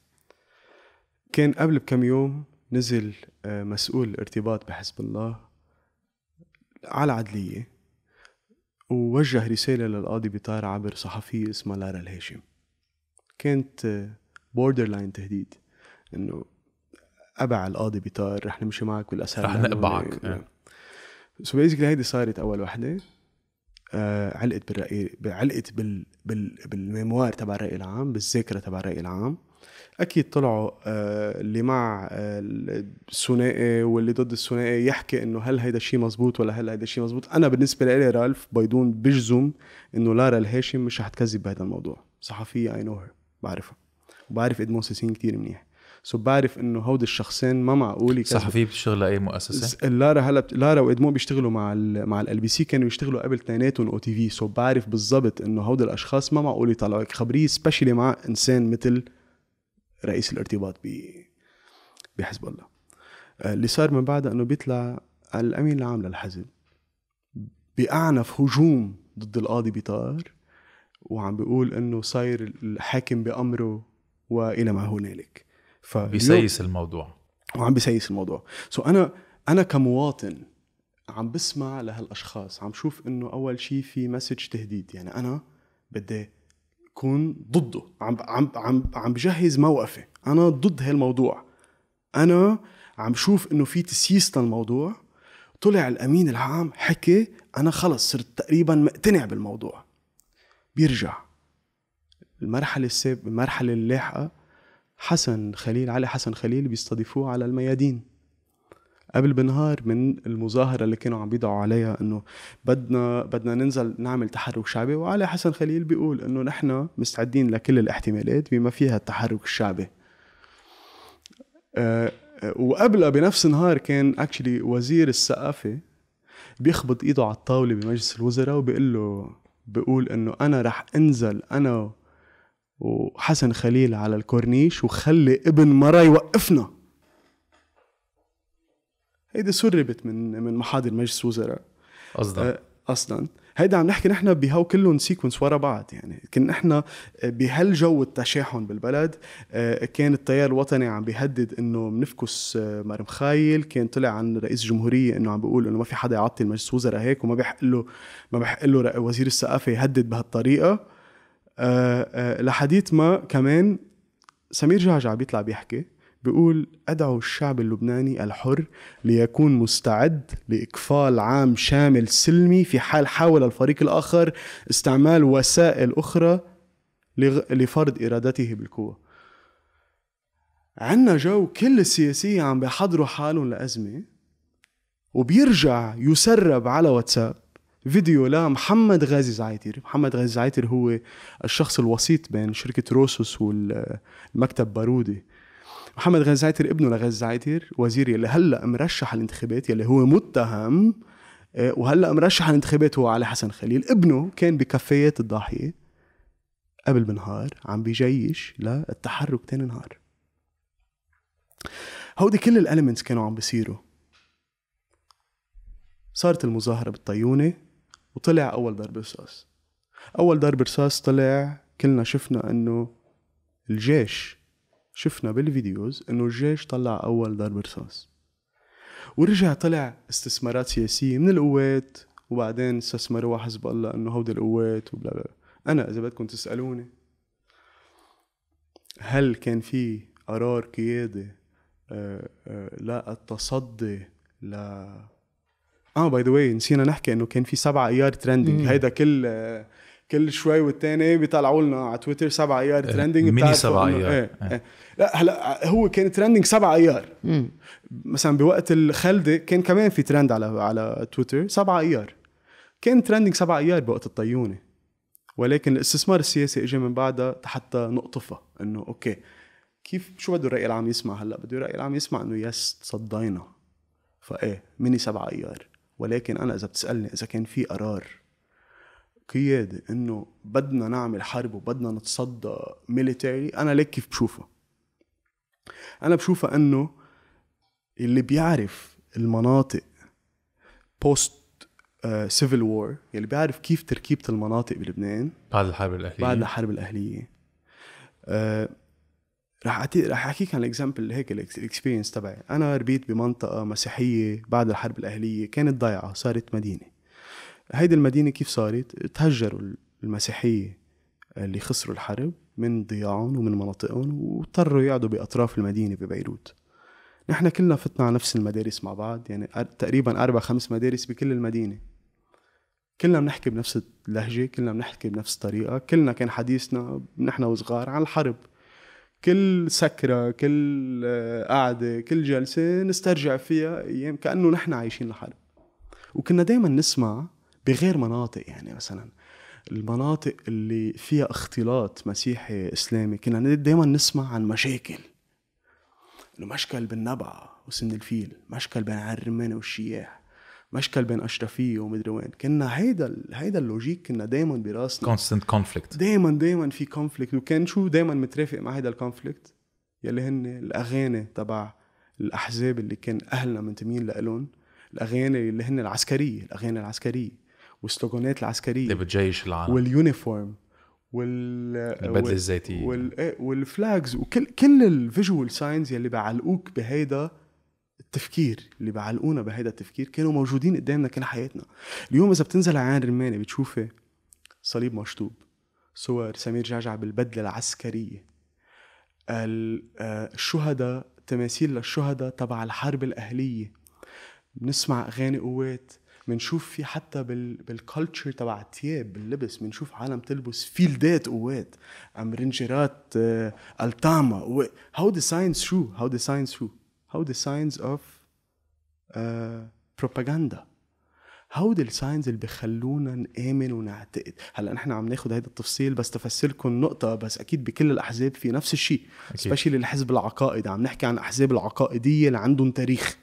كان قبل بكم يوم نزل آه، مسؤول ارتباط بحزب الله على العدلية ووجه رسالة للقاضي بطار عبر صحفية اسمها لارا الهاشم كانت بوردر آه، لاين تهديد انه ابع القاضي بطار رح نمشي معك بالاسهل رح نقبعك سو بيزكلي يعني آه. نعم. هيدي صارت اول وحده علقت بالرأي علقت بال... بال... بالميموار تبع الرأي العام بالذاكرة تبع الرأي العام اكيد طلعوا آه، اللي مع آه، الثنائي واللي ضد الثنائي يحكي انه هل هيدا الشيء مزبوط ولا هل هيدا الشيء مزبوط انا بالنسبه لي رالف بيدون بجزم انه لارا الهاشم مش رح تكذب بهذا الموضوع صحفيه اي نو هير بعرفها وبعرف ادمون سيسين كثير منيح سو بعرف انه هودي الشخصين ما معقول صحفيه بتشتغل لاي مؤسسه؟ لارا هلا بت... لارا وادمون بيشتغلوا مع ال مع ال بي سي كانوا يشتغلوا قبل تيناتهم او تي في سو بعرف بالضبط انه هودي الاشخاص ما معقول يطلعوا خبريه سبيشلي مع انسان مثل رئيس الارتباط بحزب الله آه، اللي صار من بعدها انه بيطلع الامين العام للحزب بأعنف هجوم ضد القاضي بيطار وعم بيقول انه صاير الحاكم بامره والى ما هنالك ف بيسيس الموضوع وعم بيسيس الموضوع سو so انا انا كمواطن عم بسمع لهالاشخاص عم شوف انه اول شيء في مسج تهديد يعني انا بدي بكون ضده عم عم عم عم بجهز موقفي انا ضد هالموضوع انا عم شوف انه في تسييس للموضوع طلع الامين العام حكي انا خلص صرت تقريبا مقتنع بالموضوع بيرجع المرحلة السابقة المرحلة اللاحقة حسن خليل علي حسن خليل بيستضيفوه على الميادين قبل بنهار من المظاهره اللي كانوا عم بيدعوا عليها انه بدنا بدنا ننزل نعمل تحرك شعبي وعلي حسن خليل بيقول انه نحن مستعدين لكل الاحتمالات بما فيها التحرك الشعبي أه, آه، وقبلها بنفس النهار كان اكشلي وزير الثقافه بيخبط ايده على الطاوله بمجلس الوزراء وبيقول له بيقول انه انا رح انزل انا وحسن خليل على الكورنيش وخلي ابن مرا يوقفنا هيدي سربت من من محاضر مجلس وزراء اصلا اصلا آه، هيدا عم نحكي نحن بهو كلهم سيكونس ورا بعض يعني كنا نحن آه، بهالجو التشاحن بالبلد آه، كان التيار الوطني عم بيهدد انه بنفكس مريم خايل كان طلع عن رئيس الجمهوريه انه عم بيقول انه ما في حدا يعطي المجلس وزراء هيك وما بيحق له ما بيحق له وزير الثقافه يهدد بهالطريقه لحديت ما كمان سمير جعجع بيطلع بيحكي بيقول أدعو الشعب اللبناني الحر ليكون مستعد لإقفال عام شامل سلمي في حال حاول الفريق الآخر استعمال وسائل أخرى لفرض إرادته بالقوة عنا جو كل السياسية عم بيحضروا حالهم لأزمة وبيرجع يسرب على واتساب فيديو لمحمد غازي زعيتر محمد غازي زعيتر هو الشخص الوسيط بين شركة روسوس والمكتب بارودي محمد غزايتر ابنه لغزايتر وزير يلي هلا مرشح الانتخابات يلي هو متهم آه، وهلا مرشح الانتخابات هو علي حسن خليل ابنه كان بكفايه الضاحيه قبل بنهار عم بجيش للتحرك تاني نهار هودي كل الاليمنتس كانوا عم بيصيروا صارت المظاهره بالطيونه وطلع اول ضرب رصاص اول ضرب رصاص طلع كلنا شفنا انه الجيش شفنا بالفيديوز انه الجيش طلع اول ضرب رصاص ورجع طلع استثمارات سياسية من القوات وبعدين استثمروها حزب الله انه هودي القوات وبلا بلا انا اذا بدكم تسألوني هل كان في قرار قيادي آه، آه، لا التصدي ل اه باي ذا واي نسينا نحكي انه كان في سبعة ايار ترندنج هيدا كل آه، كل شوي والتاني إيه بيطلعوا لنا على تويتر سبعة ايار ترندنج إيه، ميني سبعة ايار إيه،, ايه. لا هلا هو كان ترندنج سبعة ايار مثلا بوقت الخلده كان كمان في ترند على على تويتر سبعة ايار كان ترندنج سبعة ايار بوقت الطيونه ولكن الاستثمار السياسي اجى من بعدها حتى نقطفها انه اوكي كيف شو بده الراي العام يسمع هلا بده الراي العام يسمع انه يس تصدينا فايه مني سبعة ايار ولكن انا اذا بتسالني اذا كان في قرار قيادة انه بدنا نعمل حرب وبدنا نتصدى ميليتري انا ليك كيف بشوفها انا بشوفها انه اللي بيعرف المناطق بوست سيفل وور يلي بيعرف كيف تركيبة المناطق بلبنان بعد الحرب الأهلية بعد الحرب الأهلية آه، رح أعطي رح أحكيك عن الاكزامبل هيك الاكسبيرينس تبعي أنا ربيت بمنطقة مسيحية بعد الحرب الأهلية كانت ضيعة صارت مدينة هيدي المدينة كيف صارت تهجروا المسيحية اللي خسروا الحرب من ضياعهم ومن مناطقهم واضطروا يقعدوا بأطراف المدينة ببيروت نحن كلنا فتنا على نفس المدارس مع بعض يعني تقريبا أربع خمس مدارس بكل المدينة كلنا بنحكي بنفس اللهجة كلنا بنحكي بنفس الطريقة كلنا كان حديثنا نحن وصغار عن الحرب كل سكرة كل آه، قعدة كل جلسة نسترجع فيها أيام كأنه نحن عايشين الحرب وكنا دايما نسمع بغير مناطق يعني مثلا المناطق اللي فيها اختلاط مسيحي اسلامي كنا دايما نسمع عن مشاكل انه مشكل بالنبعة وسن الفيل مشكل بين الرمانة والشياح مشكل بين اشرفيه ومدري وين كنا هيدا هيدا اللوجيك كنا دايما براسنا كونستنت كونفليكت دايما دايما في كونفليكت وكان شو دايما مترافق مع هيدا الكونفليكت يلي هن الاغاني تبع الاحزاب اللي كان اهلنا منتمين لهم الاغاني اللي هن العسكريه الاغاني العسكريه والسلوجانات العسكريه اللي بتجيش العالم واليونيفورم وال البدله الذاتيه وال... إيه، والفلاجز وكل كل الفيجوال ساينز يلي بعلقوك بهيدا التفكير اللي بعلقونا بهيدا التفكير كانوا موجودين قدامنا كل حياتنا اليوم اذا بتنزل على عين رمانه بتشوفي صليب مشطوب صور سمير جعجع بالبدله العسكريه آه، الشهداء تماثيل للشهداء تبع الحرب الاهليه بنسمع اغاني قوات بنشوف في حتى بال... بالكالتشر تبع الثياب باللبس بنشوف عالم تلبس فيلدات قوات ام رينجرات آه، التاما هاو ذا ساينس شو هاو ذا ساينس شو هاو ذا ساينس اوف بروباغندا هاو ذا الساينز اللي بخلونا نآمن ونعتقد هلا نحن عم ناخذ هيدا التفصيل بس تفسر لكم نقطه بس أكيد بكل الأحزاب في نفس الشيء سبيشلي الحزب العقائدي عم نحكي عن الأحزاب العقائدية اللي عندهم تاريخ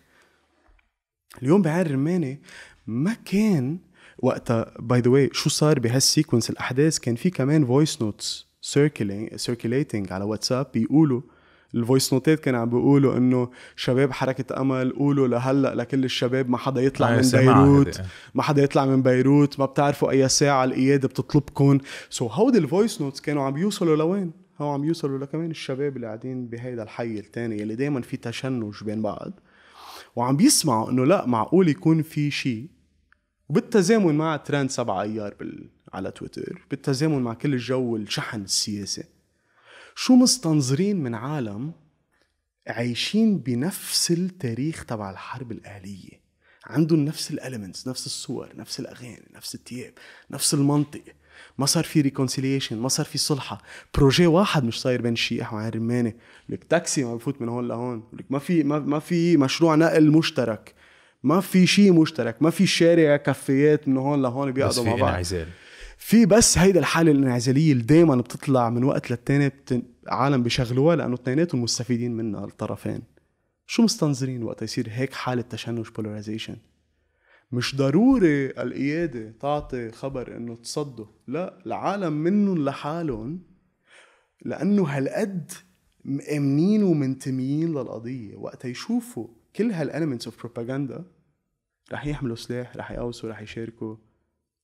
اليوم بعين الرماني ما كان وقتها باي ذا واي شو صار بهالسيكونس الاحداث كان في كمان فويس نوتس سيركيليتنج على واتساب بيقولوا الفويس نوتات كانوا عم بيقولوا انه شباب حركه امل قولوا لهلا لكل الشباب ما حدا يطلع آه، من بيروت ما حدا يطلع من بيروت ما بتعرفوا اي ساعه القياده بتطلبكم سو so هودي الفويس نوتس كانوا عم يوصلوا لوين؟ هو عم يوصلوا لكمان الشباب اللي قاعدين بهيدا الحي الثاني اللي دائما في تشنج بين بعض وعم بيسمعوا انه لا معقول يكون في شيء وبالتزامن مع ترند 7 ايار بال... على تويتر بالتزامن مع كل الجو الشحن السياسي شو مستنظرين من عالم عايشين بنفس التاريخ تبع الحرب الأهلية عندهم نفس الاليمنتس نفس الصور نفس الاغاني نفس التياب نفس المنطق ما صار في ريكونسيليشن ما صار في صلحة بروجي واحد مش صاير بين الشيح وعين رمانة لك تاكسي ما بفوت من هون لهون لك ما في ما, ما في مشروع نقل مشترك ما في شيء مشترك ما في شارع كافيات من هون لهون بيقعدوا مع بعض بس انعزال في بس هيدا الحاله الانعزاليه اللي دائما بتطلع من وقت للتاني بتن... عالم بيشغلوها لانه اثنيناتهم مستفيدين منها الطرفين شو مستنظرين وقت يصير هيك حاله تشنج بولاريزيشن مش ضروري القياده تعطي خبر انه تصدوا لا العالم منهم لحالهم لانه هالقد مأمنين ومنتميين للقضيه وقت يشوفوا كل هالالمنتس اوف بروباغندا رح يحملوا سلاح رح يقوسوا رح يشاركوا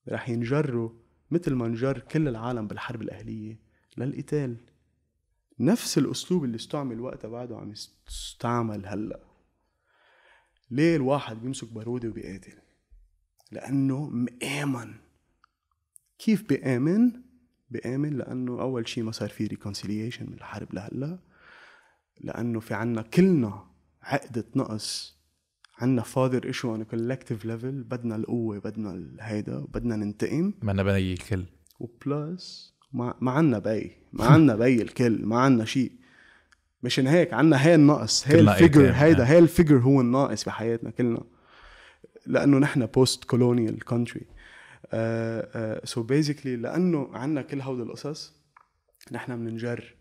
رح ينجروا مثل ما انجر كل العالم بالحرب الأهلية للقتال نفس الأسلوب اللي استعمل وقتها بعده عم يستعمل هلأ ليه الواحد بيمسك بارودة وبيقاتل لأنه مآمن كيف بآمن؟ بآمن لأنه أول شيء ما صار في ريكونسيليشن من الحرب لهلأ لأنه في عنا كلنا عقدة نقص عندنا فاذر ايشو اون كولكتيف ليفل بدنا القوه بدنا الهيدا بدنا ننتقم ما عندنا باي الكل وبلس ما ما عندنا باي ما عندنا باي الكل ما عندنا شيء مشان هيك عندنا هي النقص هي الفيجر هيدا هي الفيجر هو الناقص بحياتنا كلنا لانه نحن بوست كولونيال كونتري سو بيزيكلي لانه عندنا كل هودي القصص نحن بننجر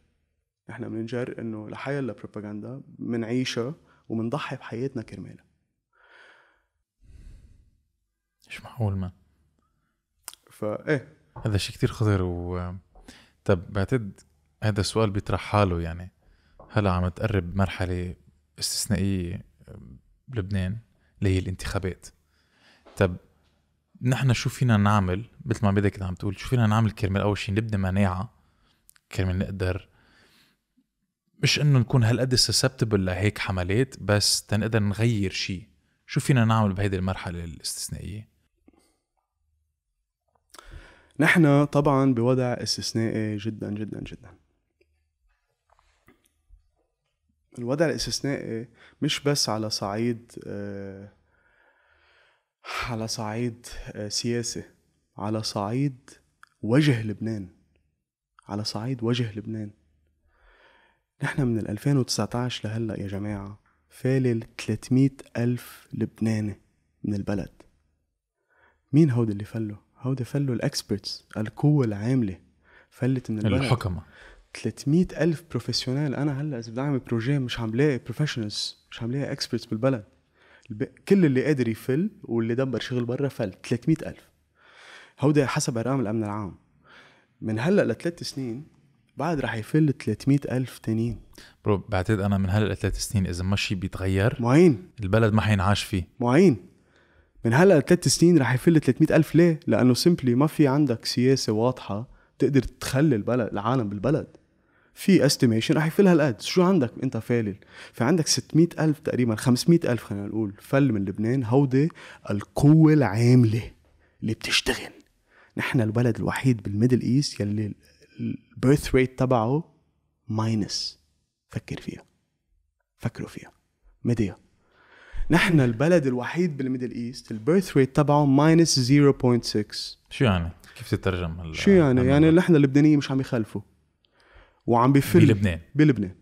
نحن بننجر انه لحيا بروباغندا بنعيشها وبنضحي بحياتنا كرمالها مش معقول ما فا ايه هذا شيء كتير خطير و طب بعتقد هذا السؤال بيطرح حاله يعني هلا عم تقرب مرحله استثنائيه بلبنان آه، اللي هي الانتخابات طب نحن شو فينا نعمل مثل ما بدك عم تقول شو فينا نعمل كرمال اول شيء نبني مناعه كرمال نقدر مش انه نكون هالقد سسبتبل لهيك حملات بس تنقدر نغير شيء شو فينا نعمل بهيدي المرحله الاستثنائيه نحن طبعا بوضع استثنائي جدا جدا جدا الوضع الاستثنائي مش بس على صعيد آه، على صعيد آه، سياسي على صعيد وجه لبنان على صعيد وجه لبنان نحن من 2019 لهلا يا جماعة فالل 300 ألف لبناني من البلد مين هود اللي فلوا هودي فلوا الاكسبرتس القوه العامله فلت من البلد الحكمة 300 ألف بروفيشنال أنا هلا إذا بدي أعمل بروجي مش عم لاقي بروفيشنالز مش عم لاقي اكسبرتس بالبلد كل اللي قادر يفل واللي دبر شغل برا فل 300 ألف هودا حسب أرقام الأمن العام من هلا لثلاث سنين بعد رح يفل 300 ألف تانيين برو بعتقد أنا من هلا لثلاث سنين إذا ما شي بيتغير معين البلد ما حينعاش فيه معين من هلا لثلاث سنين رح يفل 300 ألف ليه؟ لأنه سيمبلي ما في عندك سياسة واضحة تقدر تخلي البلد العالم بالبلد في استيميشن رح يفل هالقد شو عندك انت فالل في عندك 600 ألف تقريبا 500 ألف خلينا نقول فل من لبنان هودي القوة العاملة اللي بتشتغل نحن البلد الوحيد بالميدل ايست يلي البيرث ريت تبعه ماينس فكر فيها فكروا فيها ميديا نحن البلد الوحيد بالميدل ايست البيرث ريت تبعه ماينس 0.6 شو يعني؟ كيف تترجم هلا شو يعني؟ يعني نحن اللبنانيين مش عم يخلفوا وعم بفل بلبنان بلبنان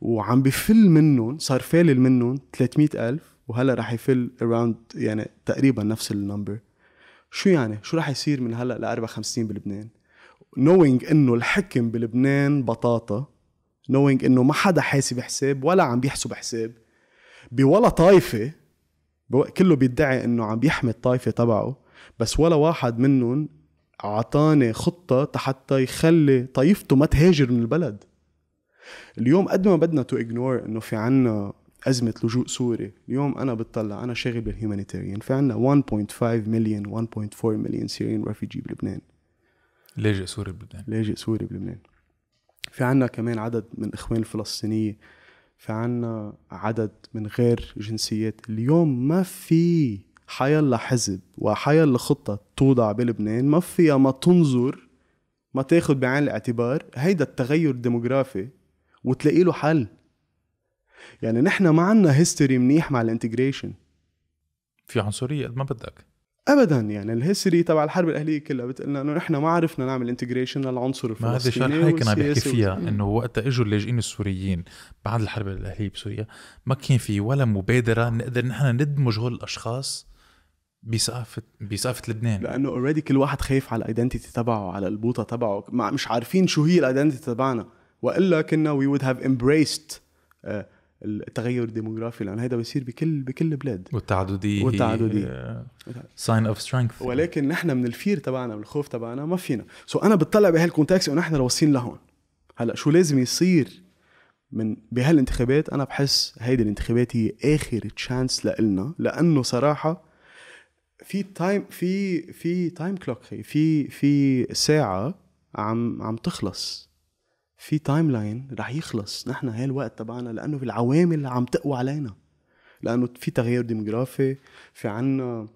وعم بفل منهم صار فالل منهم 300000 وهلا رح يفل اراوند يعني تقريبا نفس النمبر شو يعني؟ شو رح يصير من هلا لأربع خمس سنين بلبنان؟ نوينج انه الحكم بلبنان بطاطا نوينج انه ما حدا حاسب حساب ولا عم بيحسب حساب بولا طائفه كله بيدعي انه عم بيحمي الطائفه تبعه بس ولا واحد منهم عطاني خطة حتى يخلي طائفته ما تهاجر من البلد اليوم قد ما بدنا تو اجنور انه في عنا أزمة لجوء سوري اليوم أنا بتطلع أنا شاغل بالهيومانيتيريان في عنا 1.5 مليون 1.4 مليون سيريان رفيجي بلبنان لاجئ سوري بلبنان لاجئ سوري بلبنان في عنا كمان عدد من الإخوان الفلسطينية في عنا عدد من غير جنسيات اليوم ما في حيلا حزب وحيلا خطة توضع بلبنان ما فيها ما تنظر ما تاخد بعين الاعتبار هيدا التغير الديموغرافي وتلاقي له حل يعني نحن ما عنا هيستوري منيح مع الانتجريشن في عنصرية قد ما بدك ابدا يعني الهيستوري تبع الحرب الاهليه كلها لنا انه نحن ما عرفنا نعمل انتجريشن للعنصر الفلسطيني ما هذه شرح كنا عم بحكي فيها انه وقتها اجوا اللاجئين السوريين بعد الحرب الاهليه بسوريا ما كان في ولا مبادره نقدر نحن ندمج هول الاشخاص بثقافه بثقافه لبنان لانه اوريدي كل واحد خايف على الايدنتيتي تبعه على البوطه تبعه مش عارفين شو هي الايدنتيتي تبعنا والا كنا وي وود هاف امبريسد التغير الديموغرافي لان هذا بيصير بكل بكل البلاد والتعدديه والتعدديه ساين اوف سترينث ولكن نحن من الفير تبعنا من الخوف تبعنا ما فينا سو so انا بتطلع بهالكونتكست انه نحن واصلين لهون هلا شو لازم يصير من بهالانتخابات انا بحس هيدي الانتخابات هي اخر تشانس لإلنا لانه صراحه في تايم في في تايم كلوك في في ساعه عم عم تخلص في تايم لاين رح يخلص نحن هاي الوقت تبعنا لانه العوامل اللي عم تقوى علينا لانه في تغير ديموغرافي في عنا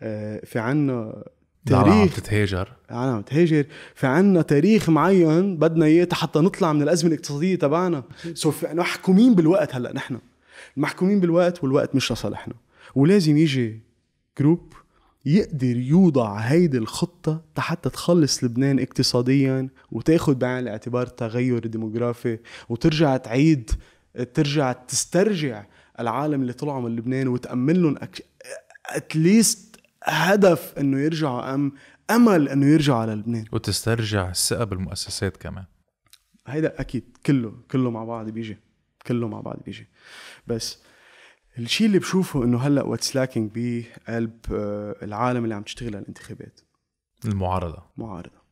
آه، في عنا تاريخ عم تتهاجر العالم عم تهاجر في عنا تاريخ معين بدنا اياه حتى نطلع من الازمه الاقتصاديه تبعنا سو محكومين بالوقت هلا نحن محكومين بالوقت والوقت مش لصالحنا ولازم يجي جروب يقدر يوضع هيدي الخطة حتى تخلص لبنان اقتصاديا وتاخد بعين الاعتبار التغير الديموغرافي وترجع تعيد ترجع تسترجع العالم اللي طلعوا من لبنان وتأمن لهم اتليست هدف انه يرجعوا ام امل انه يرجعوا على لبنان وتسترجع الثقه بالمؤسسات كمان هيدا اكيد كله كله مع بعض بيجي كله مع بعض بيجي بس الشيء اللي بشوفه انه هلا واتس لاكينج بقلب العالم اللي عم تشتغل على الانتخابات المعارضه معارضه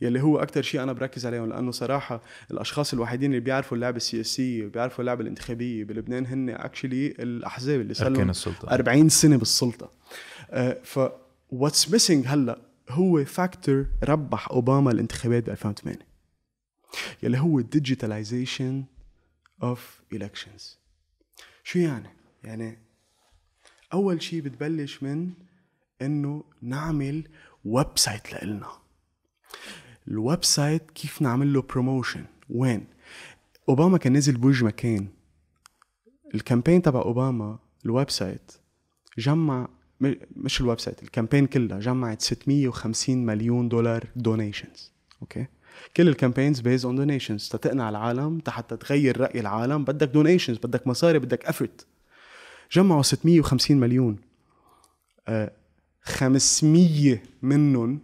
يلي هو اكثر شيء انا بركز عليهم لانه صراحه الاشخاص الوحيدين اللي بيعرفوا اللعبه السياسيه وبيعرفوا اللعبه الانتخابيه بلبنان هن اكشلي الاحزاب اللي صار لهم 40 سنه بالسلطه آه، ف واتس ميسينج هلا هو فاكتور ربح اوباما الانتخابات ب 2008 يلي هو الديجيتاليزيشن اوف الكشنز شو يعني يعني اول شيء بتبلش من انه نعمل ويب سايت لإلنا الويب سايت كيف نعمل له بروموشن وين اوباما كان نزل بوج مكان الكامبين تبع اوباما الويب سايت جمع مش الويب سايت الكامبين كلها جمعت 650 مليون دولار دونيشنز اوكي كل الكامبينز بيز اون دونيشنز تتقنع العالم حتى تغير راي العالم بدك دونيشنز بدك مصاري بدك افورت جمعوا 650 مليون 500 آه، منهم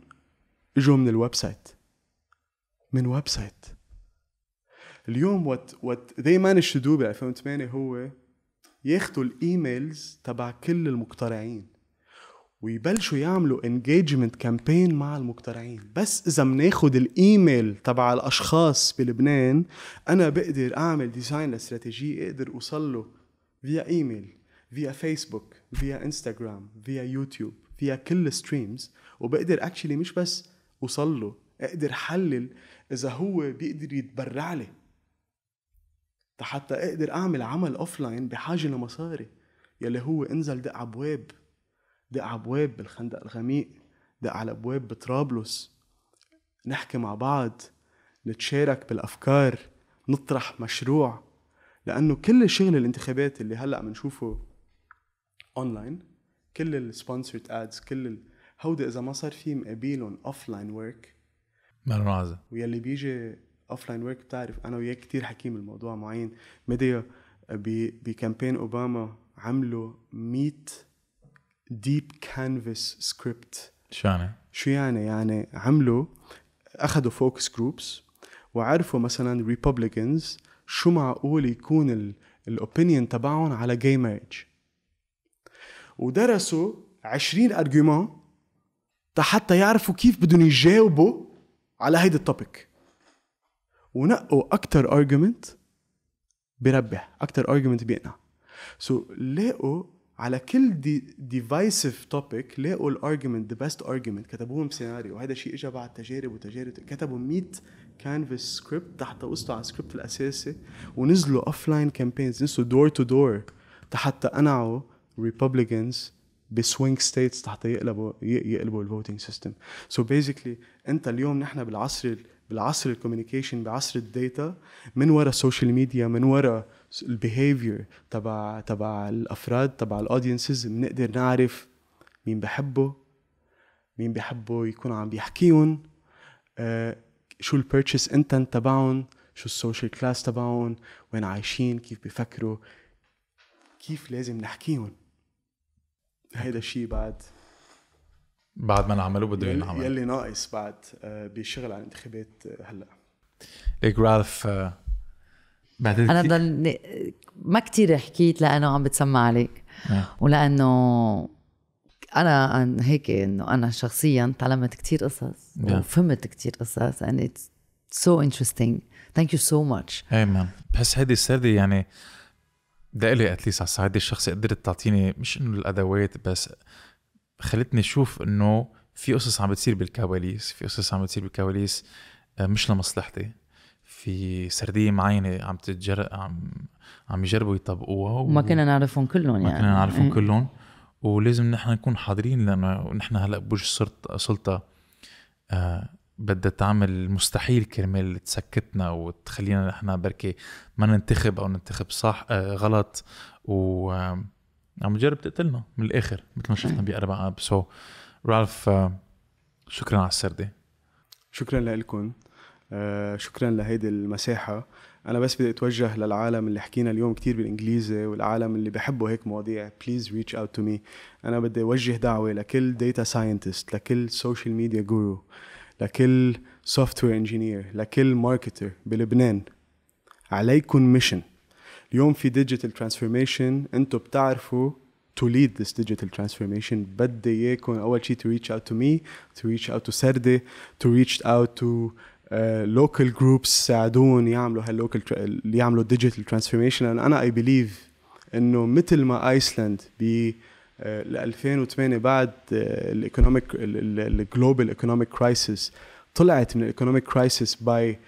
اجوا من الويب سايت من ويب سايت اليوم وات وات ذي مانج تو دو ب 2008 هو ياخذوا الايميلز تبع كل المقترعين ويبلشوا يعملوا انجيجمنت كامبين مع المقترعين بس اذا بناخذ الايميل تبع الاشخاص بلبنان انا بقدر اعمل ديزاين لاستراتيجيه اقدر اوصل له فيا ايميل فيا فيسبوك فيا انستغرام فيا يوتيوب فيا كل ستريمز وبقدر اكشلي مش بس اوصل له اقدر حلل اذا هو بيقدر يتبرع لي حتى اقدر اعمل عمل اوفلاين بحاجه لمصاري يلي هو انزل دق ابواب دق ابواب بالخندق الغميق دق على ابواب بطرابلس نحكي مع بعض نتشارك بالافكار نطرح مشروع لانه كل شغل الانتخابات اللي هلا بنشوفه اونلاين كل السبونسرد ادز كل ال... هودي اذا ما صار في مقابلهم اوف لاين ورك مالهم عازة ويلي بيجي اوف لاين ورك بتعرف انا وياك كثير حكيم الموضوع معين ميديا بكامبين اوباما عملوا 100 ديب كانفاس سكريبت شو يعني؟ شو يعني؟ يعني عملوا اخذوا فوكس جروبس وعرفوا مثلا ريببليكنز شو معقول يكون الاوبينيون تبعهم على جي مارج ودرسوا 20 ارجيومون حتى يعرفوا كيف بدهم يجاوبوا على هيدا التوبيك ونقوا اكثر ارجيومنت بربح اكثر ارجيومنت بيقنع سو so, لقوا على كل دي ديفايسيف توبيك لقوا الارجيومنت ذا بيست ارجيومنت كتبوهم سيناريو وهذا الشيء اجى بعد تجارب وتجارب كتبوا 100 كانفاس سكريبت تحت وصلوا على السكريبت الاساسي ونزلوا اوف لاين كامبينز نزلوا دور تو دور حتى قنعوا ريببليكنز بسوينج ستيتس تحت يقلبوا يقلبوا الفوتنج سيستم سو بيزيكلي انت اليوم نحن بالعصر بالعصر الكوميونيكيشن بعصر الداتا من وراء السوشيال ميديا من وراء البيهيفير تبع تبع الافراد تبع الاودينسز بنقدر نعرف مين بحبه مين بحبه يكون عم بيحكيهم آه شو البيرتشس انتنت تبعهم شو السوشيال كلاس تبعهم وين عايشين كيف بيفكروا كيف لازم نحكيهم هيدا الشيء بعد بعد ما نعمله بده ينعمل يلي ناقص بعد آه، بشغل على الانتخابات آه، هلا ليك رالف آه، انا ضل ما كتير حكيت لانه عم بتسمع عليك ولانه انا هيك انه انا شخصيا تعلمت كتير قصص وفهمت كتير قصص and it's so interesting thank you so much ايمن بس بحس هيدي السردة يعني ده اتليست على الصعيد الشخصي قدرت تعطيني مش إنه الأدوات بس خلتني أشوف إنه في قصص عم بتصير بالكواليس في قصص عم بتصير بالكواليس آه، مش لمصلحتي في سرديه معينه عم تتجر عم عم يجربوا يطبقوها و... وما كنا نعرفهم كلهم يعني ما كنا يعني. نعرفهم إيه. كلهم ولازم نحن نكون حاضرين لانه نحن هلا بوجه سلطه آه، بدها تعمل مستحيل كرمال تسكتنا وتخلينا نحن بركي ما ننتخب او ننتخب صح آه، غلط و آه، عم تجرب تقتلنا من الاخر مثل ما شفنا إيه. باربع اب سو رالف آه، شكرا على السرده شكرا لكم شكرا لهيدي المساحه انا بس بدي اتوجه للعالم اللي حكينا اليوم كتير بالانجليزي والعالم اللي بحبوا هيك مواضيع بليز ريتش اوت تو مي انا بدي اوجه دعوه لكل داتا ساينتست لكل سوشيال ميديا جورو لكل سوفت وير انجينير لكل ماركتر بلبنان عليكم ميشن اليوم في ديجيتال ترانسفورميشن انتم بتعرفوا to lead this digital transformation بدي اياكم اول شيء to reach out to me to reach out to سردي to reach out to uh, local groups ساعدون يعملوا هاللوكال يعملوا digital transformation انا اي بليف انه مثل ما ايسلند بي ل 2008 بعد آه، الايكونوميك الجلوبال ايكونوميك كرايسيس طلعت من الايكونوميك كرايسيس باي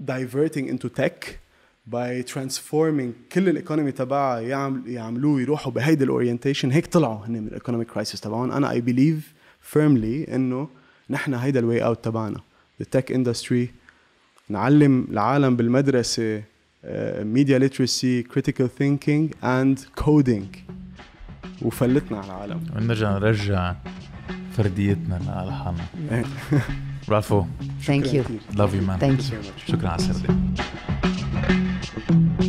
دايفرتنج انتو تك باي ترانسفورمينج كل الايكونومي تبعها يعمل يعملوه يروحوا بهيدي الاورينتيشن هيك طلعوا هن من الايكونوميك كرايسيس تبعهم انا اي بليف فيرملي انه نحن هيدا الواي اوت تبعنا تك اندستري نعلم العالم بالمدرسه ميديا ليترسي كريتيكال ثينكينج اند كودينج وفلتنا على العالم ونرجع نرجع فرديتنا على رالفو ثانك يو لاف يو مان شكرا على you.